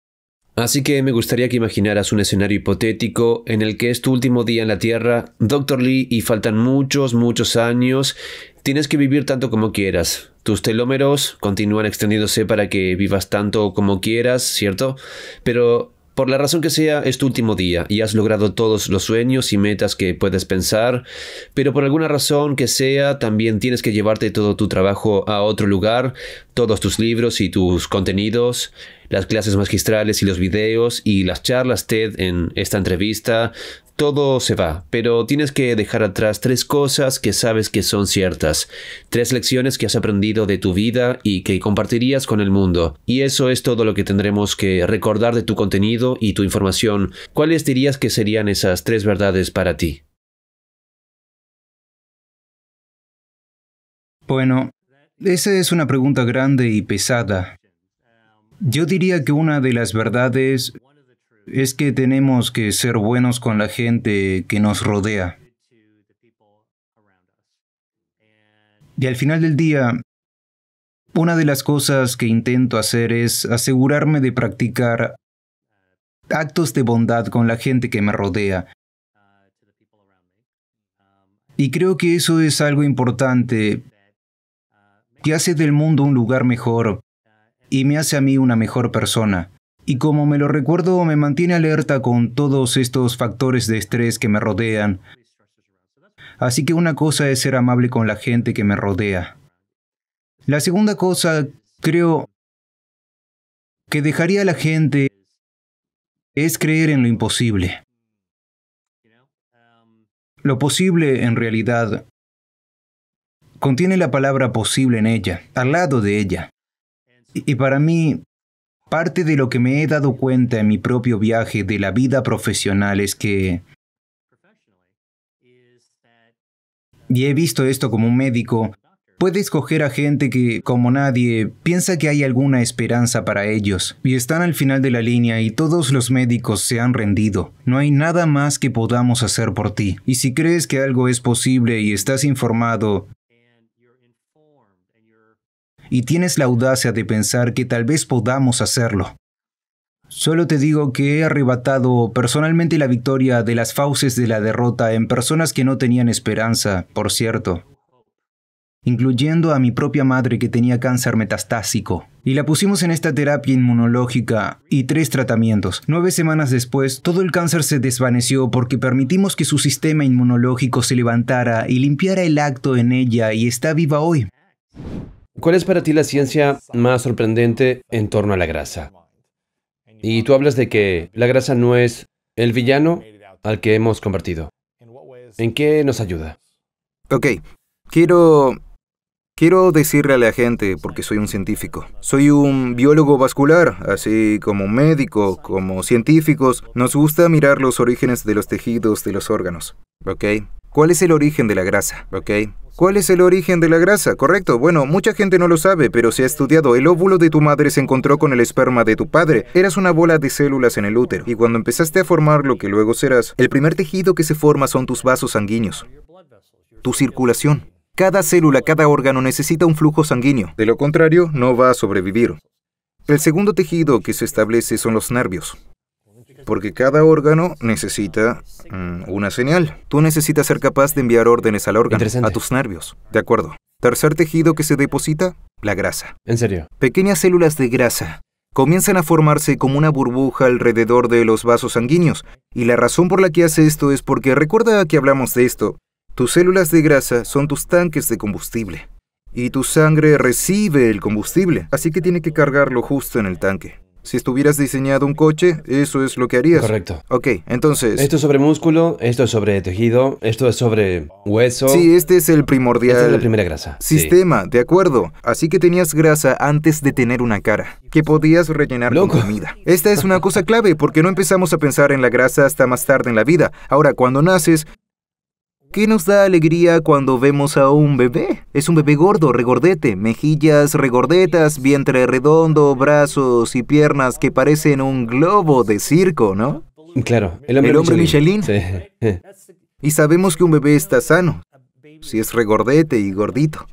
Así que me gustaría que imaginaras un escenario hipotético en el que es tu último día en la Tierra, Doctor Lee, y faltan muchos, muchos años. Tienes que vivir tanto como quieras. Tus telómeros continúan extendiéndose para que vivas tanto como quieras, ¿cierto? Pero por la razón que sea, es tu último día y has logrado todos los sueños y metas que puedes pensar, pero por alguna razón que sea, también tienes que llevarte todo tu trabajo a otro lugar, todos tus libros y tus contenidos, las clases magistrales y los videos y las charlas TED en esta entrevista, todo se va, pero tienes que dejar atrás tres cosas que sabes que son ciertas, tres lecciones que has aprendido de tu vida y que compartirías con el mundo. Y eso es todo lo que tendremos que recordar de tu contenido y tu información. ¿Cuáles dirías que serían esas tres verdades para ti? Bueno, esa es una pregunta grande y pesada. Yo diría que una de las verdades es que tenemos que ser buenos con la gente que nos rodea. Y al final del día, una de las cosas que intento hacer es asegurarme de practicar actos de bondad con la gente que me rodea. Y creo que eso es algo importante que hace del mundo un lugar mejor y me hace a mí una mejor persona. Y como me lo recuerdo, me mantiene alerta con todos estos factores de estrés que me rodean. Así que una cosa es ser amable con la gente que me rodea. La segunda cosa, creo, que dejaría a la gente es creer en lo imposible. Lo posible, en realidad, contiene la palabra posible en ella, al lado de ella. Y para mí, Parte de lo que me he dado cuenta en mi propio viaje de la vida profesional es que, y he visto esto como un médico, puede escoger a gente que, como nadie, piensa que hay alguna esperanza para ellos, y están al final de la línea y todos los médicos se han rendido. No hay nada más que podamos hacer por ti, y si crees que algo es posible y estás informado, y tienes la audacia de pensar que tal vez podamos hacerlo. Solo te digo que he arrebatado personalmente la victoria de las fauces de la derrota en personas que no tenían esperanza, por cierto, incluyendo a mi propia madre que tenía cáncer metastásico. Y la pusimos en esta terapia inmunológica y tres tratamientos. Nueve semanas después, todo el cáncer se desvaneció porque permitimos que su sistema inmunológico se levantara y limpiara el acto en ella y está viva hoy. ¿Cuál es para ti la ciencia más sorprendente en torno a la grasa? Y tú hablas de que la grasa no es el villano al que hemos convertido. ¿En qué nos ayuda? Ok, quiero... Quiero decirle a la gente, porque soy un científico, soy un biólogo vascular, así como un médico, como científicos, nos gusta mirar los orígenes de los tejidos de los órganos, ¿ok? ¿Cuál es el origen de la grasa? ¿Ok? ¿Cuál es el origen de la grasa? Correcto, bueno, mucha gente no lo sabe, pero se ha estudiado. El óvulo de tu madre se encontró con el esperma de tu padre. Eras una bola de células en el útero, y cuando empezaste a formar lo que luego serás, el primer tejido que se forma son tus vasos sanguíneos, tu circulación. Cada célula, cada órgano necesita un flujo sanguíneo, de lo contrario no va a sobrevivir. El segundo tejido que se establece son los nervios porque cada órgano necesita mm, una señal. Tú necesitas ser capaz de enviar órdenes al órgano, a tus nervios. De acuerdo. Tercer tejido que se deposita, la grasa. ¿En serio? Pequeñas células de grasa comienzan a formarse como una burbuja alrededor de los vasos sanguíneos. Y la razón por la que hace esto es porque recuerda que hablamos de esto. Tus células de grasa son tus tanques de combustible. Y tu sangre recibe el combustible, así que tiene que cargarlo justo en el tanque. Si estuvieras diseñado un coche, eso es lo que harías. Correcto. Ok, entonces... Esto es sobre músculo, esto es sobre tejido, esto es sobre hueso. Sí, este es el primordial... Esta es la primera grasa. Sistema, de acuerdo. Así que tenías grasa antes de tener una cara, que podías rellenar con comida. Esta es una cosa clave porque no empezamos a pensar en la grasa hasta más tarde en la vida. Ahora, cuando naces, ¿Qué nos da alegría cuando vemos a un bebé? Es un bebé gordo, regordete, mejillas regordetas, vientre redondo, brazos y piernas que parecen un globo de circo, ¿no? Claro, el hombre, Michelin. Y sabemos que un bebé está sano, si es regordete y gordito.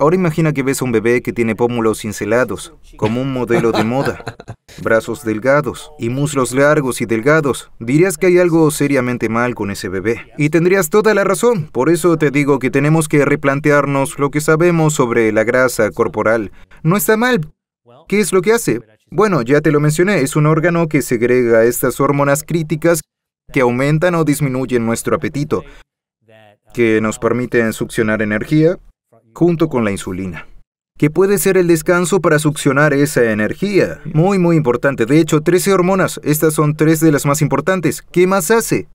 Ahora imagina que ves a un bebé que tiene pómulos cincelados, como un modelo de moda, brazos delgados y muslos largos y delgados. Dirías que hay algo seriamente mal con ese bebé. Y tendrías toda la razón. Por eso te digo que tenemos que replantearnos lo que sabemos sobre la grasa corporal. No está mal. ¿Qué es lo que hace? Bueno, ya te lo mencioné, es un órgano que segrega estas hormonas críticas que aumentan o disminuyen nuestro apetito, que nos permiten succionar energía, junto con la insulina, que puede ser el descanso para succionar esa energía. Muy, muy importante. De hecho, 13 hormonas, estas son tres de las más importantes. ¿Qué más hace?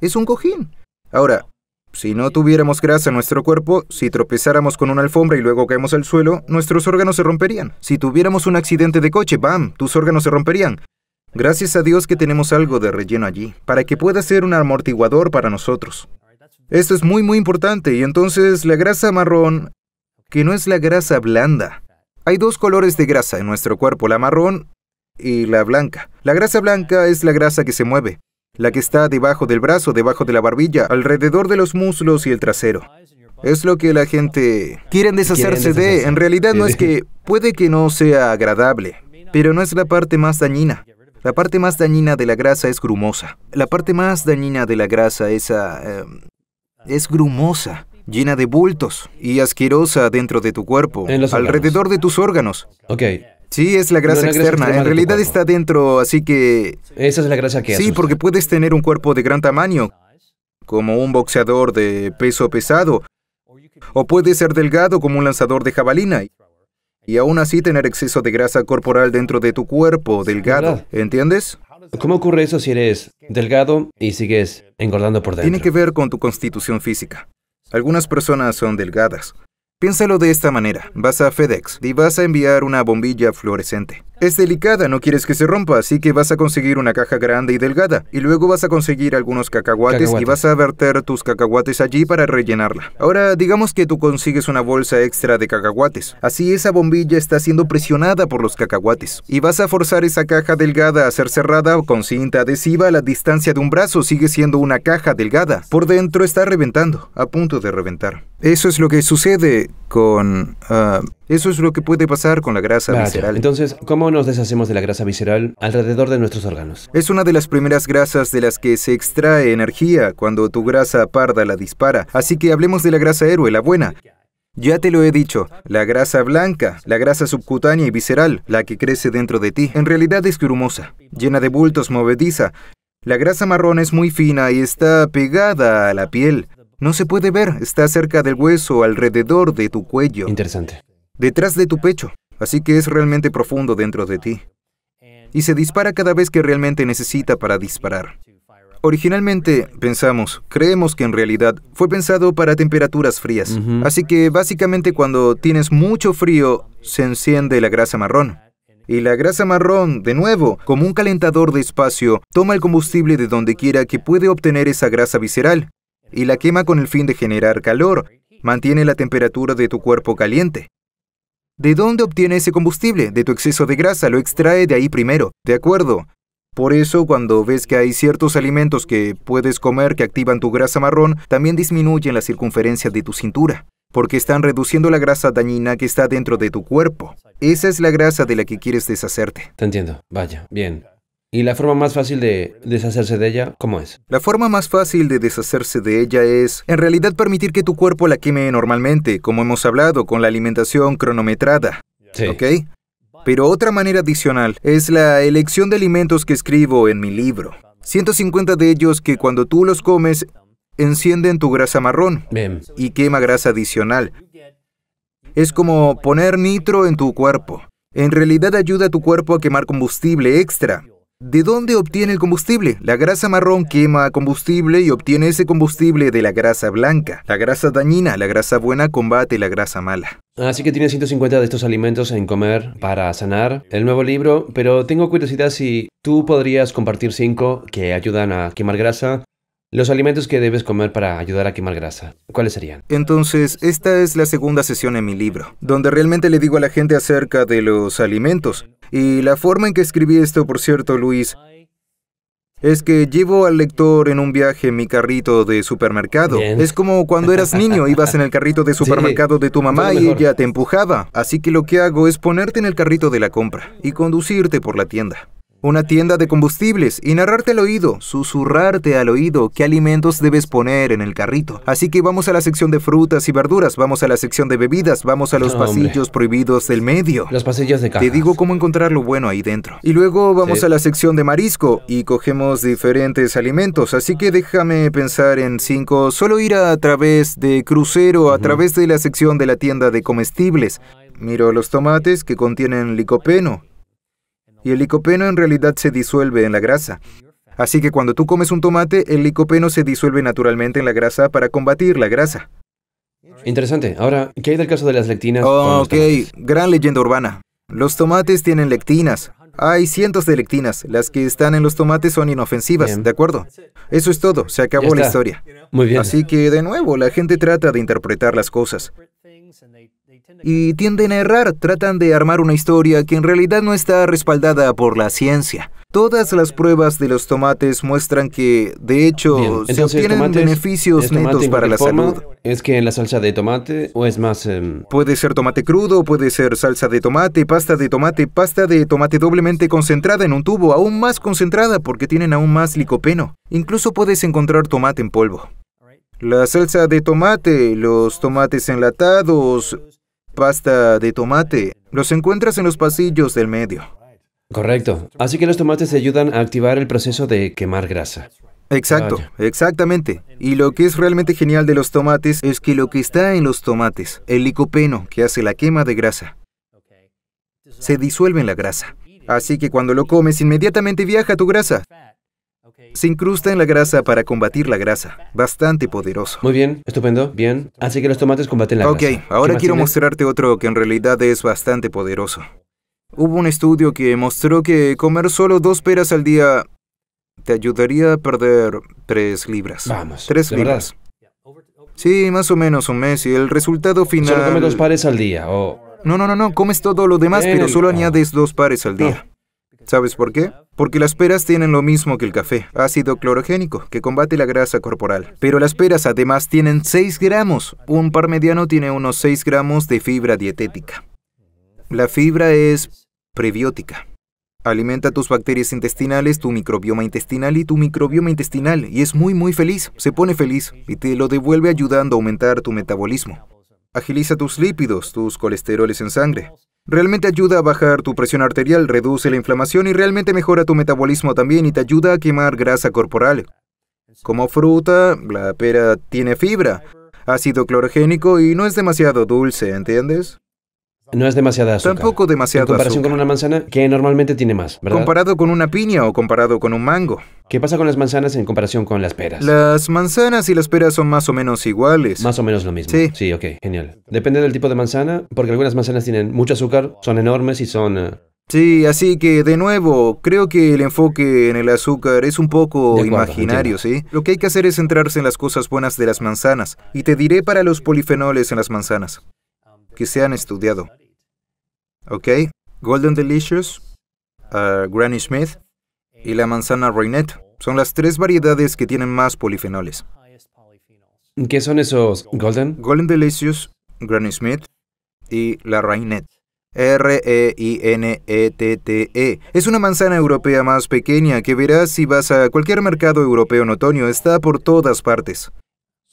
Es un cojín. Ahora, si no tuviéramos grasa en nuestro cuerpo, si tropezáramos con una alfombra y luego caemos al suelo, nuestros órganos se romperían. Si tuviéramos un accidente de coche, ¡bam!, tus órganos se romperían. Gracias a Dios que tenemos algo de relleno allí, para que pueda ser un amortiguador para nosotros. Esto es muy muy importante y entonces la grasa marrón que no es la grasa blanda. Hay dos colores de grasa en nuestro cuerpo, la marrón y la blanca. La grasa blanca es la grasa que se mueve, la que está debajo del brazo, debajo de la barbilla, alrededor de los muslos y el trasero. Es lo que la gente quieren deshacerse, de. En realidad no es que puede que no sea agradable, pero no es la parte más dañina. La parte más dañina de la grasa es grumosa. La parte más dañina de la grasa es, em, es grumosa llena de bultos y asquerosa dentro de tu cuerpo, alrededor de tus órganos. Ok. Sí, es la grasa externa. en realidad está dentro, así que... Esa es la grasa que... Sí, porque puedes tener un cuerpo de gran tamaño, como un boxeador de peso pesado, o puedes ser delgado como un lanzador de jabalina, y aún así tener exceso de grasa corporal dentro de tu cuerpo delgado. ¿Entiendes? ¿Cómo ocurre eso si eres delgado y sigues engordando por dentro? Tiene que ver con tu constitución física. Algunas personas son delgadas. Piénsalo de esta manera. Vas a FedEx y vas a enviar una bombilla fluorescente. Es delicada, no quieres que se rompa, así que vas a conseguir una caja grande y delgada. Y luego vas a conseguir algunos cacahuates, y vas a verter tus cacahuates allí para rellenarla. Ahora, digamos que tú consigues una bolsa extra de cacahuates. Así esa bombilla está siendo presionada por los cacahuates. Y vas a forzar esa caja delgada a ser cerrada con cinta adhesiva a la distancia de un brazo. Sigue siendo una caja delgada. Por dentro está reventando, a punto de reventar. Eso es lo que sucede con... Ah, eso es lo que puede pasar con la grasa visceral. Entonces, ¿cómo nos deshacemos de la grasa visceral alrededor de nuestros órganos? Es una de las primeras grasas de las que se extrae energía cuando tu grasa parda la dispara. Así que hablemos de la grasa héroe, la buena. Ya te lo he dicho, la grasa blanca, la grasa subcutánea y visceral, la que crece dentro de ti, en realidad es grumosa, llena de bultos, movediza. La grasa marrón es muy fina y está pegada a la piel. No se puede ver, está cerca del hueso, alrededor de tu cuello. Interesante detrás de tu pecho, así que es realmente profundo dentro de ti. Y se dispara cada vez que realmente necesita para disparar. Originalmente pensamos, creemos que en realidad fue pensado para temperaturas frías. Así que básicamente cuando tienes mucho frío se enciende la grasa marrón. Y la grasa marrón, de nuevo, como un calentador de espacio, toma el combustible de donde quiera que puede obtener esa grasa visceral y la quema con el fin de generar calor. Mantiene la temperatura de tu cuerpo caliente. ¿De dónde obtiene ese combustible? De tu exceso de grasa, lo extrae de ahí primero, ¿de acuerdo? Por eso, cuando ves que hay ciertos alimentos que puedes comer que activan tu grasa marrón, también disminuyen la circunferencia de tu cintura, porque están reduciendo la grasa dañina que está dentro de tu cuerpo. Esa es la grasa de la que quieres deshacerte. Te entiendo. Vaya, bien. ¿Y la forma más fácil de deshacerse de ella, cómo es? La forma más fácil de deshacerse de ella es, en realidad, permitir que tu cuerpo la queme normalmente, como hemos hablado, con la alimentación cronometrada. Sí. ¿Ok? Pero otra manera adicional es la elección de alimentos que escribo en mi libro. 150 de ellos que cuando tú los comes, encienden tu grasa marrón y quema grasa adicional. Es como poner nitro en tu cuerpo. En realidad ayuda a tu cuerpo a quemar combustible extra ¿De dónde obtiene el combustible? La grasa marrón quema combustible y obtiene ese combustible de la grasa blanca. La grasa dañina, la grasa buena combate la grasa mala. Así que tiene 150 de estos alimentos en comer para sanar el nuevo libro, pero tengo curiosidad si tú podrías compartir 5 que ayudan a quemar grasa los alimentos que debes comer para ayudar a quemar grasa, ¿cuáles serían? Entonces, esta es la segunda sesión en mi libro, donde realmente le digo a la gente acerca de los alimentos. Y la forma en que escribí esto, por cierto, Luis, es que llevo al lector en un viaje mi carrito de supermercado. Es como cuando eras niño, ibas en el carrito de supermercado de tu mamá y ella te empujaba. Así que lo que hago es ponerte en el carrito de la compra y conducirte por la tienda una tienda de combustibles y narrarte al oído, susurrarte al oído qué alimentos debes poner en el carrito. Así que vamos a la sección de frutas y verduras, vamos a la sección de bebidas, vamos a los pasillos prohibidos del medio. Los pasillos de cajas. Te digo cómo encontrar lo bueno ahí dentro. Y luego vamos a la sección de marisco y cogemos diferentes alimentos, así que déjame pensar en cinco, solo ir a través de crucero, a través de la sección de la tienda de comestibles. Miro los tomates que contienen licopeno, y el licopeno en realidad se disuelve en la grasa. Así que cuando tú comes un tomate, el licopeno se disuelve naturalmente en la grasa para combatir la grasa. Interesante. Ahora, ¿qué hay del caso de las lectinas? Oh, ok, gran leyenda urbana. Los tomates tienen lectinas. Hay cientos de lectinas. Las que están en los tomates son inofensivas, ¿de acuerdo? Eso es todo. Se acabó la historia. Muy bien. Así que, de nuevo, la gente trata de interpretar las cosas y tienden a errar, tratan de armar una historia que en realidad no está respaldada por la ciencia. Todas las pruebas de los tomates muestran que, de hecho, tienen obtienen beneficios netos para la salud. ¿Es que la salsa de tomate o es más...? Em, puede ser tomate crudo, puede ser salsa de tomate, pasta de tomate, pasta de tomate doblemente concentrada en un tubo, aún más concentrada porque tienen aún más licopeno. Incluso puedes encontrar tomate en polvo. La salsa de tomate, los tomates enlatados, pasta de tomate. Los encuentras en los pasillos del medio. Correcto. Así que los tomates ayudan a activar el proceso de quemar grasa. Exacto, exactamente. Y lo que es realmente genial de los tomates es que lo que está en los tomates, el licopeno que hace la quema de grasa, se disuelve en la grasa. Así que cuando lo comes inmediatamente viaja tu grasa. Se incrusta en la grasa para combatir la grasa. Bastante poderoso. Muy bien, estupendo, bien. Así que los tomates combaten la grasa. Ok, ahora quiero mostrarte otro que en realidad es bastante poderoso. Hubo un estudio que mostró que comer solo dos peras al día te ayudaría a perder tres libras. Vamos. Tres libras. Sí, más o menos un mes y el resultado final... Solo come dos pares al día o... No, no, no, no, comes todo lo demás, pero solo ah. añades dos pares al día. ¿Sabes por qué? Porque las peras tienen lo mismo que el café, ácido clorogénico, que combate la grasa corporal. Pero las peras además tienen 6 gramos. Un par mediano tiene unos 6 gramos de fibra dietética. La fibra es prebiótica. Alimenta tus bacterias intestinales, tu microbioma intestinal y tu microbioma intestinal y es muy muy feliz, se pone feliz y te lo devuelve ayudando a aumentar tu metabolismo. Agiliza tus lípidos, tus colesteroles en sangre. Realmente ayuda a bajar tu presión arterial, reduce la inflamación y realmente mejora tu metabolismo también y te ayuda a quemar grasa corporal. Como fruta, la pera tiene fibra, ácido clorogénico y no es demasiado dulce, ¿entiendes? No es demasiada azúcar. Tampoco demasiado. azúcar. En comparación con una manzana que normalmente tiene más, ¿verdad? Comparado con una piña o comparado con un mango. ¿Qué pasa con las manzanas en comparación con las peras? Las manzanas y las peras son más o menos iguales. Más o menos lo mismo. Sí. Sí, ok, genial. Depende del tipo de manzana, porque algunas manzanas tienen mucho azúcar, son enormes y son... Eh, sí, así que de nuevo, creo que el enfoque en el azúcar es un poco imaginario, ¿sí? Lo que hay que hacer es centrarse en las cosas buenas de las manzanas, y te diré para los polifenoles en las manzanas que se han estudiado. ¿Ok? Golden Delicious, ah, Granny Smith y la manzana Roinette son las tres variedades que tienen más polifenoles. ¿Qué son esos Golden? Golden Delicious, Granny Smith y la Rainette. r e i n e t t -E. Es una manzana europea más pequeña que verás si vas a cualquier mercado europeo en otoño. Está por todas partes.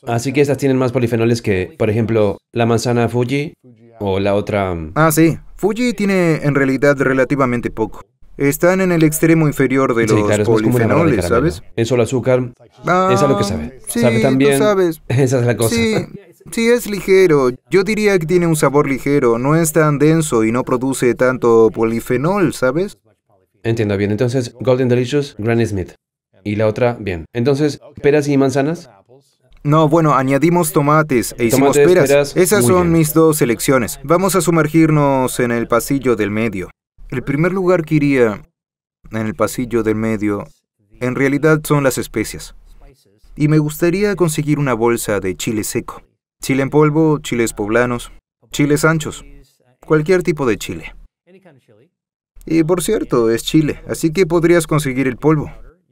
Así que estas tienen más polifenoles que, por ejemplo, la manzana Fuji o la otra... Mm, ah, sí. Fuji tiene en realidad relativamente poco. Están en el extremo inferior de los polifenoles, ¿sabes? Es solo azúcar. Ah, es lo que sabe. Sí, sabe también. Esa es la cosa. Sí, sí, es ligero. Yo diría que tiene un sabor ligero. No es tan denso y no produce tanto polifenol, ¿sabes? Entiendo bien. Entonces, Golden Delicious, Granny Smith. Y la otra, bien. Entonces, peras y manzanas. No, bueno, añadimos tomates e hicimos peras. Esas son mis dos elecciones. Vamos a sumergirnos en el pasillo del medio. El primer lugar que iría en el pasillo del medio, en realidad son las especias. Y me gustaría conseguir una bolsa de chile seco. Chile en polvo, chiles poblanos, chiles anchos, cualquier tipo de chile. Y por cierto, es chile, así que podrías conseguir el polvo.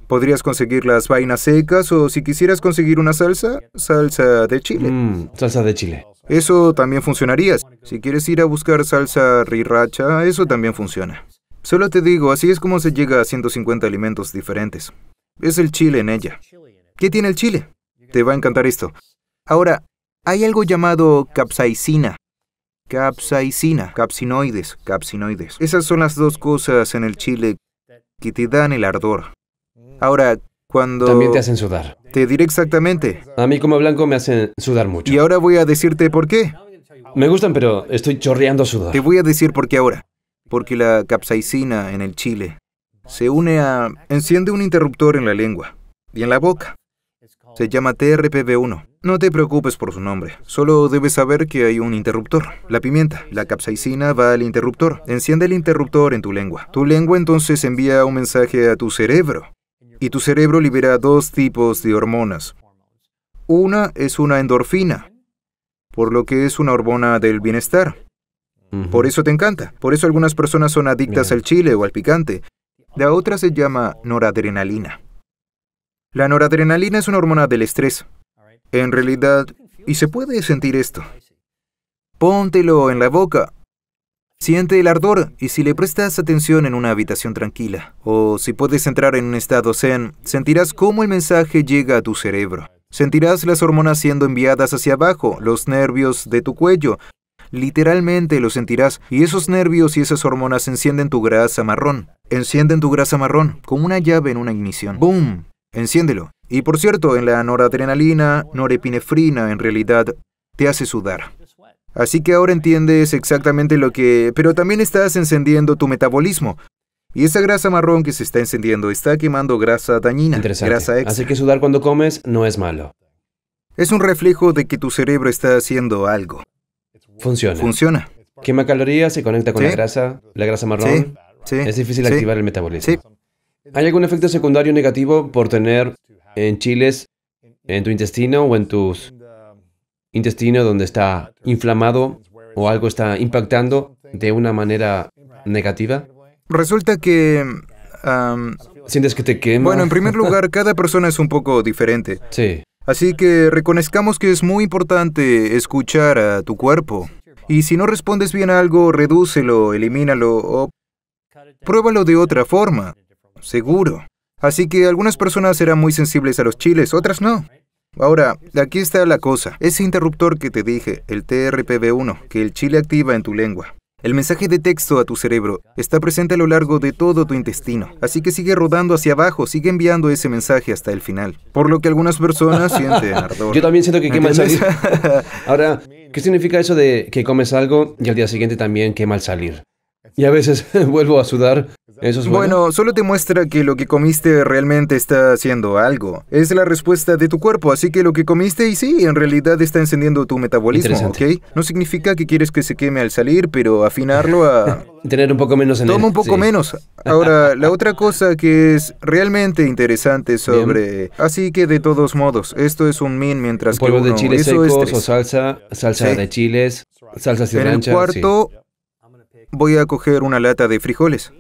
Podrías conseguir las vainas secas o si quisieras conseguir una salsa, salsa de chile. Mm, salsa de chile. Eso también funcionaría. Si quieres ir a buscar salsa riracha, eso también funciona. Solo te digo, así es como se llega a 150 alimentos diferentes. Es el chile en ella. ¿Qué tiene el chile? Te va a encantar esto. Ahora, hay algo llamado capsaicina. Capsaicina, capsinoides, capsinoides. Esas son las dos cosas en el chile que te dan el ardor. Ahora, cuando... También te hacen sudar. Te diré exactamente. A mí como blanco me hacen sudar mucho. Y ahora voy a decirte por qué. Me gustan, pero estoy chorreando sudor. Te voy a decir por qué ahora. Porque la capsaicina en el chile se une a... enciende un interruptor en la lengua y en la boca. Se llama TRPV1. No te preocupes por su nombre, solo debes saber que hay un interruptor. La pimienta, la capsaicina va al interruptor. Enciende el interruptor en tu lengua. Tu lengua entonces envía un mensaje a tu cerebro y tu cerebro libera dos tipos de hormonas. Una es una endorfina, por lo que es una hormona del bienestar. Por eso te encanta. Por eso algunas personas son adictas al chile o al picante. La otra se llama noradrenalina. La noradrenalina es una hormona del estrés. En realidad, y se puede sentir esto. Póntelo en la boca Siente el ardor y si le prestas atención en una habitación tranquila, o si puedes entrar en un estado zen, sentirás cómo el mensaje llega a tu cerebro. Sentirás las hormonas siendo enviadas hacia abajo, los nervios de tu cuello. Literalmente lo sentirás y esos nervios y esas hormonas encienden tu grasa marrón. Encienden tu grasa marrón como una llave en una ignición. ¡Boom! Enciéndelo. Y por cierto, en la noradrenalina, norepinefrina en realidad te hace sudar. Así que ahora entiendes exactamente lo que... Pero también estás encendiendo tu metabolismo. Y esa grasa marrón que se está encendiendo está quemando grasa dañina, Interesante. grasa extra. Así que sudar cuando comes no es malo. Es un reflejo de que tu cerebro está haciendo algo. Funciona. Funciona. Quema calorías, se conecta con la grasa, la grasa marrón. Sí. Es difícil activar el metabolismo. ¿Hay algún efecto secundario negativo por tener en chiles en tu intestino o en tus intestino donde está inflamado o algo está impactando de una manera negativa? Resulta que... ¿Sientes que te quema? Bueno, en primer lugar, cada persona es un poco diferente. Sí. Así que reconozcamos que es muy importante escuchar a tu cuerpo. Y si no respondes bien a algo, redúcelo, elimínalo o pruébalo de otra forma. Seguro. Así que algunas personas serán muy sensibles a los chiles, otras no. Ahora, aquí está la cosa. Ese interruptor que te dije, el TRPV1, que el chile activa en tu lengua. El mensaje de texto a tu cerebro está presente a lo largo de todo tu intestino, así que sigue rodando hacia abajo, sigue enviando ese mensaje hasta el final. Por lo que algunas personas sienten ardor. Yo también siento que quema el salir. Ahora, ¿qué significa eso de que comes algo y al día siguiente también quema el salir? Y a veces vuelvo a sudar bueno? solo te muestra que lo que comiste realmente está haciendo algo. Es la respuesta de tu cuerpo, así que lo que comiste y sí, en realidad está encendiendo tu metabolismo, ¿ok? No significa que quieres que se queme al salir, pero afinarlo a... Tener un poco menos en Toma un poco menos. Ahora, la otra cosa que es realmente interesante sobre... Así que de todos modos, esto es un min mientras Polvo que uno... de Eso es salsa, salsa de chiles, salsa de En el cuarto, voy a coger una lata de frijoles.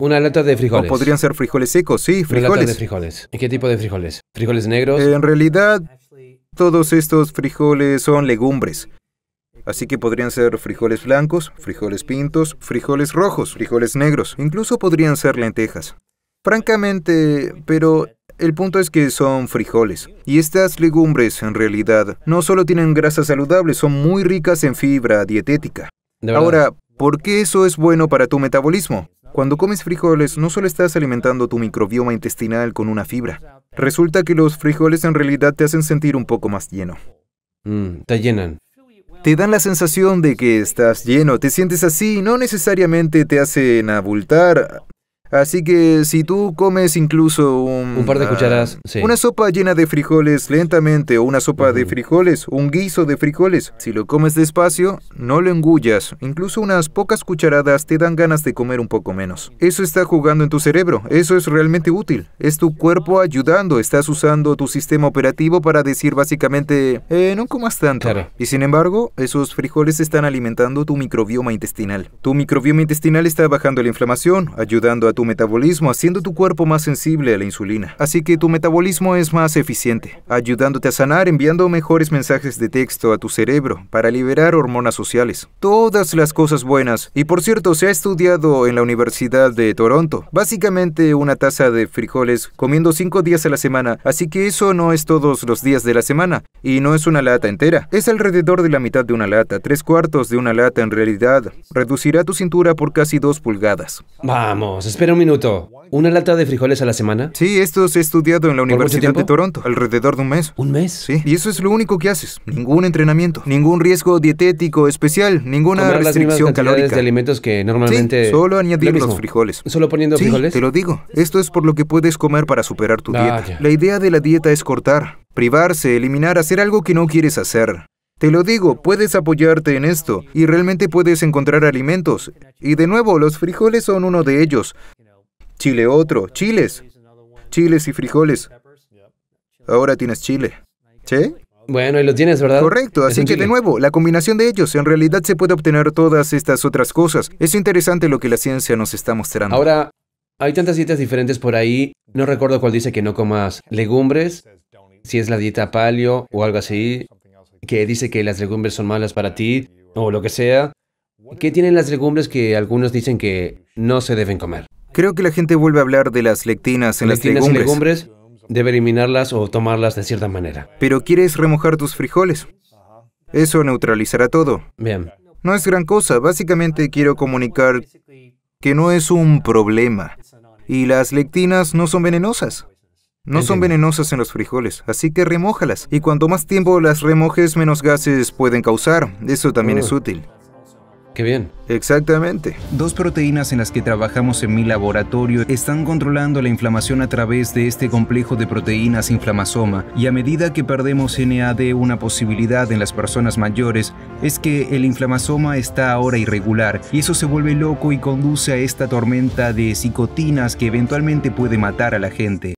Una lata de frijoles. podrían ser frijoles secos, sí, frijoles. Una lata de frijoles. ¿Y qué tipo de frijoles? ¿Frijoles negros? Eh, en realidad, todos estos frijoles son legumbres. Así que podrían ser frijoles blancos, frijoles pintos, frijoles rojos, frijoles negros, incluso podrían ser lentejas. Francamente, pero el punto es que son frijoles. Y estas legumbres, en realidad, no solo tienen grasas saludables, son muy ricas en fibra dietética. Ahora, ¿por qué eso es bueno para tu metabolismo? Cuando comes frijoles, no solo estás alimentando tu microbioma intestinal con una fibra. Resulta que los frijoles en realidad te hacen sentir un poco más lleno. Mm, te llenan. Te dan la sensación de que estás lleno, te sientes así, no necesariamente te hacen abultar, Así que si tú comes incluso un, un par de ah, cucharadas, sí. una sopa llena de frijoles lentamente o una sopa de frijoles, un guiso de frijoles, si lo comes despacio, no lo engullas. Incluso unas pocas cucharadas te dan ganas de comer un poco menos. Eso está jugando en tu cerebro, eso es realmente útil. Es tu cuerpo ayudando, estás usando tu sistema operativo para decir básicamente, eh, no comas tanto. Y sin embargo, esos frijoles están alimentando tu microbioma intestinal. Tu microbioma intestinal está bajando la inflamación, ayudando a tu tu metabolismo, haciendo tu cuerpo más sensible a la insulina. Así que tu metabolismo es más eficiente, ayudándote a sanar enviando mejores mensajes de texto a tu cerebro para liberar hormonas sociales. Todas las cosas buenas. Y por cierto, se ha estudiado en la Universidad de Toronto. Básicamente una taza de frijoles comiendo cinco días a la semana, así que eso no es todos los días de la semana, y no es una lata entera, es alrededor de la mitad de una lata, tres cuartos de una lata en realidad, reducirá tu cintura por casi dos pulgadas. Vamos, espera un minuto. ¿Una lata de frijoles a la semana? Sí, esto se ha estudiado en la Universidad de Toronto, alrededor de un mes. ¿Un mes? Sí, y eso es lo único que haces. Ningún entrenamiento, ningún riesgo dietético especial, ninguna restricción calórica. de alimentos que normalmente... solo añadir los frijoles. ¿Solo poniendo sí, frijoles? te lo digo. Esto es por lo que puedes comer para superar tu dieta. La idea de la dieta es cortar, privarse, eliminar, hacer algo que no quieres hacer. Te lo digo, puedes apoyarte en esto y realmente puedes encontrar alimentos. Y de nuevo, los frijoles son uno de ellos. Chile otro. Chiles. Chiles y frijoles. Ahora tienes chile. ¿Sí? Bueno, y lo tienes, ¿verdad? Correcto, así que de nuevo, la combinación de ellos, en realidad se puede obtener todas estas otras cosas. Es interesante lo que la ciencia nos está mostrando. Ahora, hay tantas dietas diferentes por ahí, no recuerdo cuál dice que no comas legumbres, si es la dieta palio o algo así, que dice que las legumbres son malas para ti o lo que sea. ¿Qué tienen las legumbres que algunos dicen que no se deben comer? Creo que la gente vuelve a hablar de las lectinas en las legumbres. debe eliminarlas o tomarlas de cierta manera. Pero quieres remojar tus frijoles. Eso neutralizará todo. Bien. No es gran cosa. Básicamente quiero comunicar que no es un problema. Y las lectinas no son venenosas. No son venenosas en los frijoles, así que remójalas. Y cuanto más tiempo las remojes, menos gases pueden causar. Eso también es ah. útil. Qué bien. Exactamente. Dos proteínas en las que trabajamos en mi laboratorio están controlando la inflamación a través de este complejo de proteínas inflamasoma y a medida que perdemos NAD una posibilidad en las personas mayores es que el inflamasoma está ahora irregular y eso se vuelve loco y conduce a esta tormenta de psicotinas que eventualmente puede matar a la gente.